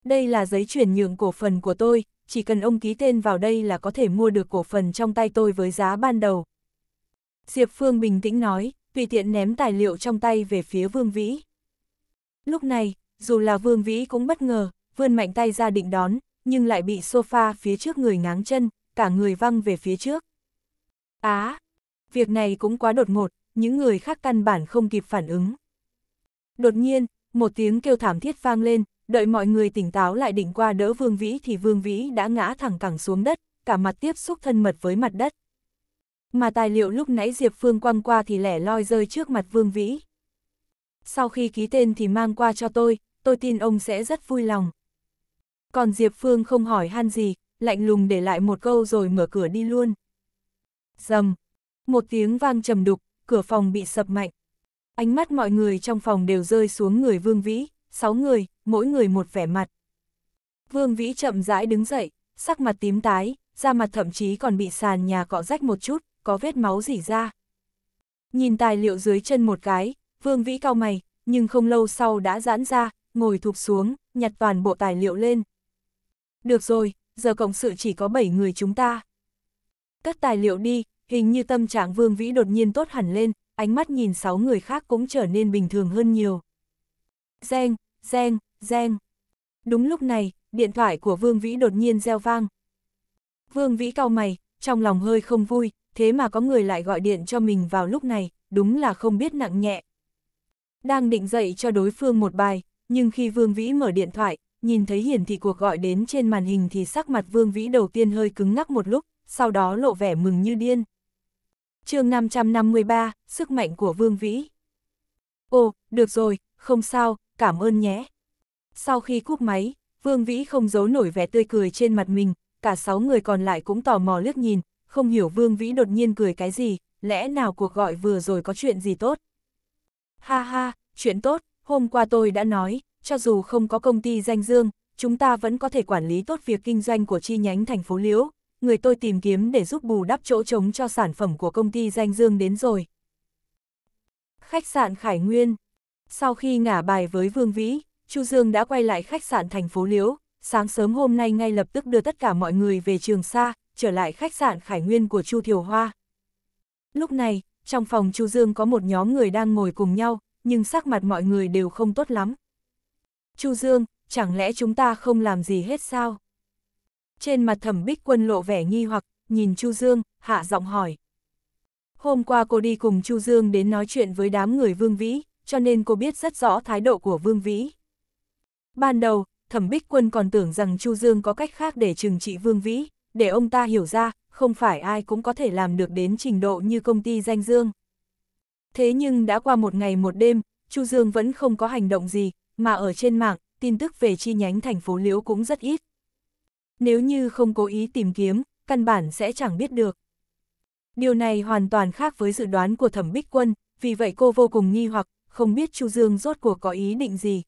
Đây là giấy chuyển nhượng cổ phần của tôi, chỉ cần ông ký tên vào đây là có thể mua được cổ phần trong tay tôi với giá ban đầu. Diệp Phương bình tĩnh nói, tùy tiện ném tài liệu trong tay về phía Vương Vĩ. Lúc này, dù là Vương Vĩ cũng bất ngờ, vươn mạnh tay ra định đón, nhưng lại bị sofa phía trước người ngáng chân, cả người văng về phía trước. Á! việc này cũng quá đột ngột, những người khác căn bản không kịp phản ứng. Đột nhiên, một tiếng kêu thảm thiết vang lên, đợi mọi người tỉnh táo lại định qua đỡ Vương Vĩ thì Vương Vĩ đã ngã thẳng cẳng xuống đất, cả mặt tiếp xúc thân mật với mặt đất. Mà tài liệu lúc nãy Diệp Phương quăng qua thì lẻ loi rơi trước mặt Vương Vĩ. Sau khi ký tên thì mang qua cho tôi, tôi tin ông sẽ rất vui lòng. Còn Diệp Phương không hỏi han gì, lạnh lùng để lại một câu rồi mở cửa đi luôn. Dầm, một tiếng vang trầm đục, cửa phòng bị sập mạnh. Ánh mắt mọi người trong phòng đều rơi xuống người Vương Vĩ, sáu người, mỗi người một vẻ mặt. Vương Vĩ chậm rãi đứng dậy, sắc mặt tím tái, da mặt thậm chí còn bị sàn nhà cọ rách một chút, có vết máu rỉ ra. Nhìn tài liệu dưới chân một cái, Vương Vĩ cao mày, nhưng không lâu sau đã giãn ra, ngồi thụp xuống, nhặt toàn bộ tài liệu lên. Được rồi, giờ cộng sự chỉ có 7 người chúng ta. cất tài liệu đi, hình như tâm trạng Vương Vĩ đột nhiên tốt hẳn lên, ánh mắt nhìn 6 người khác cũng trở nên bình thường hơn nhiều. Reng, reng, reng. Đúng lúc này, điện thoại của Vương Vĩ đột nhiên reo vang. Vương Vĩ cau mày, trong lòng hơi không vui, thế mà có người lại gọi điện cho mình vào lúc này, đúng là không biết nặng nhẹ. Đang định dạy cho đối phương một bài, nhưng khi Vương Vĩ mở điện thoại, nhìn thấy hiển thị cuộc gọi đến trên màn hình thì sắc mặt Vương Vĩ đầu tiên hơi cứng ngắc một lúc, sau đó lộ vẻ mừng như điên. chương 553, sức mạnh của Vương Vĩ. Ồ, được rồi, không sao, cảm ơn nhé. Sau khi cúp máy, Vương Vĩ không giấu nổi vẻ tươi cười trên mặt mình, cả sáu người còn lại cũng tò mò liếc nhìn, không hiểu Vương Vĩ đột nhiên cười cái gì, lẽ nào cuộc gọi vừa rồi có chuyện gì tốt. Ha ha, chuyện tốt, hôm qua tôi đã nói, cho dù không có công ty danh dương, chúng ta vẫn có thể quản lý tốt việc kinh doanh của chi nhánh thành phố Liễu, người tôi tìm kiếm để giúp bù đắp chỗ trống cho sản phẩm của công ty danh dương đến rồi. Khách sạn Khải Nguyên Sau khi ngả bài với Vương Vĩ, Chu Dương đã quay lại khách sạn thành phố Liễu, sáng sớm hôm nay ngay lập tức đưa tất cả mọi người về Trường Sa, trở lại khách sạn Khải Nguyên của Chu Thiều Hoa. Lúc này, trong phòng Chu Dương có một nhóm người đang ngồi cùng nhau, nhưng sắc mặt mọi người đều không tốt lắm. Chu Dương, chẳng lẽ chúng ta không làm gì hết sao? Trên mặt thẩm bích quân lộ vẻ nghi hoặc, nhìn Chu Dương, hạ giọng hỏi. Hôm qua cô đi cùng Chu Dương đến nói chuyện với đám người Vương Vĩ, cho nên cô biết rất rõ thái độ của Vương Vĩ. Ban đầu, thẩm bích quân còn tưởng rằng Chu Dương có cách khác để trừng trị Vương Vĩ, để ông ta hiểu ra, không phải ai cũng có thể làm được đến trình độ như công ty danh Dương. Thế nhưng đã qua một ngày một đêm, Chu Dương vẫn không có hành động gì, mà ở trên mạng, tin tức về chi nhánh thành phố Liễu cũng rất ít. Nếu như không cố ý tìm kiếm, căn bản sẽ chẳng biết được. Điều này hoàn toàn khác với dự đoán của Thẩm Bích Quân, vì vậy cô vô cùng nghi hoặc, không biết Chu Dương rốt cuộc có ý định gì.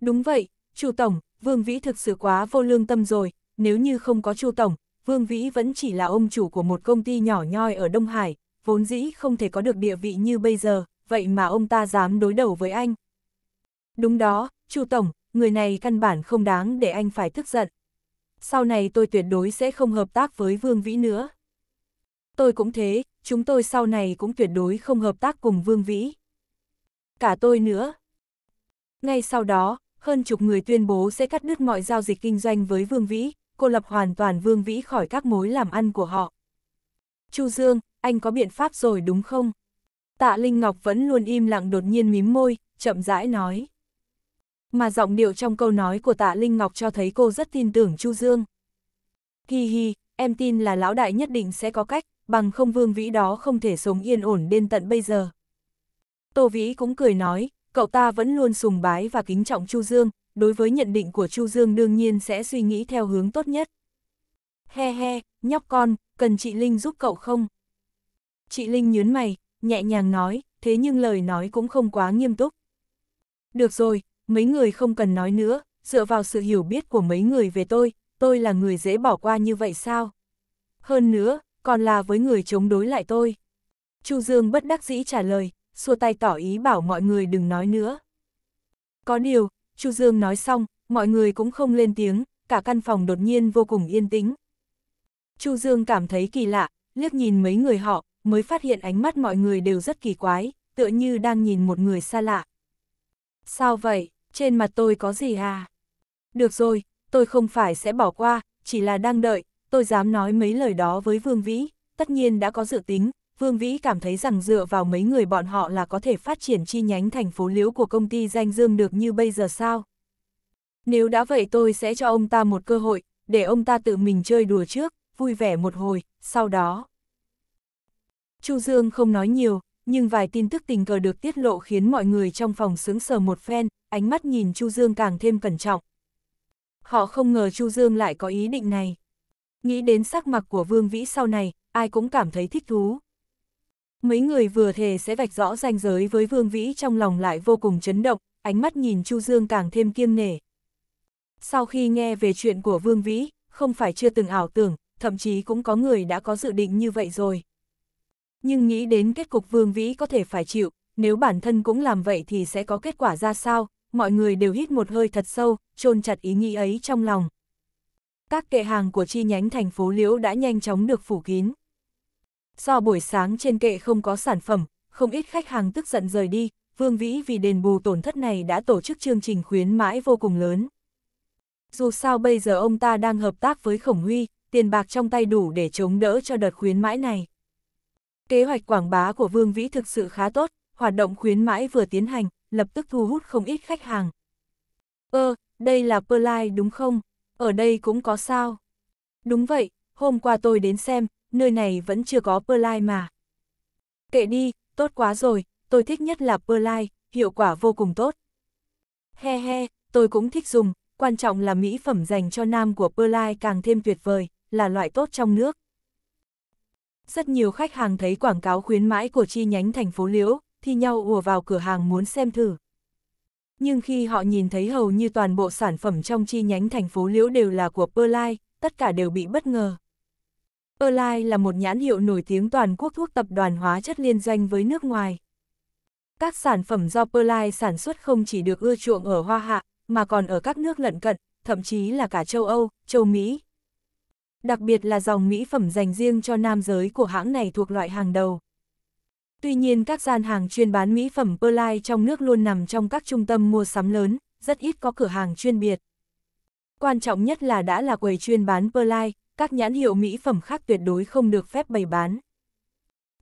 Đúng vậy, Chu Tổng, Vương Vĩ thực sự quá vô lương tâm rồi, nếu như không có Chu Tổng, Vương Vĩ vẫn chỉ là ông chủ của một công ty nhỏ nhoi ở Đông Hải, vốn dĩ không thể có được địa vị như bây giờ, vậy mà ông ta dám đối đầu với anh. Đúng đó, Chu Tổng, người này căn bản không đáng để anh phải tức giận. Sau này tôi tuyệt đối sẽ không hợp tác với Vương Vĩ nữa. Tôi cũng thế, chúng tôi sau này cũng tuyệt đối không hợp tác cùng Vương Vĩ. Cả tôi nữa. Ngay sau đó, hơn chục người tuyên bố sẽ cắt đứt mọi giao dịch kinh doanh với Vương Vĩ, cô lập hoàn toàn Vương Vĩ khỏi các mối làm ăn của họ. Chu Dương, anh có biện pháp rồi đúng không? Tạ Linh Ngọc vẫn luôn im lặng đột nhiên mím môi, chậm rãi nói mà giọng điệu trong câu nói của tạ Linh Ngọc cho thấy cô rất tin tưởng Chu Dương. Hi hi, em tin là lão đại nhất định sẽ có cách, bằng không vương vĩ đó không thể sống yên ổn đến tận bây giờ. Tô Vĩ cũng cười nói, cậu ta vẫn luôn sùng bái và kính trọng Chu Dương, đối với nhận định của Chu Dương đương nhiên sẽ suy nghĩ theo hướng tốt nhất. He he, nhóc con, cần chị Linh giúp cậu không? Chị Linh nhớn mày, nhẹ nhàng nói, thế nhưng lời nói cũng không quá nghiêm túc. Được rồi, mấy người không cần nói nữa, dựa vào sự hiểu biết của mấy người về tôi, tôi là người dễ bỏ qua như vậy sao? Hơn nữa, còn là với người chống đối lại tôi. Chu Dương bất đắc dĩ trả lời, xua tay tỏ ý bảo mọi người đừng nói nữa. Có điều, Chu Dương nói xong, mọi người cũng không lên tiếng, cả căn phòng đột nhiên vô cùng yên tĩnh. Chu Dương cảm thấy kỳ lạ, liếc nhìn mấy người họ, mới phát hiện ánh mắt mọi người đều rất kỳ quái, tựa như đang nhìn một người xa lạ. Sao vậy, trên mặt tôi có gì à? Được rồi, tôi không phải sẽ bỏ qua, chỉ là đang đợi, tôi dám nói mấy lời đó với Vương Vĩ, tất nhiên đã có dự tính, Vương Vĩ cảm thấy rằng dựa vào mấy người bọn họ là có thể phát triển chi nhánh thành phố liễu của công ty danh dương được như bây giờ sao. Nếu đã vậy tôi sẽ cho ông ta một cơ hội, để ông ta tự mình chơi đùa trước, vui vẻ một hồi, sau đó. Chu Dương không nói nhiều, nhưng vài tin tức tình cờ được tiết lộ khiến mọi người trong phòng sướng sờ một phen, ánh mắt nhìn Chu Dương càng thêm cẩn trọng. Họ không ngờ Chu Dương lại có ý định này. Nghĩ đến sắc mặt của Vương Vĩ sau này, ai cũng cảm thấy thích thú. Mấy người vừa thề sẽ vạch rõ ranh giới với Vương Vĩ trong lòng lại vô cùng chấn động, ánh mắt nhìn Chu Dương càng thêm kiêng nể. Sau khi nghe về chuyện của Vương Vĩ, không phải chưa từng ảo tưởng, thậm chí cũng có người đã có dự định như vậy rồi nhưng nghĩ đến kết cục Vương Vĩ có thể phải chịu, nếu bản thân cũng làm vậy thì sẽ có kết quả ra sao, mọi người đều hít một hơi thật sâu, chôn chặt ý nghĩ ấy trong lòng. Các kệ hàng của chi nhánh thành phố Liễu đã nhanh chóng được phủ kín. Do buổi sáng trên kệ không có sản phẩm, không ít khách hàng tức giận rời đi, Vương Vĩ vì đền bù tổn thất này đã tổ chức chương trình khuyến mãi vô cùng lớn. Dù sao bây giờ ông ta đang hợp tác với Khổng Huy, tiền bạc trong tay đủ để chống đỡ cho đợt khuyến mãi này. Kế hoạch quảng bá của Vương Vĩ thực sự khá tốt, hoạt động khuyến mãi vừa tiến hành, lập tức thu hút không ít khách hàng. Ơ, ờ, đây là Perlai đúng không? Ở đây cũng có sao? Đúng vậy, hôm qua tôi đến xem, nơi này vẫn chưa có Perlai mà. Kệ đi, tốt quá rồi, tôi thích nhất là Perlai, hiệu quả vô cùng tốt. He he, tôi cũng thích dùng, quan trọng là mỹ phẩm dành cho nam của Perlai càng thêm tuyệt vời, là loại tốt trong nước rất nhiều khách hàng thấy quảng cáo khuyến mãi của chi nhánh thành phố Liễu, thì nhau ùa vào cửa hàng muốn xem thử. Nhưng khi họ nhìn thấy hầu như toàn bộ sản phẩm trong chi nhánh thành phố Liễu đều là của Perlai, tất cả đều bị bất ngờ. Perlai là một nhãn hiệu nổi tiếng toàn quốc thuốc tập đoàn hóa chất liên doanh với nước ngoài. Các sản phẩm do Perlai sản xuất không chỉ được ưa chuộng ở Hoa Hạ, mà còn ở các nước lận cận, thậm chí là cả châu Âu, châu Mỹ, đặc biệt là dòng mỹ phẩm dành riêng cho nam giới của hãng này thuộc loại hàng đầu. Tuy nhiên các gian hàng chuyên bán mỹ phẩm Perlite trong nước luôn nằm trong các trung tâm mua sắm lớn, rất ít có cửa hàng chuyên biệt. Quan trọng nhất là đã là quầy chuyên bán Perlite, các nhãn hiệu mỹ phẩm khác tuyệt đối không được phép bày bán.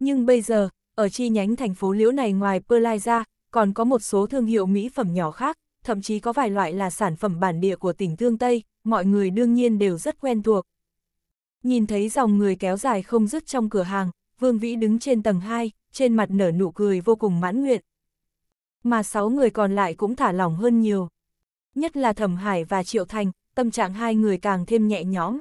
Nhưng bây giờ, ở chi nhánh thành phố Liễu này ngoài Perlite ra, còn có một số thương hiệu mỹ phẩm nhỏ khác, thậm chí có vài loại là sản phẩm bản địa của tỉnh Thương Tây, mọi người đương nhiên đều rất quen thuộc. Nhìn thấy dòng người kéo dài không dứt trong cửa hàng, Vương Vĩ đứng trên tầng 2, trên mặt nở nụ cười vô cùng mãn nguyện. Mà sáu người còn lại cũng thả lỏng hơn nhiều. Nhất là Thẩm Hải và Triệu Thành, tâm trạng hai người càng thêm nhẹ nhõm.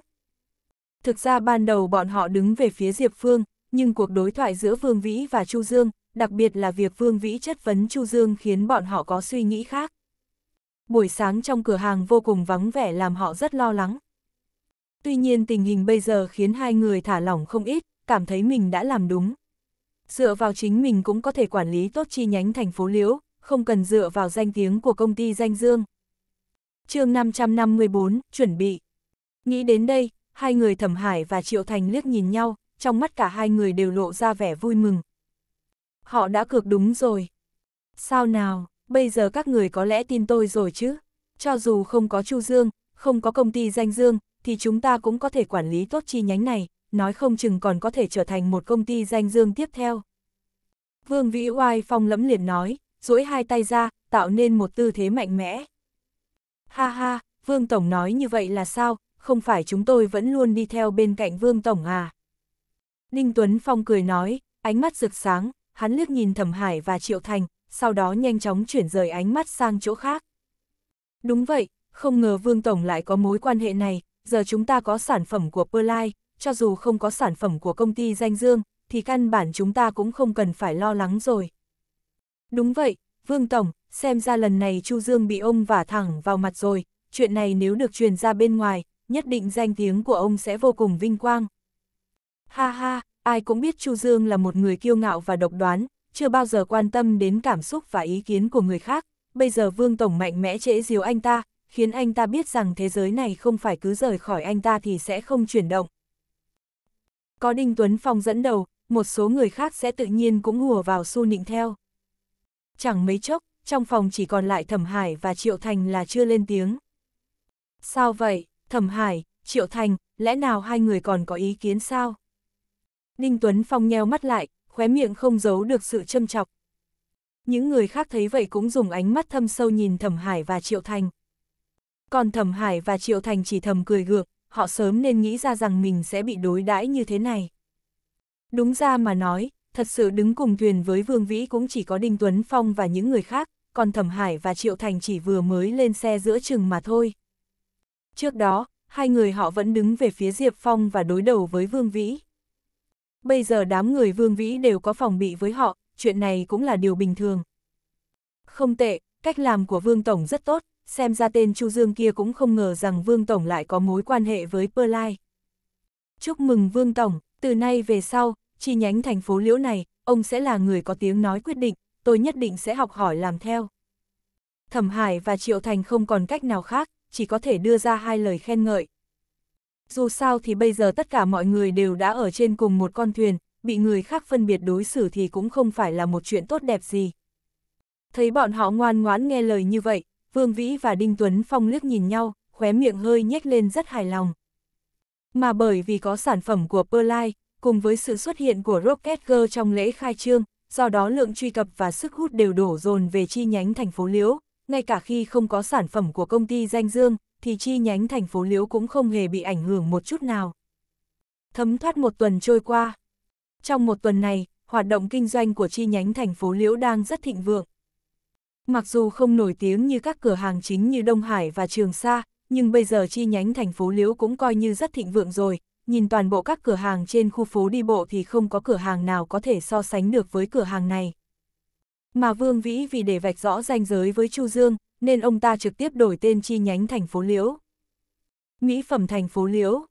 Thực ra ban đầu bọn họ đứng về phía Diệp Phương, nhưng cuộc đối thoại giữa Vương Vĩ và Chu Dương, đặc biệt là việc Vương Vĩ chất vấn Chu Dương khiến bọn họ có suy nghĩ khác. Buổi sáng trong cửa hàng vô cùng vắng vẻ làm họ rất lo lắng. Tuy nhiên tình hình bây giờ khiến hai người thả lỏng không ít, cảm thấy mình đã làm đúng. Dựa vào chính mình cũng có thể quản lý tốt chi nhánh thành phố Liễu, không cần dựa vào danh tiếng của công ty danh dương. chương 554, chuẩn bị. Nghĩ đến đây, hai người Thẩm Hải và Triệu Thành liếc nhìn nhau, trong mắt cả hai người đều lộ ra vẻ vui mừng. Họ đã cược đúng rồi. Sao nào, bây giờ các người có lẽ tin tôi rồi chứ? Cho dù không có Chu Dương, không có công ty danh Dương, thì chúng ta cũng có thể quản lý tốt chi nhánh này, nói không chừng còn có thể trở thành một công ty danh dương tiếp theo. Vương Vĩ Oai phong lẫm liệt nói, duỗi hai tay ra, tạo nên một tư thế mạnh mẽ. Ha ha, Vương Tổng nói như vậy là sao, không phải chúng tôi vẫn luôn đi theo bên cạnh Vương Tổng à? Ninh Tuấn Phong cười nói, ánh mắt rực sáng, hắn liếc nhìn Thẩm Hải và Triệu Thành, sau đó nhanh chóng chuyển rời ánh mắt sang chỗ khác. Đúng vậy, không ngờ Vương Tổng lại có mối quan hệ này, giờ chúng ta có sản phẩm của Perlite, cho dù không có sản phẩm của công ty danh dương, thì căn bản chúng ta cũng không cần phải lo lắng rồi. Đúng vậy, Vương Tổng, xem ra lần này Chu Dương bị ông vả thẳng vào mặt rồi, chuyện này nếu được truyền ra bên ngoài, nhất định danh tiếng của ông sẽ vô cùng vinh quang. Ha ha, ai cũng biết Chu Dương là một người kiêu ngạo và độc đoán, chưa bao giờ quan tâm đến cảm xúc và ý kiến của người khác, bây giờ Vương Tổng mạnh mẽ chế diếu anh ta, khiến anh ta biết rằng thế giới này không phải cứ rời khỏi anh ta thì sẽ không chuyển động. Có Đinh Tuấn Phong dẫn đầu, một số người khác sẽ tự nhiên cũng hùa vào xu nịnh theo. Chẳng mấy chốc, trong phòng chỉ còn lại Thẩm Hải và Triệu Thành là chưa lên tiếng. Sao vậy, Thẩm Hải, Triệu Thành, lẽ nào hai người còn có ý kiến sao? Đinh Tuấn Phong nheo mắt lại, khóe miệng không giấu được sự châm chọc. Những người khác thấy vậy cũng dùng ánh mắt thâm sâu nhìn Thẩm Hải và Triệu Thành còn Thẩm Hải và Triệu Thành chỉ thầm cười gượng, họ sớm nên nghĩ ra rằng mình sẽ bị đối đãi như thế này. Đúng ra mà nói, thật sự đứng cùng thuyền với Vương Vĩ cũng chỉ có Đinh Tuấn Phong và những người khác, còn Thẩm Hải và Triệu Thành chỉ vừa mới lên xe giữa chừng mà thôi. Trước đó, hai người họ vẫn đứng về phía Diệp Phong và đối đầu với Vương Vĩ. Bây giờ đám người Vương Vĩ đều có phòng bị với họ, chuyện này cũng là điều bình thường. Không tệ, cách làm của Vương Tổng rất tốt, xem ra tên Chu Dương kia cũng không ngờ rằng Vương Tổng lại có mối quan hệ với pơ lai Chúc mừng Vương Tổng, từ nay về sau, chi nhánh thành phố Liễu này, ông sẽ là người có tiếng nói quyết định, tôi nhất định sẽ học hỏi làm theo. Thẩm Hải và Triệu Thành không còn cách nào khác, chỉ có thể đưa ra hai lời khen ngợi. Dù sao thì bây giờ tất cả mọi người đều đã ở trên cùng một con thuyền, bị người khác phân biệt đối xử thì cũng không phải là một chuyện tốt đẹp gì. Thấy bọn họ ngoan ngoãn nghe lời như vậy, Vương Vĩ và Đinh Tuấn Phong liếc nhìn nhau, khóe miệng hơi nhếch lên rất hài lòng. Mà bởi vì có sản phẩm của Perlite, cùng với sự xuất hiện của Rocket Girl trong lễ khai trương, do đó lượng truy cập và sức hút đều đổ dồn về chi nhánh thành phố Liễu, ngay cả khi không có sản phẩm của công ty danh dương, thì chi nhánh thành phố Liễu cũng không hề bị ảnh hưởng một chút nào. Thấm thoát một tuần trôi qua. Trong một tuần này, hoạt động kinh doanh của chi nhánh thành phố Liễu đang rất thịnh vượng, Mặc dù không nổi tiếng như các cửa hàng chính như Đông Hải và Trường Sa, nhưng bây giờ chi nhánh thành phố Liễu cũng coi như rất thịnh vượng rồi, nhìn toàn bộ các cửa hàng trên khu phố đi bộ thì không có cửa hàng nào có thể so sánh được với cửa hàng này. Mà Vương Vĩ vì để vạch rõ ranh giới với Chu Dương, nên ông ta trực tiếp đổi tên chi nhánh thành phố Liễu. Mỹ phẩm thành phố Liễu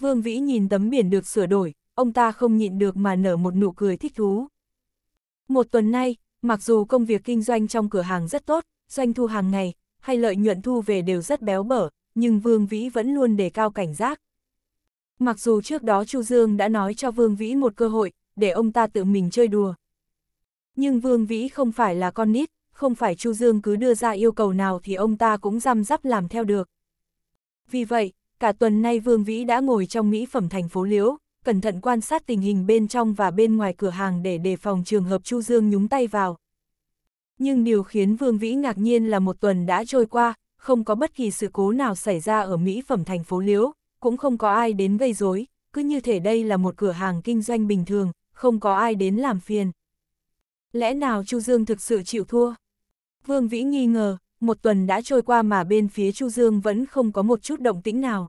Vương Vĩ nhìn tấm biển được sửa đổi, ông ta không nhịn được mà nở một nụ cười thích thú. Một tuần nay, Mặc dù công việc kinh doanh trong cửa hàng rất tốt, doanh thu hàng ngày, hay lợi nhuận thu về đều rất béo bở, nhưng Vương Vĩ vẫn luôn đề cao cảnh giác. Mặc dù trước đó Chu Dương đã nói cho Vương Vĩ một cơ hội, để ông ta tự mình chơi đùa. Nhưng Vương Vĩ không phải là con nít, không phải Chu Dương cứ đưa ra yêu cầu nào thì ông ta cũng răm rắp làm theo được. Vì vậy, cả tuần nay Vương Vĩ đã ngồi trong mỹ phẩm thành phố Liễu, cẩn thận quan sát tình hình bên trong và bên ngoài cửa hàng để đề phòng trường hợp Chu Dương nhúng tay vào. Nhưng điều khiến Vương Vĩ ngạc nhiên là một tuần đã trôi qua, không có bất kỳ sự cố nào xảy ra ở Mỹ phẩm thành phố Liễu, cũng không có ai đến gây rối, cứ như thể đây là một cửa hàng kinh doanh bình thường, không có ai đến làm phiền. Lẽ nào Chu Dương thực sự chịu thua? Vương Vĩ nghi ngờ, một tuần đã trôi qua mà bên phía Chu Dương vẫn không có một chút động tĩnh nào.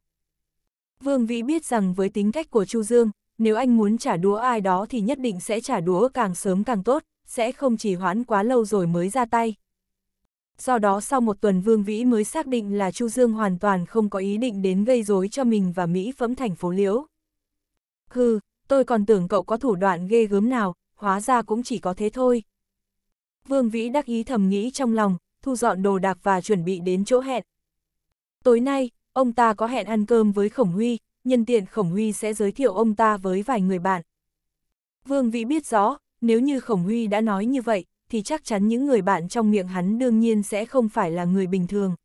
Vương Vĩ biết rằng với tính cách của Chu Dương, nếu anh muốn trả đũa ai đó thì nhất định sẽ trả đũa càng sớm càng tốt, sẽ không chỉ hoãn quá lâu rồi mới ra tay. Do đó sau một tuần Vương Vĩ mới xác định là Chu Dương hoàn toàn không có ý định đến gây rối cho mình và Mỹ phẫm thành phố Liễu. Hừ, tôi còn tưởng cậu có thủ đoạn ghê gớm nào, hóa ra cũng chỉ có thế thôi. Vương Vĩ đắc ý thầm nghĩ trong lòng, thu dọn đồ đạc và chuẩn bị đến chỗ hẹn. Tối nay, ông ta có hẹn ăn cơm với Khổng Huy, nhân tiện Khổng Huy sẽ giới thiệu ông ta với vài người bạn. Vương Vĩ biết rõ, nếu như Khổng Huy đã nói như vậy, thì chắc chắn những người bạn trong miệng hắn đương nhiên sẽ không phải là người bình thường.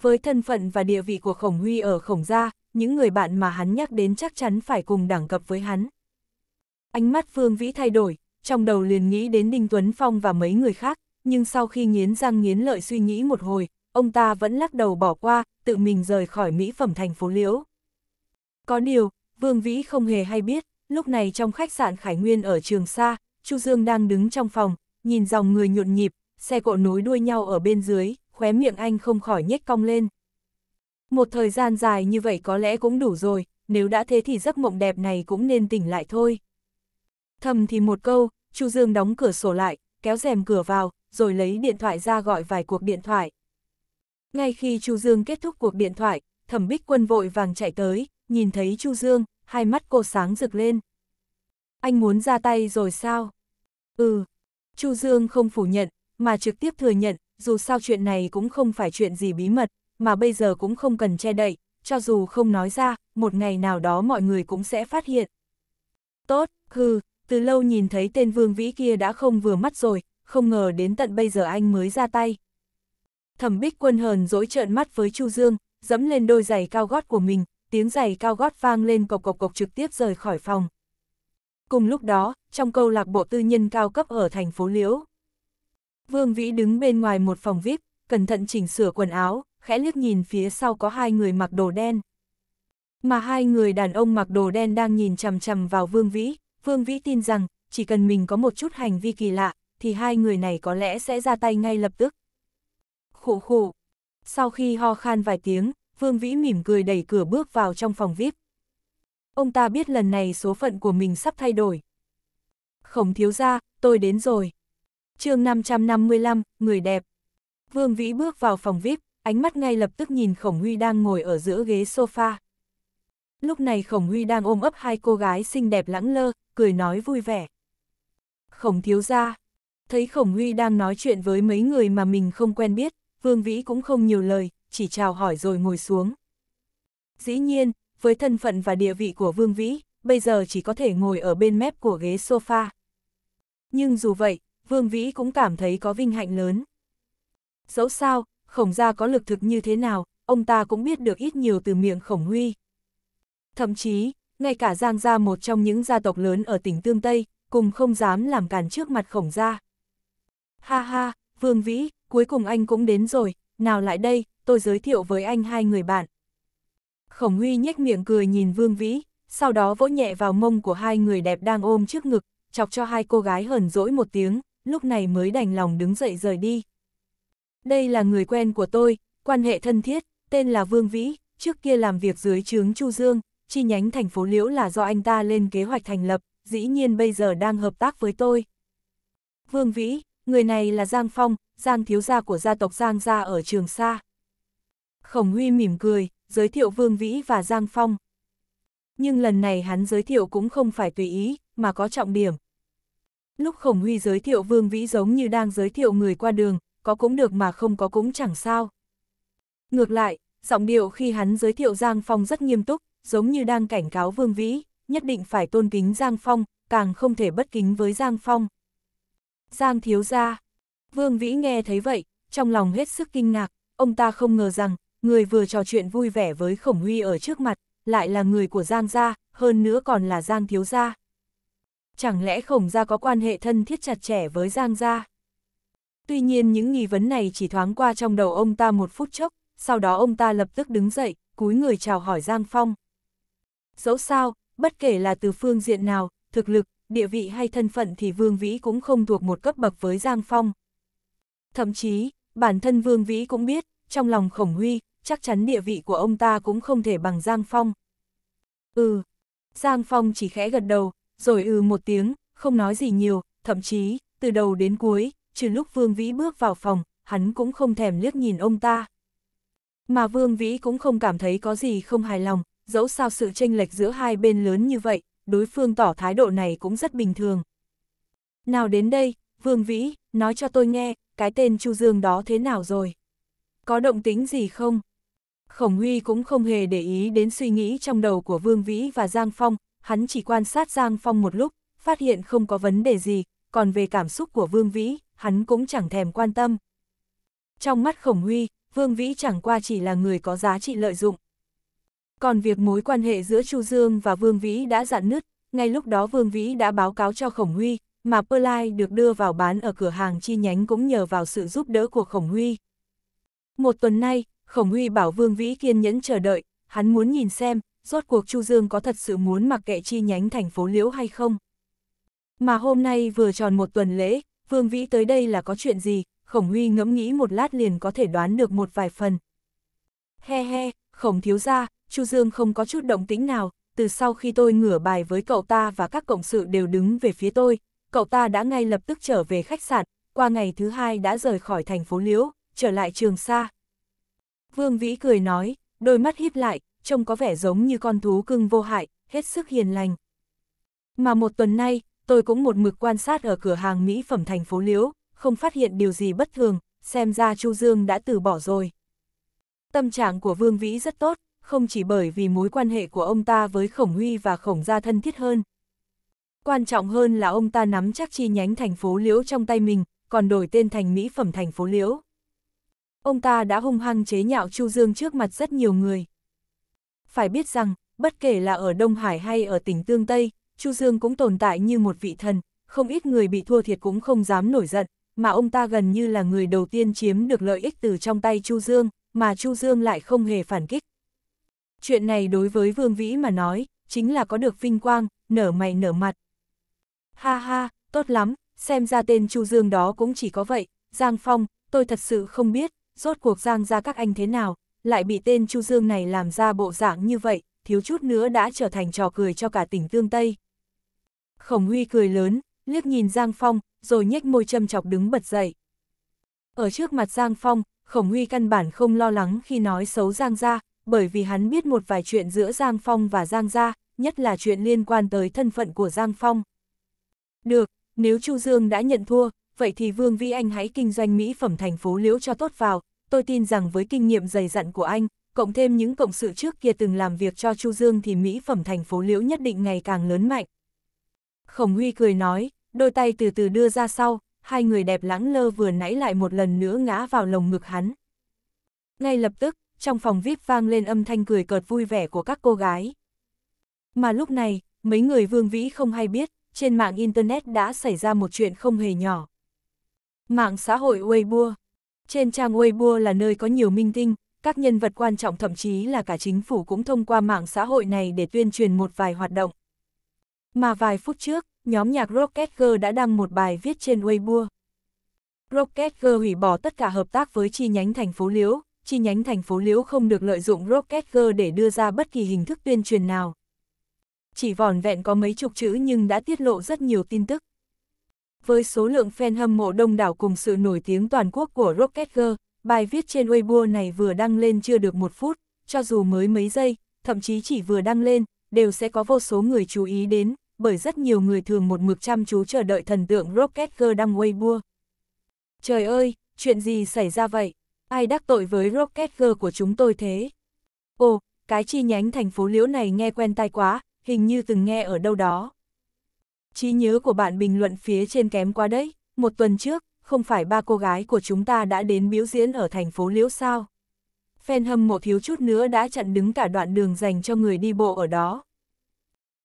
Với thân phận và địa vị của Khổng Huy ở Khổng Gia, những người bạn mà hắn nhắc đến chắc chắn phải cùng đẳng cấp với hắn. Ánh mắt Vương Vĩ thay đổi, trong đầu liền nghĩ đến Đinh Tuấn Phong và mấy người khác, nhưng sau khi nghiến răng nghiến lợi suy nghĩ một hồi, ông ta vẫn lắc đầu bỏ qua, tự mình rời khỏi mỹ phẩm thành phố Liễu. Có điều, Vương Vĩ không hề hay biết, lúc này trong khách sạn Khải Nguyên ở Trường Sa, Chu Dương đang đứng trong phòng, nhìn dòng người nhộn nhịp, xe cộ nối đuôi nhau ở bên dưới, khóe miệng anh không khỏi nhếch cong lên. Một thời gian dài như vậy có lẽ cũng đủ rồi, nếu đã thế thì giấc mộng đẹp này cũng nên tỉnh lại thôi. Thầm thì một câu, Chu Dương đóng cửa sổ lại, kéo rèm cửa vào, rồi lấy điện thoại ra gọi vài cuộc điện thoại. Ngay khi Chu Dương kết thúc cuộc điện thoại, Thẩm Bích Quân vội vàng chạy tới, nhìn thấy Chu Dương, hai mắt cô sáng rực lên. Anh muốn ra tay rồi sao? Ừ. Chu Dương không phủ nhận, mà trực tiếp thừa nhận, dù sao chuyện này cũng không phải chuyện gì bí mật, mà bây giờ cũng không cần che đậy, cho dù không nói ra, một ngày nào đó mọi người cũng sẽ phát hiện. Tốt, hừ, từ lâu nhìn thấy tên Vương Vĩ kia đã không vừa mắt rồi, không ngờ đến tận bây giờ anh mới ra tay. Thẩm Bích Quân hờn dỗi trợn mắt với Chu Dương, dẫm lên đôi giày cao gót của mình, tiếng giày cao gót vang lên cộc cộc cộc trực tiếp rời khỏi phòng. Cùng lúc đó, trong câu lạc bộ tư nhân cao cấp ở thành phố Liễu, Vương Vĩ đứng bên ngoài một phòng VIP, cẩn thận chỉnh sửa quần áo, khẽ liếc nhìn phía sau có hai người mặc đồ đen. Mà hai người đàn ông mặc đồ đen đang nhìn chằm chằm vào Vương Vĩ, Vương Vĩ tin rằng, chỉ cần mình có một chút hành vi kỳ lạ, thì hai người này có lẽ sẽ ra tay ngay lập tức khụ khụ. Sau khi ho khan vài tiếng, Vương Vĩ mỉm cười đẩy cửa bước vào trong phòng VIP. Ông ta biết lần này số phận của mình sắp thay đổi. Khổng thiếu ra, tôi đến rồi. chương 555, người đẹp. Vương Vĩ bước vào phòng VIP, ánh mắt ngay lập tức nhìn Khổng Huy đang ngồi ở giữa ghế sofa. Lúc này Khổng Huy đang ôm ấp hai cô gái xinh đẹp lãng lơ, cười nói vui vẻ. Khổng thiếu ra. Thấy Khổng Huy đang nói chuyện với mấy người mà mình không quen biết, Vương Vĩ cũng không nhiều lời, chỉ chào hỏi rồi ngồi xuống. Dĩ nhiên, với thân phận và địa vị của Vương Vĩ, bây giờ chỉ có thể ngồi ở bên mép của ghế sofa. Nhưng dù vậy, Vương Vĩ cũng cảm thấy có vinh hạnh lớn. Dẫu sao, khổng gia có lực thực như thế nào, ông ta cũng biết được ít nhiều từ miệng khổng huy. Thậm chí, ngay cả Giang Gia một trong những gia tộc lớn ở tỉnh Tương Tây, cùng không dám làm càn trước mặt khổng gia. Ha ha, Vương Vĩ, cuối cùng anh cũng đến rồi, nào lại đây, tôi giới thiệu với anh hai người bạn. Khổng Huy nhếch miệng cười nhìn Vương Vĩ, sau đó vỗ nhẹ vào mông của hai người đẹp đang ôm trước ngực, chọc cho hai cô gái hờn dỗi một tiếng, lúc này mới đành lòng đứng dậy rời đi. Đây là người quen của tôi, quan hệ thân thiết, tên là Vương Vĩ, trước kia làm việc dưới trướng Chu Dương, chi nhánh thành phố Liễu là do anh ta lên kế hoạch thành lập, dĩ nhiên bây giờ đang hợp tác với tôi. Vương Vĩ, người này là Giang Phong, Giang thiếu gia của gia tộc Giang gia ở Trường Sa. Khổng Huy mỉm cười, giới thiệu Vương Vĩ và Giang Phong. Nhưng lần này hắn giới thiệu cũng không phải tùy ý, mà có trọng điểm. Lúc Khổng Huy giới thiệu Vương Vĩ giống như đang giới thiệu người qua đường, có cũng được mà không có cũng chẳng sao. Ngược lại, giọng điệu khi hắn giới thiệu Giang Phong rất nghiêm túc, giống như đang cảnh cáo Vương Vĩ, nhất định phải tôn kính Giang Phong, càng không thể bất kính với Giang Phong. Giang thiếu gia. Vương Vĩ nghe thấy vậy, trong lòng hết sức kinh ngạc, ông ta không ngờ rằng, người vừa trò chuyện vui vẻ với Khổng Huy ở trước mặt, lại là người của Giang gia, hơn nữa còn là Giang thiếu gia. Chẳng lẽ Khổng gia có quan hệ thân thiết chặt chẽ với Giang gia? Tuy nhiên những nghi vấn này chỉ thoáng qua trong đầu ông ta một phút chốc, sau đó ông ta lập tức đứng dậy, cúi người chào hỏi Giang Phong. Dẫu sao, bất kể là từ phương diện nào, thực lực, địa vị hay thân phận thì Vương Vĩ cũng không thuộc một cấp bậc với Giang Phong. Thậm chí, bản thân Vương Vĩ cũng biết, trong lòng Khổng Huy, chắc chắn địa vị của ông ta cũng không thể bằng Giang Phong. Ừ, Giang Phong chỉ khẽ gật đầu, rồi ừ một tiếng, không nói gì nhiều, thậm chí, từ đầu đến cuối, trừ lúc Vương Vĩ bước vào phòng, hắn cũng không thèm liếc nhìn ông ta. Mà Vương Vĩ cũng không cảm thấy có gì không hài lòng, dẫu sao sự chênh lệch giữa hai bên lớn như vậy, đối phương tỏ thái độ này cũng rất bình thường. Nào đến đây, Vương Vĩ, nói cho tôi nghe, cái tên Chu Dương đó thế nào rồi? Có động tính gì không? Khổng Huy cũng không hề để ý đến suy nghĩ trong đầu của Vương Vĩ và Giang Phong, hắn chỉ quan sát Giang Phong một lúc, phát hiện không có vấn đề gì, còn về cảm xúc của Vương Vĩ, hắn cũng chẳng thèm quan tâm. Trong mắt Khổng Huy, Vương Vĩ chẳng qua chỉ là người có giá trị lợi dụng. Còn việc mối quan hệ giữa Chu Dương và Vương Vĩ đã dạn nứt, ngay lúc đó Vương Vĩ đã báo cáo cho Khổng Huy, mà Perlai được đưa vào bán ở cửa hàng chi nhánh cũng nhờ vào sự giúp đỡ của Khổng Huy. Một tuần nay, Khổng Huy bảo Vương Vĩ kiên nhẫn chờ đợi, hắn muốn nhìn xem, rốt cuộc Chu Dương có thật sự muốn mặc kệ chi nhánh thành phố Liễu hay không. Mà hôm nay vừa tròn một tuần lễ, Vương Vĩ tới đây là có chuyện gì, Khổng Huy ngẫm nghĩ một lát liền có thể đoán được một vài phần. He he, Khổng thiếu ra, Chu Dương không có chút động tĩnh nào, từ sau khi tôi ngửa bài với cậu ta và các cộng sự đều đứng về phía tôi, cậu ta đã ngay lập tức trở về khách sạn, qua ngày thứ hai đã rời khỏi thành phố Liễu, trở lại Trường Sa. Vương Vĩ cười nói, đôi mắt híp lại, trông có vẻ giống như con thú cưng vô hại, hết sức hiền lành. Mà một tuần nay, tôi cũng một mực quan sát ở cửa hàng mỹ phẩm thành phố Liễu, không phát hiện điều gì bất thường, xem ra Chu Dương đã từ bỏ rồi. Tâm trạng của Vương Vĩ rất tốt, không chỉ bởi vì mối quan hệ của ông ta với Khổng Huy và Khổng gia thân thiết hơn. Quan trọng hơn là ông ta nắm chắc chi nhánh thành phố Liễu trong tay mình, còn đổi tên thành mỹ phẩm thành phố Liễu. Ông ta đã hung hăng chế nhạo Chu Dương trước mặt rất nhiều người. Phải biết rằng, bất kể là ở Đông Hải hay ở tỉnh Tương Tây, Chu Dương cũng tồn tại như một vị thần, không ít người bị thua thiệt cũng không dám nổi giận, mà ông ta gần như là người đầu tiên chiếm được lợi ích từ trong tay Chu Dương, mà Chu Dương lại không hề phản kích, Chuyện này đối với Vương Vĩ mà nói, chính là có được vinh quang, nở mày nở mặt. Ha ha, tốt lắm, xem ra tên Chu Dương đó cũng chỉ có vậy, Giang Phong, tôi thật sự không biết, rốt cuộc Giang ra các anh thế nào, lại bị tên Chu Dương này làm ra bộ dạng như vậy, thiếu chút nữa đã trở thành trò cười cho cả tỉnh Tương Tây. Khổng Huy cười lớn, liếc nhìn Giang Phong, rồi nhếch môi châm chọc đứng bật dậy. Ở trước mặt Giang Phong, Khổng Huy căn bản không lo lắng khi nói xấu Giang ra, bởi vì hắn biết một vài chuyện giữa Giang Phong và Giang Gia, nhất là chuyện liên quan tới thân phận của Giang Phong. Được, nếu Chu Dương đã nhận thua, vậy thì Vương Vĩ Anh hãy kinh doanh mỹ phẩm thành phố Liễu cho tốt vào, tôi tin rằng với kinh nghiệm dày dặn của anh, cộng thêm những cộng sự trước kia từng làm việc cho Chu Dương thì mỹ phẩm thành phố Liễu nhất định ngày càng lớn mạnh. Khổng Huy cười nói, đôi tay từ từ đưa ra sau, hai người đẹp lãng lơ vừa nãy lại một lần nữa ngã vào lồng ngực hắn. Ngay lập tức, trong phòng VIP vang lên âm thanh cười cợt vui vẻ của các cô gái. Mà lúc này, mấy người Vương Vĩ không hay biết, trên mạng Internet đã xảy ra một chuyện không hề nhỏ. Mạng xã hội Weibo Trên trang Weibo là nơi có nhiều minh tinh, các nhân vật quan trọng thậm chí là cả chính phủ cũng thông qua mạng xã hội này để tuyên truyền một vài hoạt động. Mà vài phút trước, nhóm nhạc Rocket Girl đã đăng một bài viết trên Weibo. Rocket Girl hủy bỏ tất cả hợp tác với chi nhánh thành phố Liễu, chi nhánh thành phố Liễu không được lợi dụng Rocket để đưa ra bất kỳ hình thức tuyên truyền nào. Chỉ vỏn vẹn có mấy chục chữ nhưng đã tiết lộ rất nhiều tin tức. Với số lượng fan hâm mộ đông đảo cùng sự nổi tiếng toàn quốc của Rocket bài viết trên Weibo này vừa đăng lên chưa được một phút, cho dù mới mấy giây, thậm chí chỉ vừa đăng lên, đều sẽ có vô số người chú ý đến, bởi rất nhiều người thường một mực chăm chú chờ đợi thần tượng Rocket đăng Weibo. Trời ơi, chuyện gì xảy ra vậy? Ai đắc tội với Rocket Girl của chúng tôi thế? Ồ, cái chi nhánh thành phố liễu này nghe quen tai quá, hình như từng nghe ở đâu đó. Trí nhớ của bạn bình luận phía trên kém quá đấy, một tuần trước, không phải ba cô gái của chúng ta đã đến biểu diễn ở thành phố liễu sao? Fan hâm mộ thiếu chút nữa đã chặn đứng cả đoạn đường dành cho người đi bộ ở đó.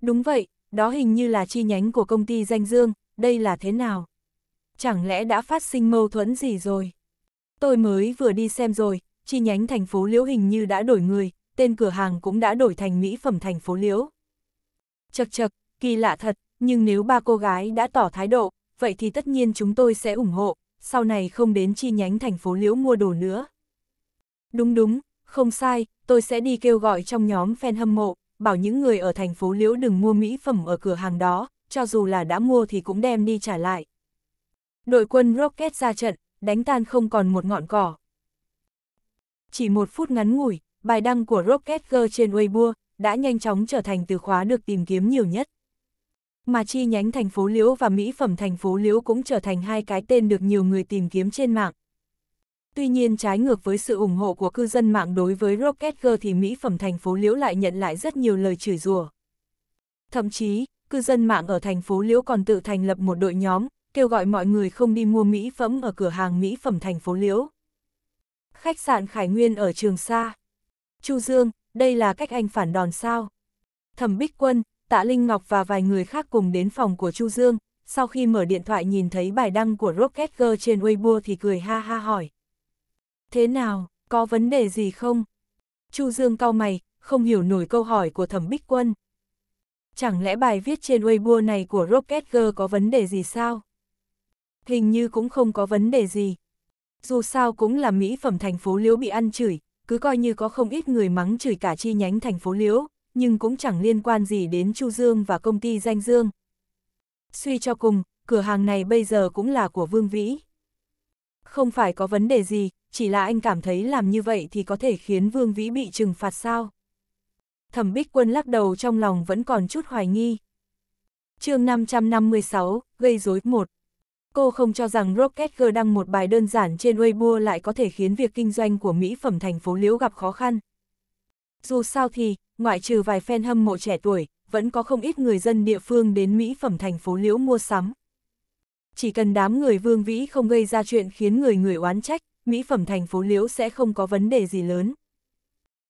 Đúng vậy, đó hình như là chi nhánh của công ty danh dương, đây là thế nào? Chẳng lẽ đã phát sinh mâu thuẫn gì rồi? Tôi mới vừa đi xem rồi, chi nhánh thành phố Liễu hình như đã đổi người, tên cửa hàng cũng đã đổi thành mỹ phẩm thành phố Liễu. Chật chật, kỳ lạ thật, nhưng nếu ba cô gái đã tỏ thái độ, vậy thì tất nhiên chúng tôi sẽ ủng hộ, sau này không đến chi nhánh thành phố Liễu mua đồ nữa. Đúng đúng, không sai, tôi sẽ đi kêu gọi trong nhóm fan hâm mộ, bảo những người ở thành phố Liễu đừng mua mỹ phẩm ở cửa hàng đó, cho dù là đã mua thì cũng đem đi trả lại. Đội quân Rocket ra trận, đánh tan không còn một ngọn cỏ. Chỉ một phút ngắn ngủi, bài đăng của Rocket Girl trên Weibo đã nhanh chóng trở thành từ khóa được tìm kiếm nhiều nhất. Mà chi nhánh thành phố Liễu và mỹ phẩm thành phố Liễu cũng trở thành hai cái tên được nhiều người tìm kiếm trên mạng. Tuy nhiên trái ngược với sự ủng hộ của cư dân mạng đối với Rocket Girl thì mỹ phẩm thành phố Liễu lại nhận lại rất nhiều lời chửi rủa. Thậm chí, cư dân mạng ở thành phố Liễu còn tự thành lập một đội nhóm kêu gọi mọi người không đi mua mỹ phẩm ở cửa hàng mỹ phẩm thành phố Liễu. Khách sạn Khải Nguyên ở Trường Sa. Chu Dương, đây là cách anh phản đòn sao? Thẩm Bích Quân, Tạ Linh Ngọc và vài người khác cùng đến phòng của Chu Dương, sau khi mở điện thoại nhìn thấy bài đăng của Rocket Girl trên Weibo thì cười ha ha hỏi. Thế nào, có vấn đề gì không? Chu Dương cau mày, không hiểu nổi câu hỏi của Thẩm Bích Quân. Chẳng lẽ bài viết trên Weibo này của Rocket Girl có vấn đề gì sao? hình như cũng không có vấn đề gì. Dù sao cũng là mỹ phẩm thành phố Liễu bị ăn chửi, cứ coi như có không ít người mắng chửi cả chi nhánh thành phố Liễu, nhưng cũng chẳng liên quan gì đến Chu Dương và công ty Danh Dương. Suy cho cùng, cửa hàng này bây giờ cũng là của Vương Vĩ. Không phải có vấn đề gì, chỉ là anh cảm thấy làm như vậy thì có thể khiến Vương Vĩ bị trừng phạt sao. Thẩm Bích Quân lắc đầu trong lòng vẫn còn chút hoài nghi. chương 556, gây rối 1 cô không cho rằng Rocket Girl đăng một bài đơn giản trên Weibo lại có thể khiến việc kinh doanh của mỹ phẩm thành phố Liễu gặp khó khăn. Dù sao thì, ngoại trừ vài fan hâm mộ trẻ tuổi, vẫn có không ít người dân địa phương đến mỹ phẩm thành phố Liễu mua sắm. Chỉ cần đám người vương vĩ không gây ra chuyện khiến người người oán trách, mỹ phẩm thành phố Liễu sẽ không có vấn đề gì lớn.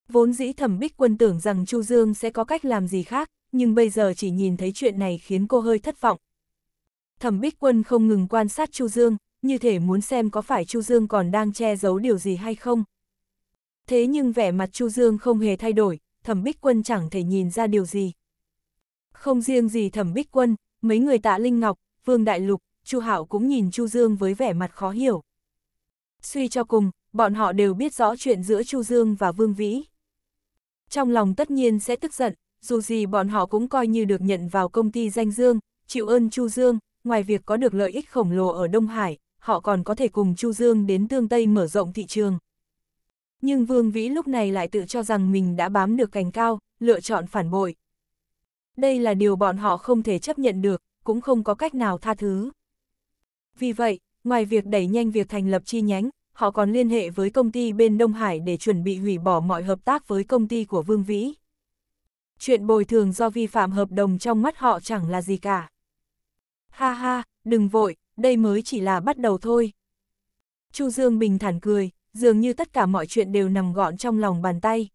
Vốn dĩ thẩm bích quân tưởng rằng Chu Dương sẽ có cách làm gì khác, nhưng bây giờ chỉ nhìn thấy chuyện này khiến cô hơi thất vọng, thẩm bích quân không ngừng quan sát Chu Dương, như thể muốn xem có phải Chu Dương còn đang che giấu điều gì hay không. Thế nhưng vẻ mặt Chu Dương không hề thay đổi, thẩm bích quân chẳng thể nhìn ra điều gì. Không riêng gì thẩm bích quân, mấy người tạ Linh Ngọc, Vương Đại Lục, Chu Hạo cũng nhìn Chu Dương với vẻ mặt khó hiểu. Suy cho cùng, bọn họ đều biết rõ chuyện giữa Chu Dương và Vương Vĩ. Trong lòng tất nhiên sẽ tức giận, dù gì bọn họ cũng coi như được nhận vào công ty danh Dương, chịu ơn Chu Dương, ngoài việc có được lợi ích khổng lồ ở Đông Hải, họ còn có thể cùng Chu Dương đến tương Tây mở rộng thị trường. Nhưng Vương Vĩ lúc này lại tự cho rằng mình đã bám được cành cao, lựa chọn phản bội. Đây là điều bọn họ không thể chấp nhận được, cũng không có cách nào tha thứ. Vì vậy, ngoài việc đẩy nhanh việc thành lập chi nhánh, họ còn liên hệ với công ty bên Đông Hải để chuẩn bị hủy bỏ mọi hợp tác với công ty của Vương Vĩ. Chuyện bồi thường do vi phạm hợp đồng trong mắt họ chẳng là gì cả. Ha ha, đừng vội, đây mới chỉ là bắt đầu thôi. Chu Dương bình thản cười, dường như tất cả mọi chuyện đều nằm gọn trong lòng bàn tay.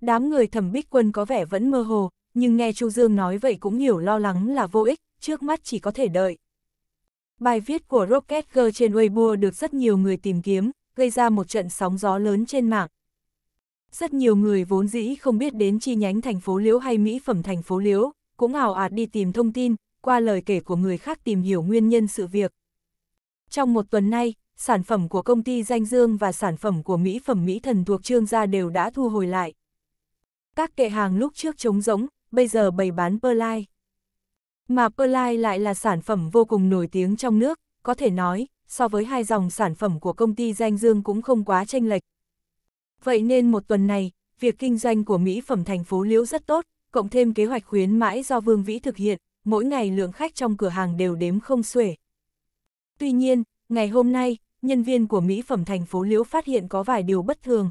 Đám người thẩm bích quân có vẻ vẫn mơ hồ, nhưng nghe Chu Dương nói vậy cũng hiểu lo lắng là vô ích, trước mắt chỉ có thể đợi. Bài viết của Rocket Girl trên Weibo được rất nhiều người tìm kiếm, gây ra một trận sóng gió lớn trên mạng. Rất nhiều người vốn dĩ không biết đến chi nhánh thành phố Liễu hay mỹ phẩm thành phố Liễu, cũng ảo ạt đi tìm thông tin, qua lời kể của người khác tìm hiểu nguyên nhân sự việc. Trong một tuần nay, sản phẩm của công ty Danh Dương và sản phẩm của Mỹ phẩm Mỹ thần thuộc Trương Gia đều đã thu hồi lại. Các kệ hàng lúc trước trống rỗng, bây giờ bày bán Perlai. Mà Perlai lại là sản phẩm vô cùng nổi tiếng trong nước, có thể nói, so với hai dòng sản phẩm của công ty Danh Dương cũng không quá tranh lệch. Vậy nên một tuần này, việc kinh doanh của mỹ phẩm thành phố Liễu rất tốt, cộng thêm kế hoạch khuyến mãi do Vương Vĩ thực hiện, mỗi ngày lượng khách trong cửa hàng đều đếm không xuể. Tuy nhiên, ngày hôm nay, nhân viên của mỹ phẩm thành phố Liễu phát hiện có vài điều bất thường.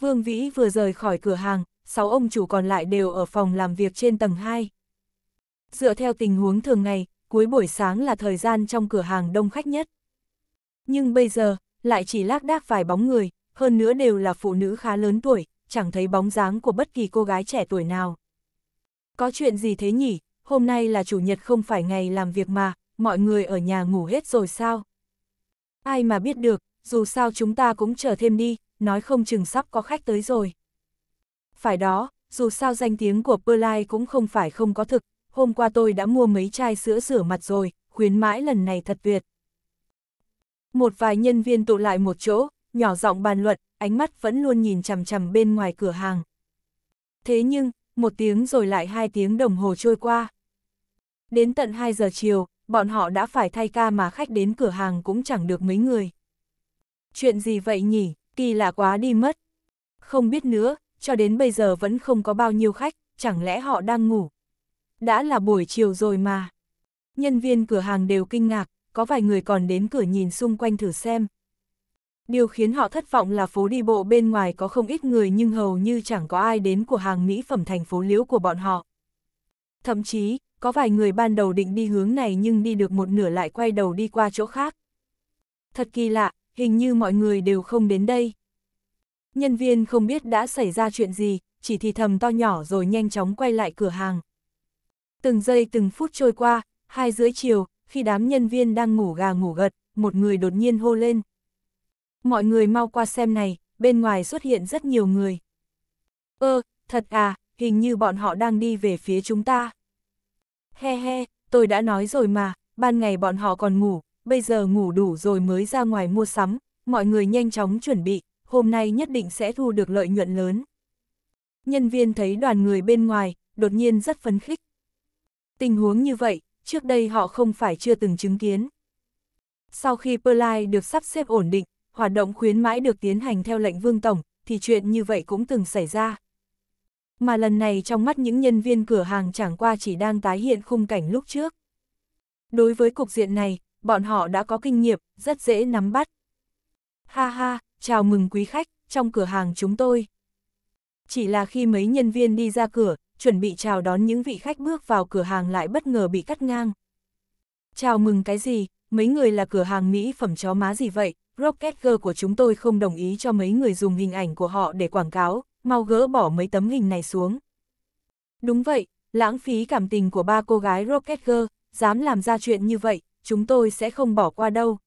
Vương Vĩ vừa rời khỏi cửa hàng, 6 ông chủ còn lại đều ở phòng làm việc trên tầng 2. Dựa theo tình huống thường ngày, cuối buổi sáng là thời gian trong cửa hàng đông khách nhất. Nhưng bây giờ, lại chỉ lác đác vài bóng người, hơn nữa đều là phụ nữ khá lớn tuổi, chẳng thấy bóng dáng của bất kỳ cô gái trẻ tuổi nào. Có chuyện gì thế nhỉ, hôm nay là chủ nhật không phải ngày làm việc mà, mọi người ở nhà ngủ hết rồi sao? Ai mà biết được, dù sao chúng ta cũng chờ thêm đi, nói không chừng sắp có khách tới rồi. Phải đó, dù sao danh tiếng của Perlai cũng không phải không có thực, hôm qua tôi đã mua mấy chai sữa rửa mặt rồi, khuyến mãi lần này thật tuyệt. Một vài nhân viên tụ lại một chỗ, nhỏ giọng bàn luận, ánh mắt vẫn luôn nhìn chằm chằm bên ngoài cửa hàng. Thế nhưng, một tiếng rồi lại hai tiếng đồng hồ trôi qua. Đến tận 2 giờ chiều, bọn họ đã phải thay ca mà khách đến cửa hàng cũng chẳng được mấy người. Chuyện gì vậy nhỉ, kỳ lạ quá đi mất. Không biết nữa, cho đến bây giờ vẫn không có bao nhiêu khách, chẳng lẽ họ đang ngủ. Đã là buổi chiều rồi mà. Nhân viên cửa hàng đều kinh ngạc, có vài người còn đến cửa nhìn xung quanh thử xem. Điều khiến họ thất vọng là phố đi bộ bên ngoài có không ít người nhưng hầu như chẳng có ai đến của hàng mỹ phẩm thành phố liễu của bọn họ. Thậm chí, có vài người ban đầu định đi hướng này nhưng đi được một nửa lại quay đầu đi qua chỗ khác. Thật kỳ lạ, hình như mọi người đều không đến đây. Nhân viên không biết đã xảy ra chuyện gì, chỉ thì thầm to nhỏ rồi nhanh chóng quay lại cửa hàng. Từng giây từng phút trôi qua, hai rưỡi chiều, khi đám nhân viên đang ngủ gà ngủ gật, một người đột nhiên hô lên. Mọi người mau qua xem này, bên ngoài xuất hiện rất nhiều người. Ơ, ờ, thật à, hình như bọn họ đang đi về phía chúng ta. He he, tôi đã nói rồi mà, ban ngày bọn họ còn ngủ, bây giờ ngủ đủ rồi mới ra ngoài mua sắm, mọi người nhanh chóng chuẩn bị, hôm nay nhất định sẽ thu được lợi nhuận lớn. Nhân viên thấy đoàn người bên ngoài, đột nhiên rất phấn khích. Tình huống như vậy, trước đây họ không phải chưa từng chứng kiến. Sau khi Perlai được sắp xếp ổn định, hoạt động khuyến mãi được tiến hành theo lệnh Vương Tổng, thì chuyện như vậy cũng từng xảy ra. Mà lần này trong mắt những nhân viên cửa hàng chẳng qua chỉ đang tái hiện khung cảnh lúc trước. Đối với cục diện này, bọn họ đã có kinh nghiệm, rất dễ nắm bắt. Ha ha, chào mừng quý khách, trong cửa hàng chúng tôi. Chỉ là khi mấy nhân viên đi ra cửa, chuẩn bị chào đón những vị khách bước vào cửa hàng lại bất ngờ bị cắt ngang. Chào mừng cái gì, mấy người là cửa hàng mỹ phẩm chó má gì vậy, Rocket Girl của chúng tôi không đồng ý cho mấy người dùng hình ảnh của họ để quảng cáo, mau gỡ bỏ mấy tấm hình này xuống. Đúng vậy, lãng phí cảm tình của ba cô gái Rocket Girl, dám làm ra chuyện như vậy, chúng tôi sẽ không bỏ qua đâu.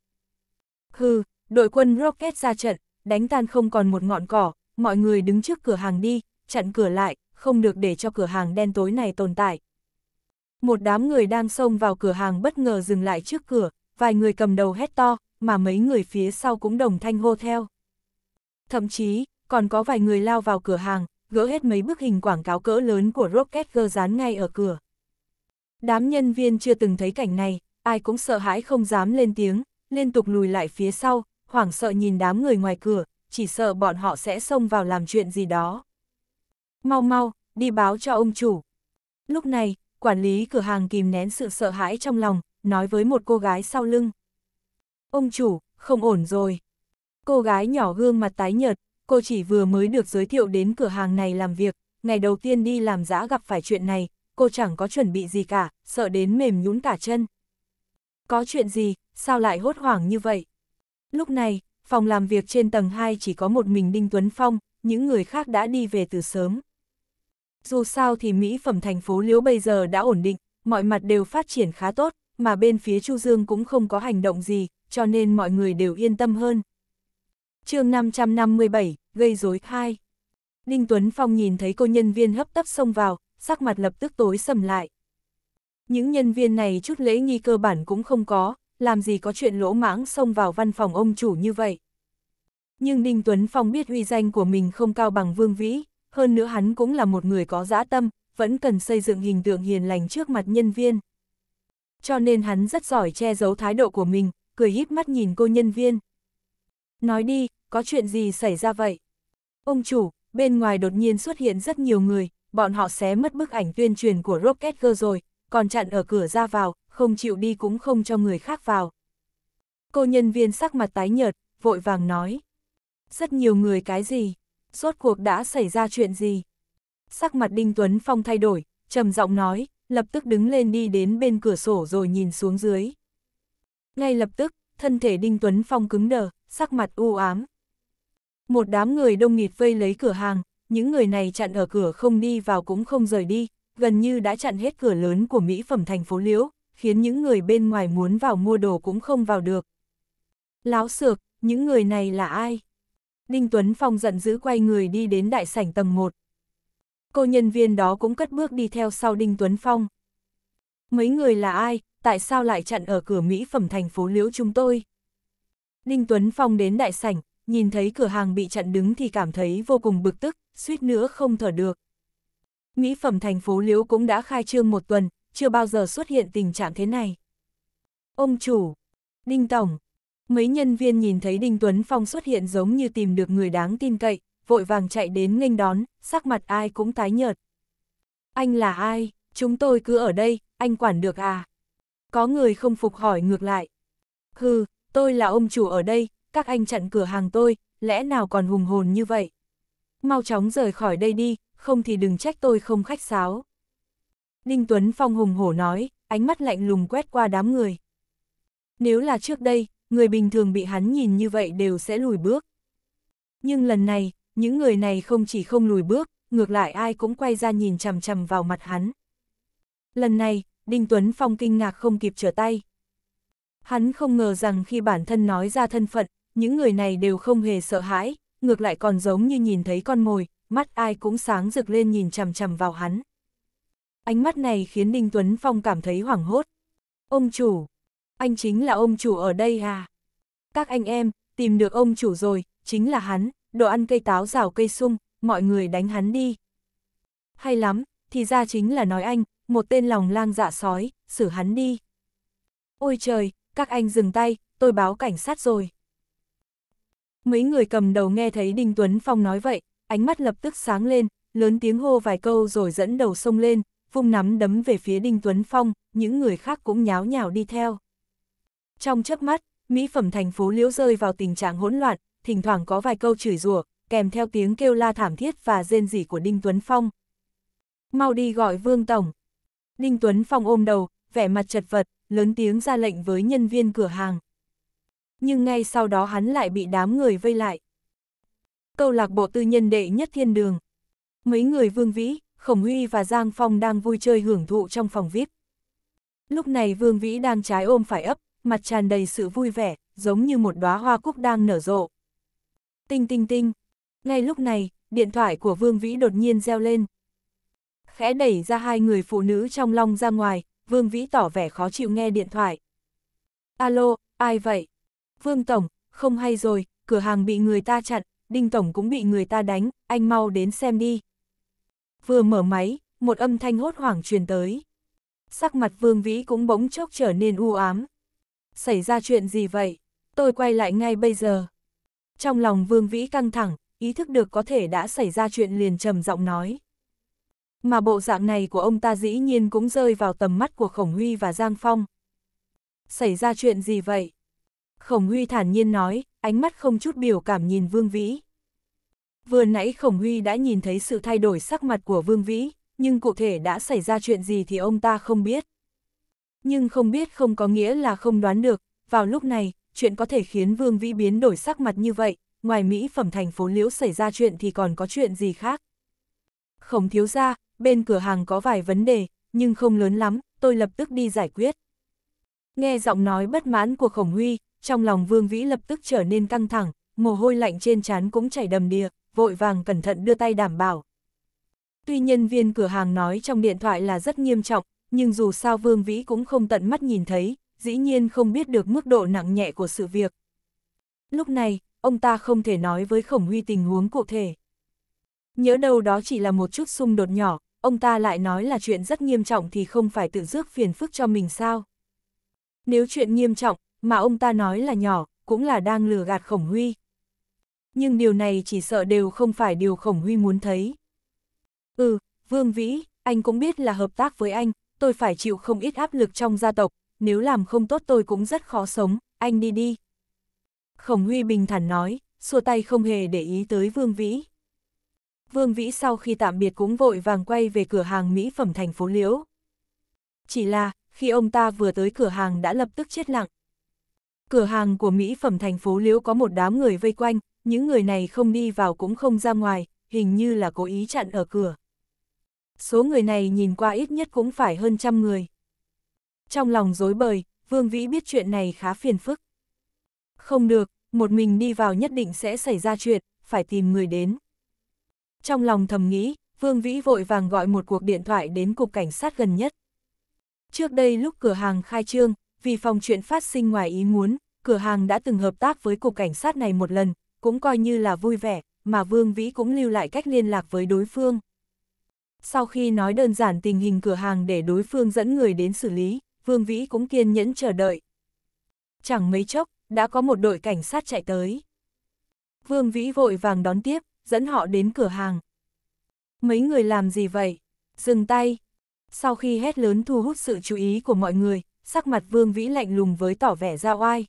Hừ, đội quân Rocket ra trận, đánh tan không còn một ngọn cỏ, mọi người đứng trước cửa hàng đi, chặn cửa lại, không được để cho cửa hàng đen tối này tồn tại. Một đám người đang xông vào cửa hàng bất ngờ dừng lại trước cửa, vài người cầm đầu hét to, mà mấy người phía sau cũng đồng thanh hô theo. Thậm chí, còn có vài người lao vào cửa hàng, gỡ hết mấy bức hình quảng cáo cỡ lớn của Rocket Girl dán ngay ở cửa. Đám nhân viên chưa từng thấy cảnh này, ai cũng sợ hãi không dám lên tiếng, liên tục lùi lại phía sau, hoảng sợ nhìn đám người ngoài cửa, chỉ sợ bọn họ sẽ xông vào làm chuyện gì đó. Mau mau, đi báo cho ông chủ. Lúc này, quản lý cửa hàng kìm nén sự sợ hãi trong lòng, nói với một cô gái sau lưng. Ông chủ, không ổn rồi. Cô gái nhỏ gương mặt tái nhợt, cô chỉ vừa mới được giới thiệu đến cửa hàng này làm việc, ngày đầu tiên đi làm giã gặp phải chuyện này, cô chẳng có chuẩn bị gì cả, sợ đến mềm nhũn cả chân. Có chuyện gì, sao lại hốt hoảng như vậy? Lúc này, phòng làm việc trên tầng 2 chỉ có một mình Đinh Tuấn Phong, những người khác đã đi về từ sớm. Dù sao thì mỹ phẩm thành phố Liễu bây giờ đã ổn định, mọi mặt đều phát triển khá tốt, mà bên phía Chu Dương cũng không có hành động gì, cho nên mọi người đều yên tâm hơn chương 557, gây rối khai. Đinh Tuấn Phong nhìn thấy cô nhân viên hấp tấp xông vào, sắc mặt lập tức tối sầm lại. Những nhân viên này chút lễ nghi cơ bản cũng không có, làm gì có chuyện lỗ mãng xông vào văn phòng ông chủ như vậy. Nhưng Đinh Tuấn Phong biết uy danh của mình không cao bằng Vương Vĩ, hơn nữa hắn cũng là một người có dã tâm, vẫn cần xây dựng hình tượng hiền lành trước mặt nhân viên. Cho nên hắn rất giỏi che giấu thái độ của mình, cười híp mắt nhìn cô nhân viên. Nói đi, có chuyện gì xảy ra vậy? Ông chủ, bên ngoài đột nhiên xuất hiện rất nhiều người, bọn họ xé mất bức ảnh tuyên truyền của Rocket Girl rồi, còn chặn ở cửa ra vào, không chịu đi cũng không cho người khác vào. Cô nhân viên sắc mặt tái nhợt, vội vàng nói. Rất nhiều người cái gì? Rốt cuộc đã xảy ra chuyện gì? Sắc mặt Đinh Tuấn Phong thay đổi, trầm giọng nói, lập tức đứng lên đi đến bên cửa sổ rồi nhìn xuống dưới. Ngay lập tức, thân thể Đinh Tuấn Phong cứng đờ, sắc mặt u ám, một đám người đông nghịt vây lấy cửa hàng, những người này chặn ở cửa không đi vào cũng không rời đi, gần như đã chặn hết cửa lớn của mỹ phẩm thành phố Liễu, khiến những người bên ngoài muốn vào mua đồ cũng không vào được. Láo xược, những người này là ai? Đinh Tuấn Phong giận dữ quay người đi đến đại sảnh tầng 1. Cô nhân viên đó cũng cất bước đi theo sau Đinh Tuấn Phong. Mấy người là ai, tại sao lại chặn ở cửa mỹ phẩm thành phố Liễu chúng tôi? Đinh Tuấn Phong đến đại sảnh, nhìn thấy cửa hàng bị chặn đứng thì cảm thấy vô cùng bực tức, suýt nữa không thở được. Mỹ phẩm thành phố Liễu cũng đã khai trương một tuần, chưa bao giờ xuất hiện tình trạng thế này. Ông chủ, Đinh Tổng, mấy nhân viên nhìn thấy Đinh Tuấn Phong xuất hiện giống như tìm được người đáng tin cậy, vội vàng chạy đến nghênh đón, sắc mặt ai cũng tái nhợt. Anh là ai, chúng tôi cứ ở đây, anh quản được à? Có người không phục hỏi ngược lại. Hừ, tôi là ông chủ ở đây, các anh chặn cửa hàng tôi, lẽ nào còn hùng hồn như vậy? Mau chóng rời khỏi đây đi, không thì đừng trách tôi không khách sáo. Đinh Tuấn Phong hùng hổ nói, ánh mắt lạnh lùng quét qua đám người. Nếu là trước đây, người bình thường bị hắn nhìn như vậy đều sẽ lùi bước. Nhưng lần này, những người này không chỉ không lùi bước, ngược lại ai cũng quay ra nhìn chằm chằm vào mặt hắn. Lần này, Đinh Tuấn Phong kinh ngạc không kịp trở tay. Hắn không ngờ rằng khi bản thân nói ra thân phận, những người này đều không hề sợ hãi, ngược lại còn giống như nhìn thấy con mồi, mắt ai cũng sáng rực lên nhìn chằm chằm vào hắn. Ánh mắt này khiến Đinh Tuấn Phong cảm thấy hoảng hốt. Ông chủ, anh chính là ông chủ ở đây à? Các anh em, tìm được ông chủ rồi, chính là hắn, đồ ăn cây táo rào cây sung, mọi người đánh hắn đi. Hay lắm, thì ra chính là nói anh, một tên lòng lang dạ sói, xử hắn đi. Ôi trời, các anh dừng tay, tôi báo cảnh sát rồi. Mấy người cầm đầu nghe thấy Đinh Tuấn Phong nói vậy, ánh mắt lập tức sáng lên, lớn tiếng hô vài câu rồi dẫn đầu sông lên, vung nắm đấm về phía Đinh Tuấn Phong, những người khác cũng nháo nhào đi theo. Trong chớp mắt, mỹ phẩm thành phố liễu rơi vào tình trạng hỗn loạn, thỉnh thoảng có vài câu chửi rủa, kèm theo tiếng kêu la thảm thiết và rên rỉ của Đinh Tuấn Phong. Mau đi gọi Vương Tổng. Đinh Tuấn Phong ôm đầu, vẻ mặt chật vật, lớn tiếng ra lệnh với nhân viên cửa hàng nhưng ngay sau đó hắn lại bị đám người vây lại. Câu lạc bộ tư nhân đệ nhất thiên đường. Mấy người Vương Vĩ, Khổng Huy và Giang Phong đang vui chơi hưởng thụ trong phòng VIP. Lúc này Vương Vĩ đang trái ôm phải ấp, mặt tràn đầy sự vui vẻ, giống như một đóa hoa cúc đang nở rộ. Tinh tinh tinh. Ngay lúc này, điện thoại của Vương Vĩ đột nhiên reo lên. Khẽ đẩy ra hai người phụ nữ trong long ra ngoài, Vương Vĩ tỏ vẻ khó chịu nghe điện thoại. Alo, ai vậy? Vương Tổng, không hay rồi, cửa hàng bị người ta chặn, Đinh Tổng cũng bị người ta đánh, anh mau đến xem đi. Vừa mở máy, một âm thanh hốt hoảng truyền tới. Sắc mặt Vương Vĩ cũng bỗng chốc trở nên u ám. Xảy ra chuyện gì vậy? Tôi quay lại ngay bây giờ. Trong lòng Vương Vĩ căng thẳng, ý thức được có thể đã xảy ra chuyện liền trầm giọng nói. Mà bộ dạng này của ông ta dĩ nhiên cũng rơi vào tầm mắt của Khổng Huy và Giang Phong. Xảy ra chuyện gì vậy? Khổng Huy thản nhiên nói, ánh mắt không chút biểu cảm nhìn Vương Vĩ. Vừa nãy Khổng Huy đã nhìn thấy sự thay đổi sắc mặt của Vương Vĩ, nhưng cụ thể đã xảy ra chuyện gì thì ông ta không biết. Nhưng không biết không có nghĩa là không đoán được, vào lúc này, chuyện có thể khiến Vương Vĩ biến đổi sắc mặt như vậy, ngoài Mỹ phẩm thành phố Liễu xảy ra chuyện thì còn có chuyện gì khác. Khổng thiếu ra, bên cửa hàng có vài vấn đề, nhưng không lớn lắm, tôi lập tức đi giải quyết. Nghe giọng nói bất mãn của Khổng Huy, trong lòng Vương Vĩ lập tức trở nên căng thẳng, mồ hôi lạnh trên trán cũng chảy đầm đìa, vội vàng cẩn thận đưa tay đảm bảo. Tuy nhân viên cửa hàng nói trong điện thoại là rất nghiêm trọng, nhưng dù sao Vương Vĩ cũng không tận mắt nhìn thấy, dĩ nhiên không biết được mức độ nặng nhẹ của sự việc. Lúc này, ông ta không thể nói với Khổng Huy tình huống cụ thể. Nhớ đâu đó chỉ là một chút xung đột nhỏ, ông ta lại nói là chuyện rất nghiêm trọng thì không phải tự rước phiền phức cho mình sao. Nếu chuyện nghiêm trọng, mà ông ta nói là nhỏ, cũng là đang lừa gạt Khổng Huy. Nhưng điều này chỉ sợ đều không phải điều Khổng Huy muốn thấy. Ừ, Vương Vĩ, anh cũng biết là hợp tác với anh, tôi phải chịu không ít áp lực trong gia tộc, nếu làm không tốt tôi cũng rất khó sống, anh đi đi. Khổng Huy bình thản nói, xua tay không hề để ý tới Vương Vĩ. Vương Vĩ sau khi tạm biệt cũng vội vàng quay về cửa hàng mỹ phẩm thành phố Liễu. Chỉ là, khi ông ta vừa tới cửa hàng đã lập tức chết lặng. Cửa hàng của mỹ phẩm thành phố Liễu có một đám người vây quanh, những người này không đi vào cũng không ra ngoài, hình như là cố ý chặn ở cửa. Số người này nhìn qua ít nhất cũng phải hơn trăm người. Trong lòng dối bời, Vương Vĩ biết chuyện này khá phiền phức. Không được, một mình đi vào nhất định sẽ xảy ra chuyện, phải tìm người đến. Trong lòng thầm nghĩ, Vương Vĩ vội vàng gọi một cuộc điện thoại đến cục cảnh sát gần nhất. Trước đây lúc cửa hàng khai trương, vì phòng chuyện phát sinh ngoài ý muốn, cửa hàng đã từng hợp tác với cục cảnh sát này một lần, cũng coi như là vui vẻ, mà Vương Vĩ cũng lưu lại cách liên lạc với đối phương. Sau khi nói đơn giản tình hình cửa hàng để đối phương dẫn người đến xử lý, Vương Vĩ cũng kiên nhẫn chờ đợi. Chẳng mấy chốc, đã có một đội cảnh sát chạy tới. Vương Vĩ vội vàng đón tiếp, dẫn họ đến cửa hàng. Mấy người làm gì vậy? Dừng tay. Sau khi hét lớn thu hút sự chú ý của mọi người, sắc mặt Vương Vĩ lạnh lùng với tỏ vẻ ra oai.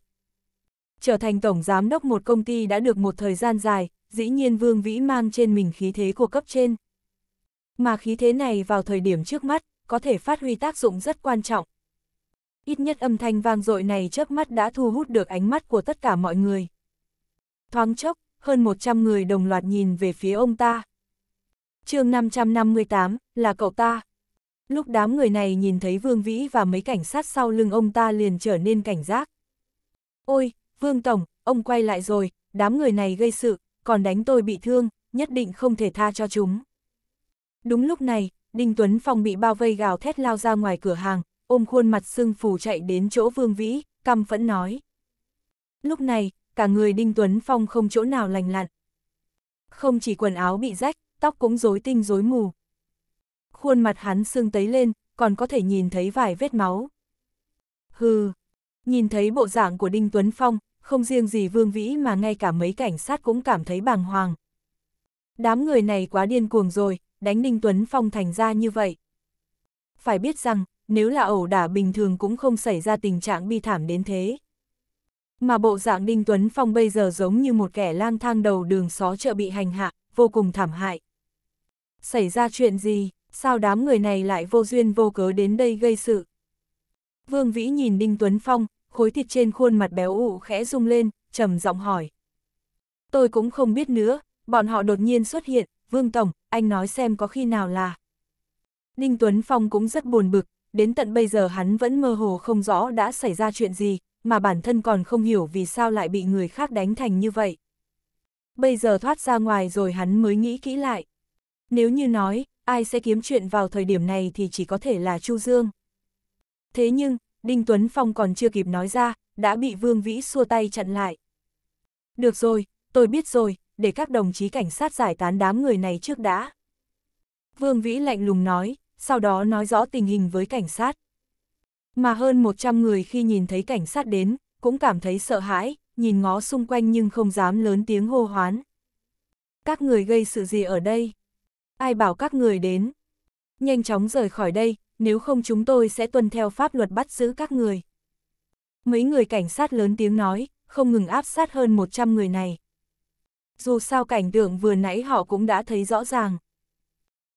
Trở thành tổng giám đốc một công ty đã được một thời gian dài, dĩ nhiên Vương Vĩ mang trên mình khí thế của cấp trên. Mà khí thế này vào thời điểm trước mắt, có thể phát huy tác dụng rất quan trọng. Ít nhất âm thanh vang dội này chớp mắt đã thu hút được ánh mắt của tất cả mọi người. Thoáng chốc, hơn 100 người đồng loạt nhìn về phía ông ta. chương 558, là cậu ta. Lúc đám người này nhìn thấy Vương Vĩ và mấy cảnh sát sau lưng ông ta liền trở nên cảnh giác. Ôi, Vương Tổng, ông quay lại rồi, đám người này gây sự, còn đánh tôi bị thương, nhất định không thể tha cho chúng. Đúng lúc này, Đinh Tuấn Phong bị bao vây gào thét lao ra ngoài cửa hàng, ôm khuôn mặt sưng phù chạy đến chỗ Vương Vĩ, căm phẫn nói. Lúc này, cả người Đinh Tuấn Phong không chỗ nào lành lặn. Không chỉ quần áo bị rách, tóc cũng rối tinh rối mù, khuôn mặt hắn sưng tấy lên, còn có thể nhìn thấy vài vết máu. Hừ, nhìn thấy bộ dạng của Đinh Tuấn Phong, không riêng gì Vương Vĩ mà ngay cả mấy cảnh sát cũng cảm thấy bàng hoàng. Đám người này quá điên cuồng rồi, đánh Đinh Tuấn Phong thành ra như vậy. Phải biết rằng, nếu là ẩu đả bình thường cũng không xảy ra tình trạng bi thảm đến thế. Mà bộ dạng Đinh Tuấn Phong bây giờ giống như một kẻ lang thang đầu đường xó chợ bị hành hạ, vô cùng thảm hại. Xảy ra chuyện gì? sao đám người này lại vô duyên vô cớ đến đây gây sự. Vương Vĩ nhìn Đinh Tuấn Phong, khối thịt trên khuôn mặt béo ủ khẽ rung lên, trầm giọng hỏi. Tôi cũng không biết nữa, bọn họ đột nhiên xuất hiện, Vương Tổng, anh nói xem có khi nào là. Đinh Tuấn Phong cũng rất buồn bực, đến tận bây giờ hắn vẫn mơ hồ không rõ đã xảy ra chuyện gì, mà bản thân còn không hiểu vì sao lại bị người khác đánh thành như vậy. Bây giờ thoát ra ngoài rồi hắn mới nghĩ kỹ lại. Nếu như nói, ai sẽ kiếm chuyện vào thời điểm này thì chỉ có thể là Chu Dương. Thế nhưng, Đinh Tuấn Phong còn chưa kịp nói ra, đã bị Vương Vĩ xua tay chặn lại. Được rồi, tôi biết rồi, để các đồng chí cảnh sát giải tán đám người này trước đã. Vương Vĩ lạnh lùng nói, sau đó nói rõ tình hình với cảnh sát. Mà hơn 100 người khi nhìn thấy cảnh sát đến, cũng cảm thấy sợ hãi, nhìn ngó xung quanh nhưng không dám lớn tiếng hô hoán. Các người gây sự gì ở đây? ai bảo các người đến. Nhanh chóng rời khỏi đây, nếu không chúng tôi sẽ tuân theo pháp luật bắt giữ các người. Mấy người cảnh sát lớn tiếng nói, không ngừng áp sát hơn 100 người này. Dù sao cảnh tượng vừa nãy họ cũng đã thấy rõ ràng.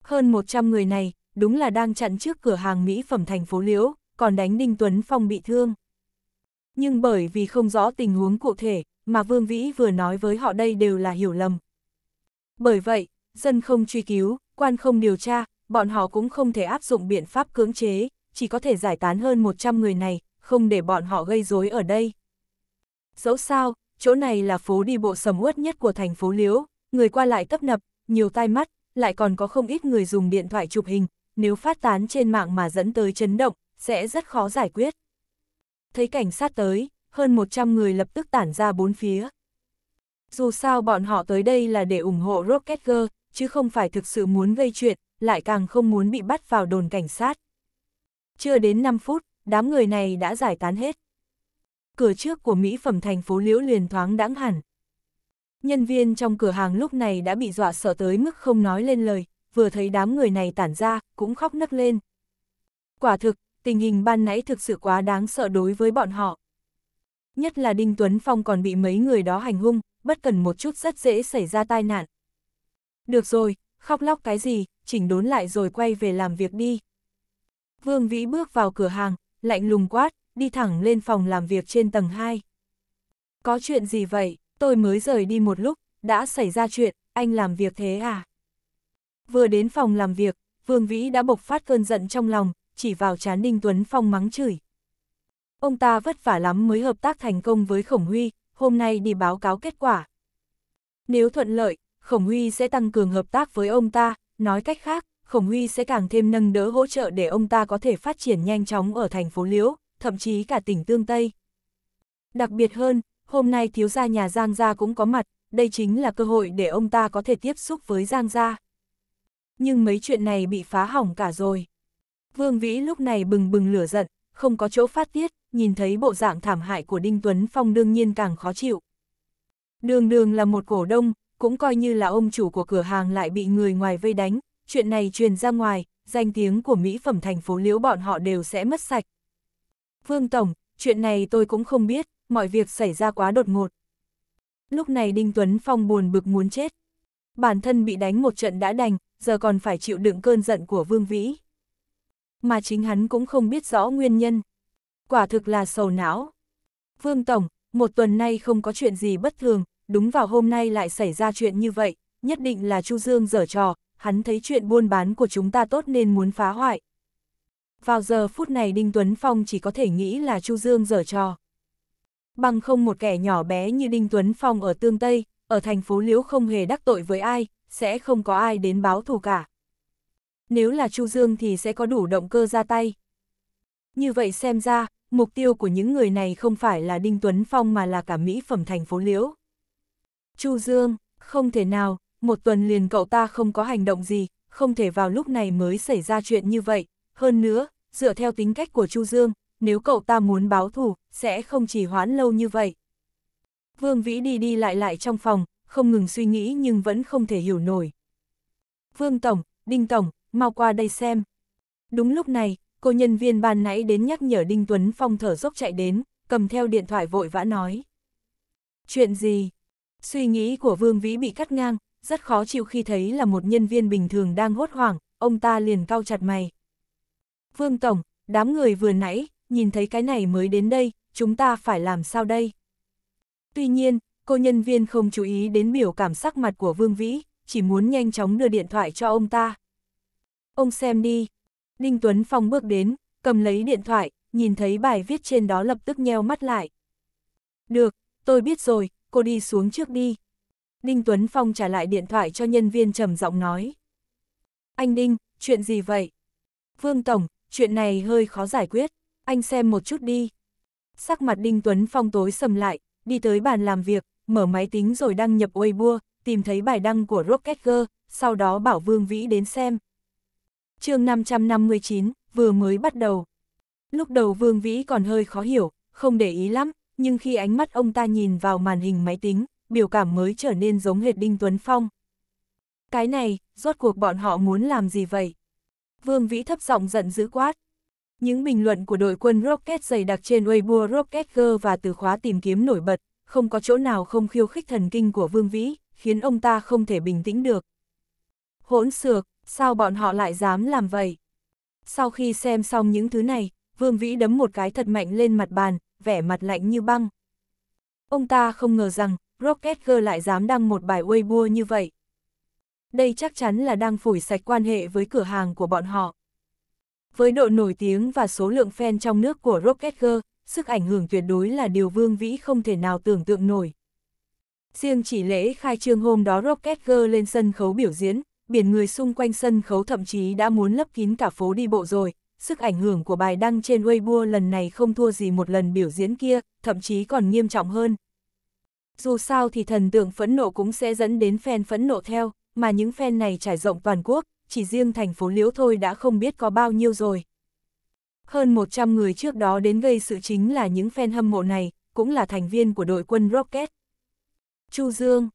Hơn 100 người này, đúng là đang chặn trước cửa hàng mỹ phẩm thành phố Liễu, còn đánh Đinh Tuấn Phong bị thương. Nhưng bởi vì không rõ tình huống cụ thể, mà Vương Vĩ vừa nói với họ đây đều là hiểu lầm. Bởi vậy, dân không truy cứu, quan không điều tra, bọn họ cũng không thể áp dụng biện pháp cưỡng chế, chỉ có thể giải tán hơn 100 người này, không để bọn họ gây rối ở đây. Dẫu sao, chỗ này là phố đi bộ sầm uất nhất của thành phố Liễu, người qua lại tấp nập, nhiều tai mắt, lại còn có không ít người dùng điện thoại chụp hình, nếu phát tán trên mạng mà dẫn tới chấn động, sẽ rất khó giải quyết. Thấy cảnh sát tới, hơn 100 người lập tức tản ra bốn phía. Dù sao bọn họ tới đây là để ủng hộ Rocket Girl, chứ không phải thực sự muốn gây chuyện, lại càng không muốn bị bắt vào đồn cảnh sát. Chưa đến 5 phút, đám người này đã giải tán hết. Cửa trước của mỹ phẩm thành phố Liễu liền thoáng đãng hẳn. Nhân viên trong cửa hàng lúc này đã bị dọa sợ tới mức không nói lên lời, vừa thấy đám người này tản ra, cũng khóc nấc lên. Quả thực, tình hình ban nãy thực sự quá đáng sợ đối với bọn họ. Nhất là Đinh Tuấn Phong còn bị mấy người đó hành hung, bất cần một chút rất dễ xảy ra tai nạn, được rồi, khóc lóc cái gì, chỉnh đốn lại rồi quay về làm việc đi. Vương Vĩ bước vào cửa hàng, lạnh lùng quát, đi thẳng lên phòng làm việc trên tầng 2. Có chuyện gì vậy, tôi mới rời đi một lúc, đã xảy ra chuyện, anh làm việc thế à? Vừa đến phòng làm việc, Vương Vĩ đã bộc phát cơn giận trong lòng, chỉ vào chán Đinh Tuấn Phong mắng chửi. Ông ta vất vả lắm mới hợp tác thành công với Khổng Huy, hôm nay đi báo cáo kết quả. Nếu thuận lợi, Khổng Huy sẽ tăng cường hợp tác với ông ta, nói cách khác, Khổng Huy sẽ càng thêm nâng đỡ hỗ trợ để ông ta có thể phát triển nhanh chóng ở thành phố Liễu, thậm chí cả tỉnh Tương Tây. Đặc biệt hơn, hôm nay thiếu gia nhà Giang Gia cũng có mặt, đây chính là cơ hội để ông ta có thể tiếp xúc với Giang Gia. Nhưng mấy chuyện này bị phá hỏng cả rồi. Vương Vĩ lúc này bừng bừng lửa giận, không có chỗ phát tiết, nhìn thấy bộ dạng thảm hại của Đinh Tuấn Phong đương nhiên càng khó chịu. Đường đường là một cổ đông, cũng coi như là ông chủ của cửa hàng lại bị người ngoài vây đánh, chuyện này truyền ra ngoài, danh tiếng của mỹ phẩm thành phố Liễu bọn họ đều sẽ mất sạch. Vương Tổng, chuyện này tôi cũng không biết, mọi việc xảy ra quá đột ngột. Lúc này Đinh Tuấn Phong buồn bực muốn chết. Bản thân bị đánh một trận đã đành, giờ còn phải chịu đựng cơn giận của Vương Vĩ. Mà chính hắn cũng không biết rõ nguyên nhân. Quả thực là sầu não. Vương Tổng, một tuần nay không có chuyện gì bất thường, đúng vào hôm nay lại xảy ra chuyện như vậy, nhất định là Chu Dương dở trò, hắn thấy chuyện buôn bán của chúng ta tốt nên muốn phá hoại. Vào giờ phút này Đinh Tuấn Phong chỉ có thể nghĩ là Chu Dương dở trò. Bằng không một kẻ nhỏ bé như Đinh Tuấn Phong ở Tương Tây, ở thành phố Liễu không hề đắc tội với ai, sẽ không có ai đến báo thù cả. Nếu là Chu Dương thì sẽ có đủ động cơ ra tay. Như vậy xem ra, mục tiêu của những người này không phải là Đinh Tuấn Phong mà là cả mỹ phẩm thành phố Liễu. Chu Dương, không thể nào, một tuần liền cậu ta không có hành động gì, không thể vào lúc này mới xảy ra chuyện như vậy. Hơn nữa, dựa theo tính cách của Chu Dương, nếu cậu ta muốn báo thù, sẽ không chỉ hoãn lâu như vậy. Vương Vĩ đi đi lại lại trong phòng, không ngừng suy nghĩ nhưng vẫn không thể hiểu nổi. Vương Tổng, Đinh Tổng, mau qua đây xem. Đúng lúc này, cô nhân viên ban nãy đến nhắc nhở Đinh Tuấn Phong thở dốc chạy đến, cầm theo điện thoại vội vã nói. Chuyện gì? Suy nghĩ của Vương Vĩ bị cắt ngang, rất khó chịu khi thấy là một nhân viên bình thường đang hốt hoảng, ông ta liền cau chặt mày. Vương Tổng, đám người vừa nãy, nhìn thấy cái này mới đến đây, chúng ta phải làm sao đây? Tuy nhiên, cô nhân viên không chú ý đến biểu cảm sắc mặt của Vương Vĩ, chỉ muốn nhanh chóng đưa điện thoại cho ông ta. Ông xem đi. Đinh Tuấn Phong bước đến, cầm lấy điện thoại, nhìn thấy bài viết trên đó lập tức nheo mắt lại. Được, tôi biết rồi, cô đi xuống trước đi. Đinh Tuấn Phong trả lại điện thoại cho nhân viên trầm giọng nói. Anh Đinh, chuyện gì vậy? Vương Tổng, chuyện này hơi khó giải quyết, anh xem một chút đi. Sắc mặt Đinh Tuấn Phong tối sầm lại, đi tới bàn làm việc, mở máy tính rồi đăng nhập Weibo, tìm thấy bài đăng của Rocket Girl, sau đó bảo Vương Vĩ đến xem. chương 559, vừa mới bắt đầu. Lúc đầu Vương Vĩ còn hơi khó hiểu, không để ý lắm, nhưng khi ánh mắt ông ta nhìn vào màn hình máy tính, biểu cảm mới trở nên giống hệt Đinh Tuấn Phong. Cái này, rốt cuộc bọn họ muốn làm gì vậy? Vương Vĩ thấp giọng giận dữ quát. Những bình luận của đội quân Rocket dày đặc trên Weibo Rocket Girl và từ khóa tìm kiếm nổi bật, không có chỗ nào không khiêu khích thần kinh của Vương Vĩ, khiến ông ta không thể bình tĩnh được. Hỗn xược, sao bọn họ lại dám làm vậy? Sau khi xem xong những thứ này, Vương Vĩ đấm một cái thật mạnh lên mặt bàn, vẻ mặt lạnh như băng. Ông ta không ngờ rằng, Rocket Girl lại dám đăng một bài Weibo như vậy. Đây chắc chắn là đang phủi sạch quan hệ với cửa hàng của bọn họ. Với độ nổi tiếng và số lượng fan trong nước của Rocket Girl, sức ảnh hưởng tuyệt đối là điều Vương Vĩ không thể nào tưởng tượng nổi. Riêng chỉ lễ khai trương hôm đó Rocket Girl lên sân khấu biểu diễn, biển người xung quanh sân khấu thậm chí đã muốn lấp kín cả phố đi bộ rồi, sức ảnh hưởng của bài đăng trên Weibo lần này không thua gì một lần biểu diễn kia, thậm chí còn nghiêm trọng hơn. Dù sao thì thần tượng phẫn nộ cũng sẽ dẫn đến fan phẫn nộ theo, mà những fan này trải rộng toàn quốc, chỉ riêng thành phố Liễu thôi đã không biết có bao nhiêu rồi. Hơn 100 người trước đó đến gây sự chính là những fan hâm mộ này, cũng là thành viên của đội quân Rocket. Chu Dương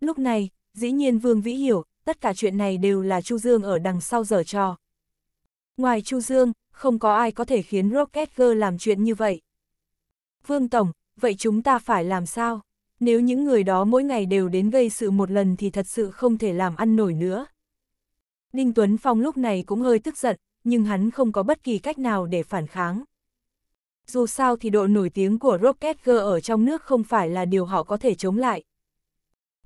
Lúc này, dĩ nhiên Vương Vĩ hiểu, tất cả chuyện này đều là Chu Dương ở đằng sau giở trò. Ngoài Chu Dương, không có ai có thể khiến Rocket Girl làm chuyện như vậy. Vương Tổng, vậy chúng ta phải làm sao? Nếu những người đó mỗi ngày đều đến gây sự một lần thì thật sự không thể làm ăn nổi nữa. Đinh Tuấn Phong lúc này cũng hơi tức giận, nhưng hắn không có bất kỳ cách nào để phản kháng. Dù sao thì độ nổi tiếng của Rocket Girl ở trong nước không phải là điều họ có thể chống lại.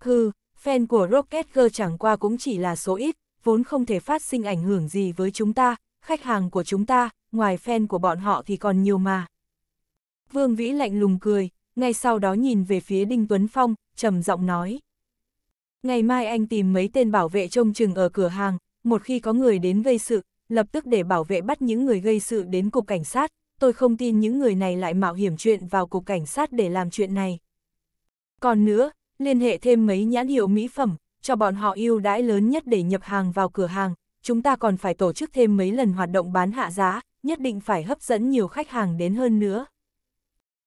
Hừ, fan của Rocket Girl chẳng qua cũng chỉ là số ít, vốn không thể phát sinh ảnh hưởng gì với chúng ta, khách hàng của chúng ta, ngoài fan của bọn họ thì còn nhiều mà. Vương Vĩ lạnh lùng cười, ngay sau đó nhìn về phía Đinh Tuấn Phong, trầm giọng nói. Ngày mai anh tìm mấy tên bảo vệ trông chừng ở cửa hàng, một khi có người đến gây sự, lập tức để bảo vệ bắt những người gây sự đến cục cảnh sát, tôi không tin những người này lại mạo hiểm chuyện vào cục cảnh sát để làm chuyện này. Còn nữa, liên hệ thêm mấy nhãn hiệu mỹ phẩm, cho bọn họ ưu đãi lớn nhất để nhập hàng vào cửa hàng, chúng ta còn phải tổ chức thêm mấy lần hoạt động bán hạ giá, nhất định phải hấp dẫn nhiều khách hàng đến hơn nữa.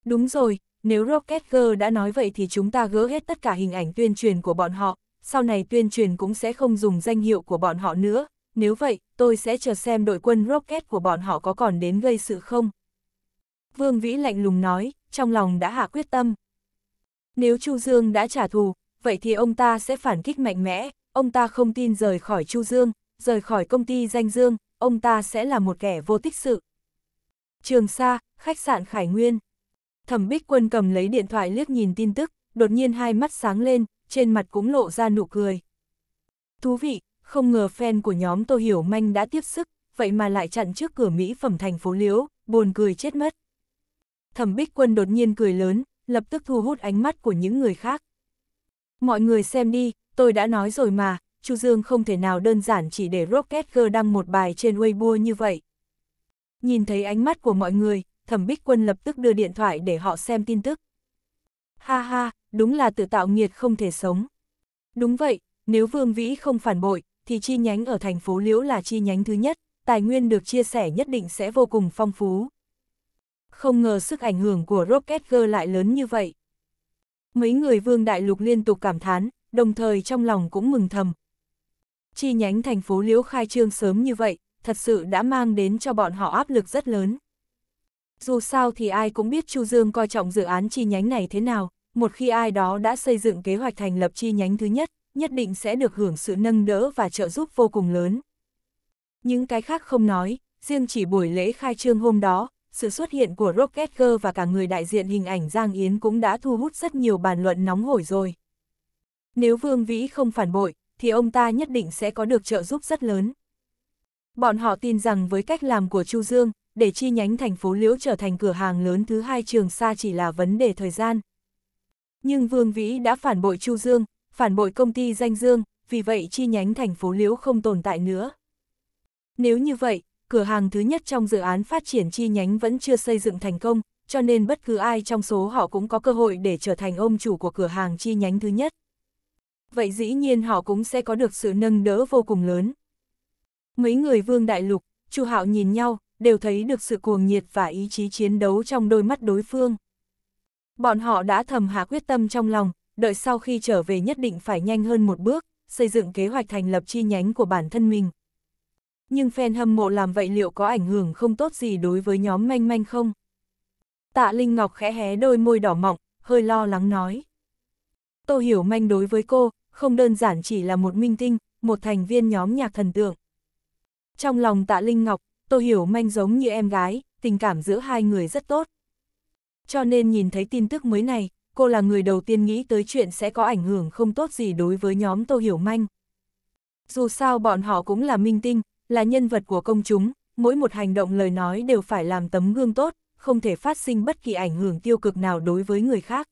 Đúng rồi, nếu Rocket Girl đã nói vậy thì chúng ta gỡ hết tất cả hình ảnh tuyên truyền của bọn họ, sau này tuyên truyền cũng sẽ không dùng danh hiệu của bọn họ nữa, nếu vậy, tôi sẽ chờ xem đội quân Rocket của bọn họ có còn đến gây sự không. Vương Vĩ lạnh lùng nói, trong lòng đã hạ quyết tâm. Nếu Chu Dương đã trả thù, vậy thì ông ta sẽ phản kích mạnh mẽ, ông ta không tin rời khỏi Chu Dương, rời khỏi công ty danh dương, ông ta sẽ là một kẻ vô tích sự. Trường Sa, khách sạn Khải Nguyên. Thẩm Bích Quân cầm lấy điện thoại liếc nhìn tin tức, đột nhiên hai mắt sáng lên, trên mặt cũng lộ ra nụ cười. Thú vị, không ngờ fan của nhóm Tô Hiểu Manh đã tiếp sức, vậy mà lại chặn trước cửa Mỹ phẩm thành phố Liễu, buồn cười chết mất. Thẩm Bích Quân đột nhiên cười lớn, lập tức thu hút ánh mắt của những người khác. Mọi người xem đi, tôi đã nói rồi mà, Chu Dương không thể nào đơn giản chỉ để Rocket Girl đăng một bài trên Weibo như vậy. Nhìn thấy ánh mắt của mọi người, Thẩm Bích Quân lập tức đưa điện thoại để họ xem tin tức. Ha ha, đúng là tự tạo nghiệt không thể sống. Đúng vậy, nếu Vương Vĩ không phản bội, thì chi nhánh ở thành phố Liễu là chi nhánh thứ nhất, tài nguyên được chia sẻ nhất định sẽ vô cùng phong phú. Không ngờ sức ảnh hưởng của Rocket Girl lại lớn như vậy. Mấy người Vương Đại Lục liên tục cảm thán, đồng thời trong lòng cũng mừng thầm, chi nhánh thành phố Liễu khai trương sớm như vậy, thật sự đã mang đến cho bọn họ áp lực rất lớn. Dù sao thì ai cũng biết Chu Dương coi trọng dự án chi nhánh này thế nào, một khi ai đó đã xây dựng kế hoạch thành lập chi nhánh thứ nhất, nhất định sẽ được hưởng sự nâng đỡ và trợ giúp vô cùng lớn. Những cái khác không nói, riêng chỉ buổi lễ khai trương hôm đó, sự xuất hiện của Rocket Girl và cả người đại diện hình ảnh Giang Yến cũng đã thu hút rất nhiều bàn luận nóng hổi rồi. Nếu Vương Vĩ không phản bội, thì ông ta nhất định sẽ có được trợ giúp rất lớn. Bọn họ tin rằng với cách làm của Chu Dương, để chi nhánh thành phố Liễu trở thành cửa hàng lớn thứ hai trường xa chỉ là vấn đề thời gian. Nhưng Vương Vĩ đã phản bội Chu Dương, phản bội công ty danh Dương, vì vậy chi nhánh thành phố Liễu không tồn tại nữa. Nếu như vậy, cửa hàng thứ nhất trong dự án phát triển chi nhánh vẫn chưa xây dựng thành công, cho nên bất cứ ai trong số họ cũng có cơ hội để trở thành ông chủ của cửa hàng chi nhánh thứ nhất vậy dĩ nhiên họ cũng sẽ có được sự nâng đỡ vô cùng lớn. Mấy người vương đại lục, Chu Hạo nhìn nhau, đều thấy được sự cuồng nhiệt và ý chí chiến đấu trong đôi mắt đối phương. Bọn họ đã thầm hạ quyết tâm trong lòng, đợi sau khi trở về nhất định phải nhanh hơn một bước, xây dựng kế hoạch thành lập chi nhánh của bản thân mình. Nhưng fan hâm mộ làm vậy liệu có ảnh hưởng không tốt gì đối với nhóm manh manh không? Tạ Linh Ngọc khẽ hé đôi môi đỏ mọng, hơi lo lắng nói. tôi hiểu manh đối với cô, không đơn giản chỉ là một minh tinh, một thành viên nhóm nhạc thần tượng. Trong lòng tạ Linh Ngọc, Tô Hiểu Manh giống như em gái, tình cảm giữa hai người rất tốt. Cho nên nhìn thấy tin tức mới này, cô là người đầu tiên nghĩ tới chuyện sẽ có ảnh hưởng không tốt gì đối với nhóm Tô Hiểu Manh. Dù sao bọn họ cũng là minh tinh, là nhân vật của công chúng, mỗi một hành động lời nói đều phải làm tấm gương tốt, không thể phát sinh bất kỳ ảnh hưởng tiêu cực nào đối với người khác.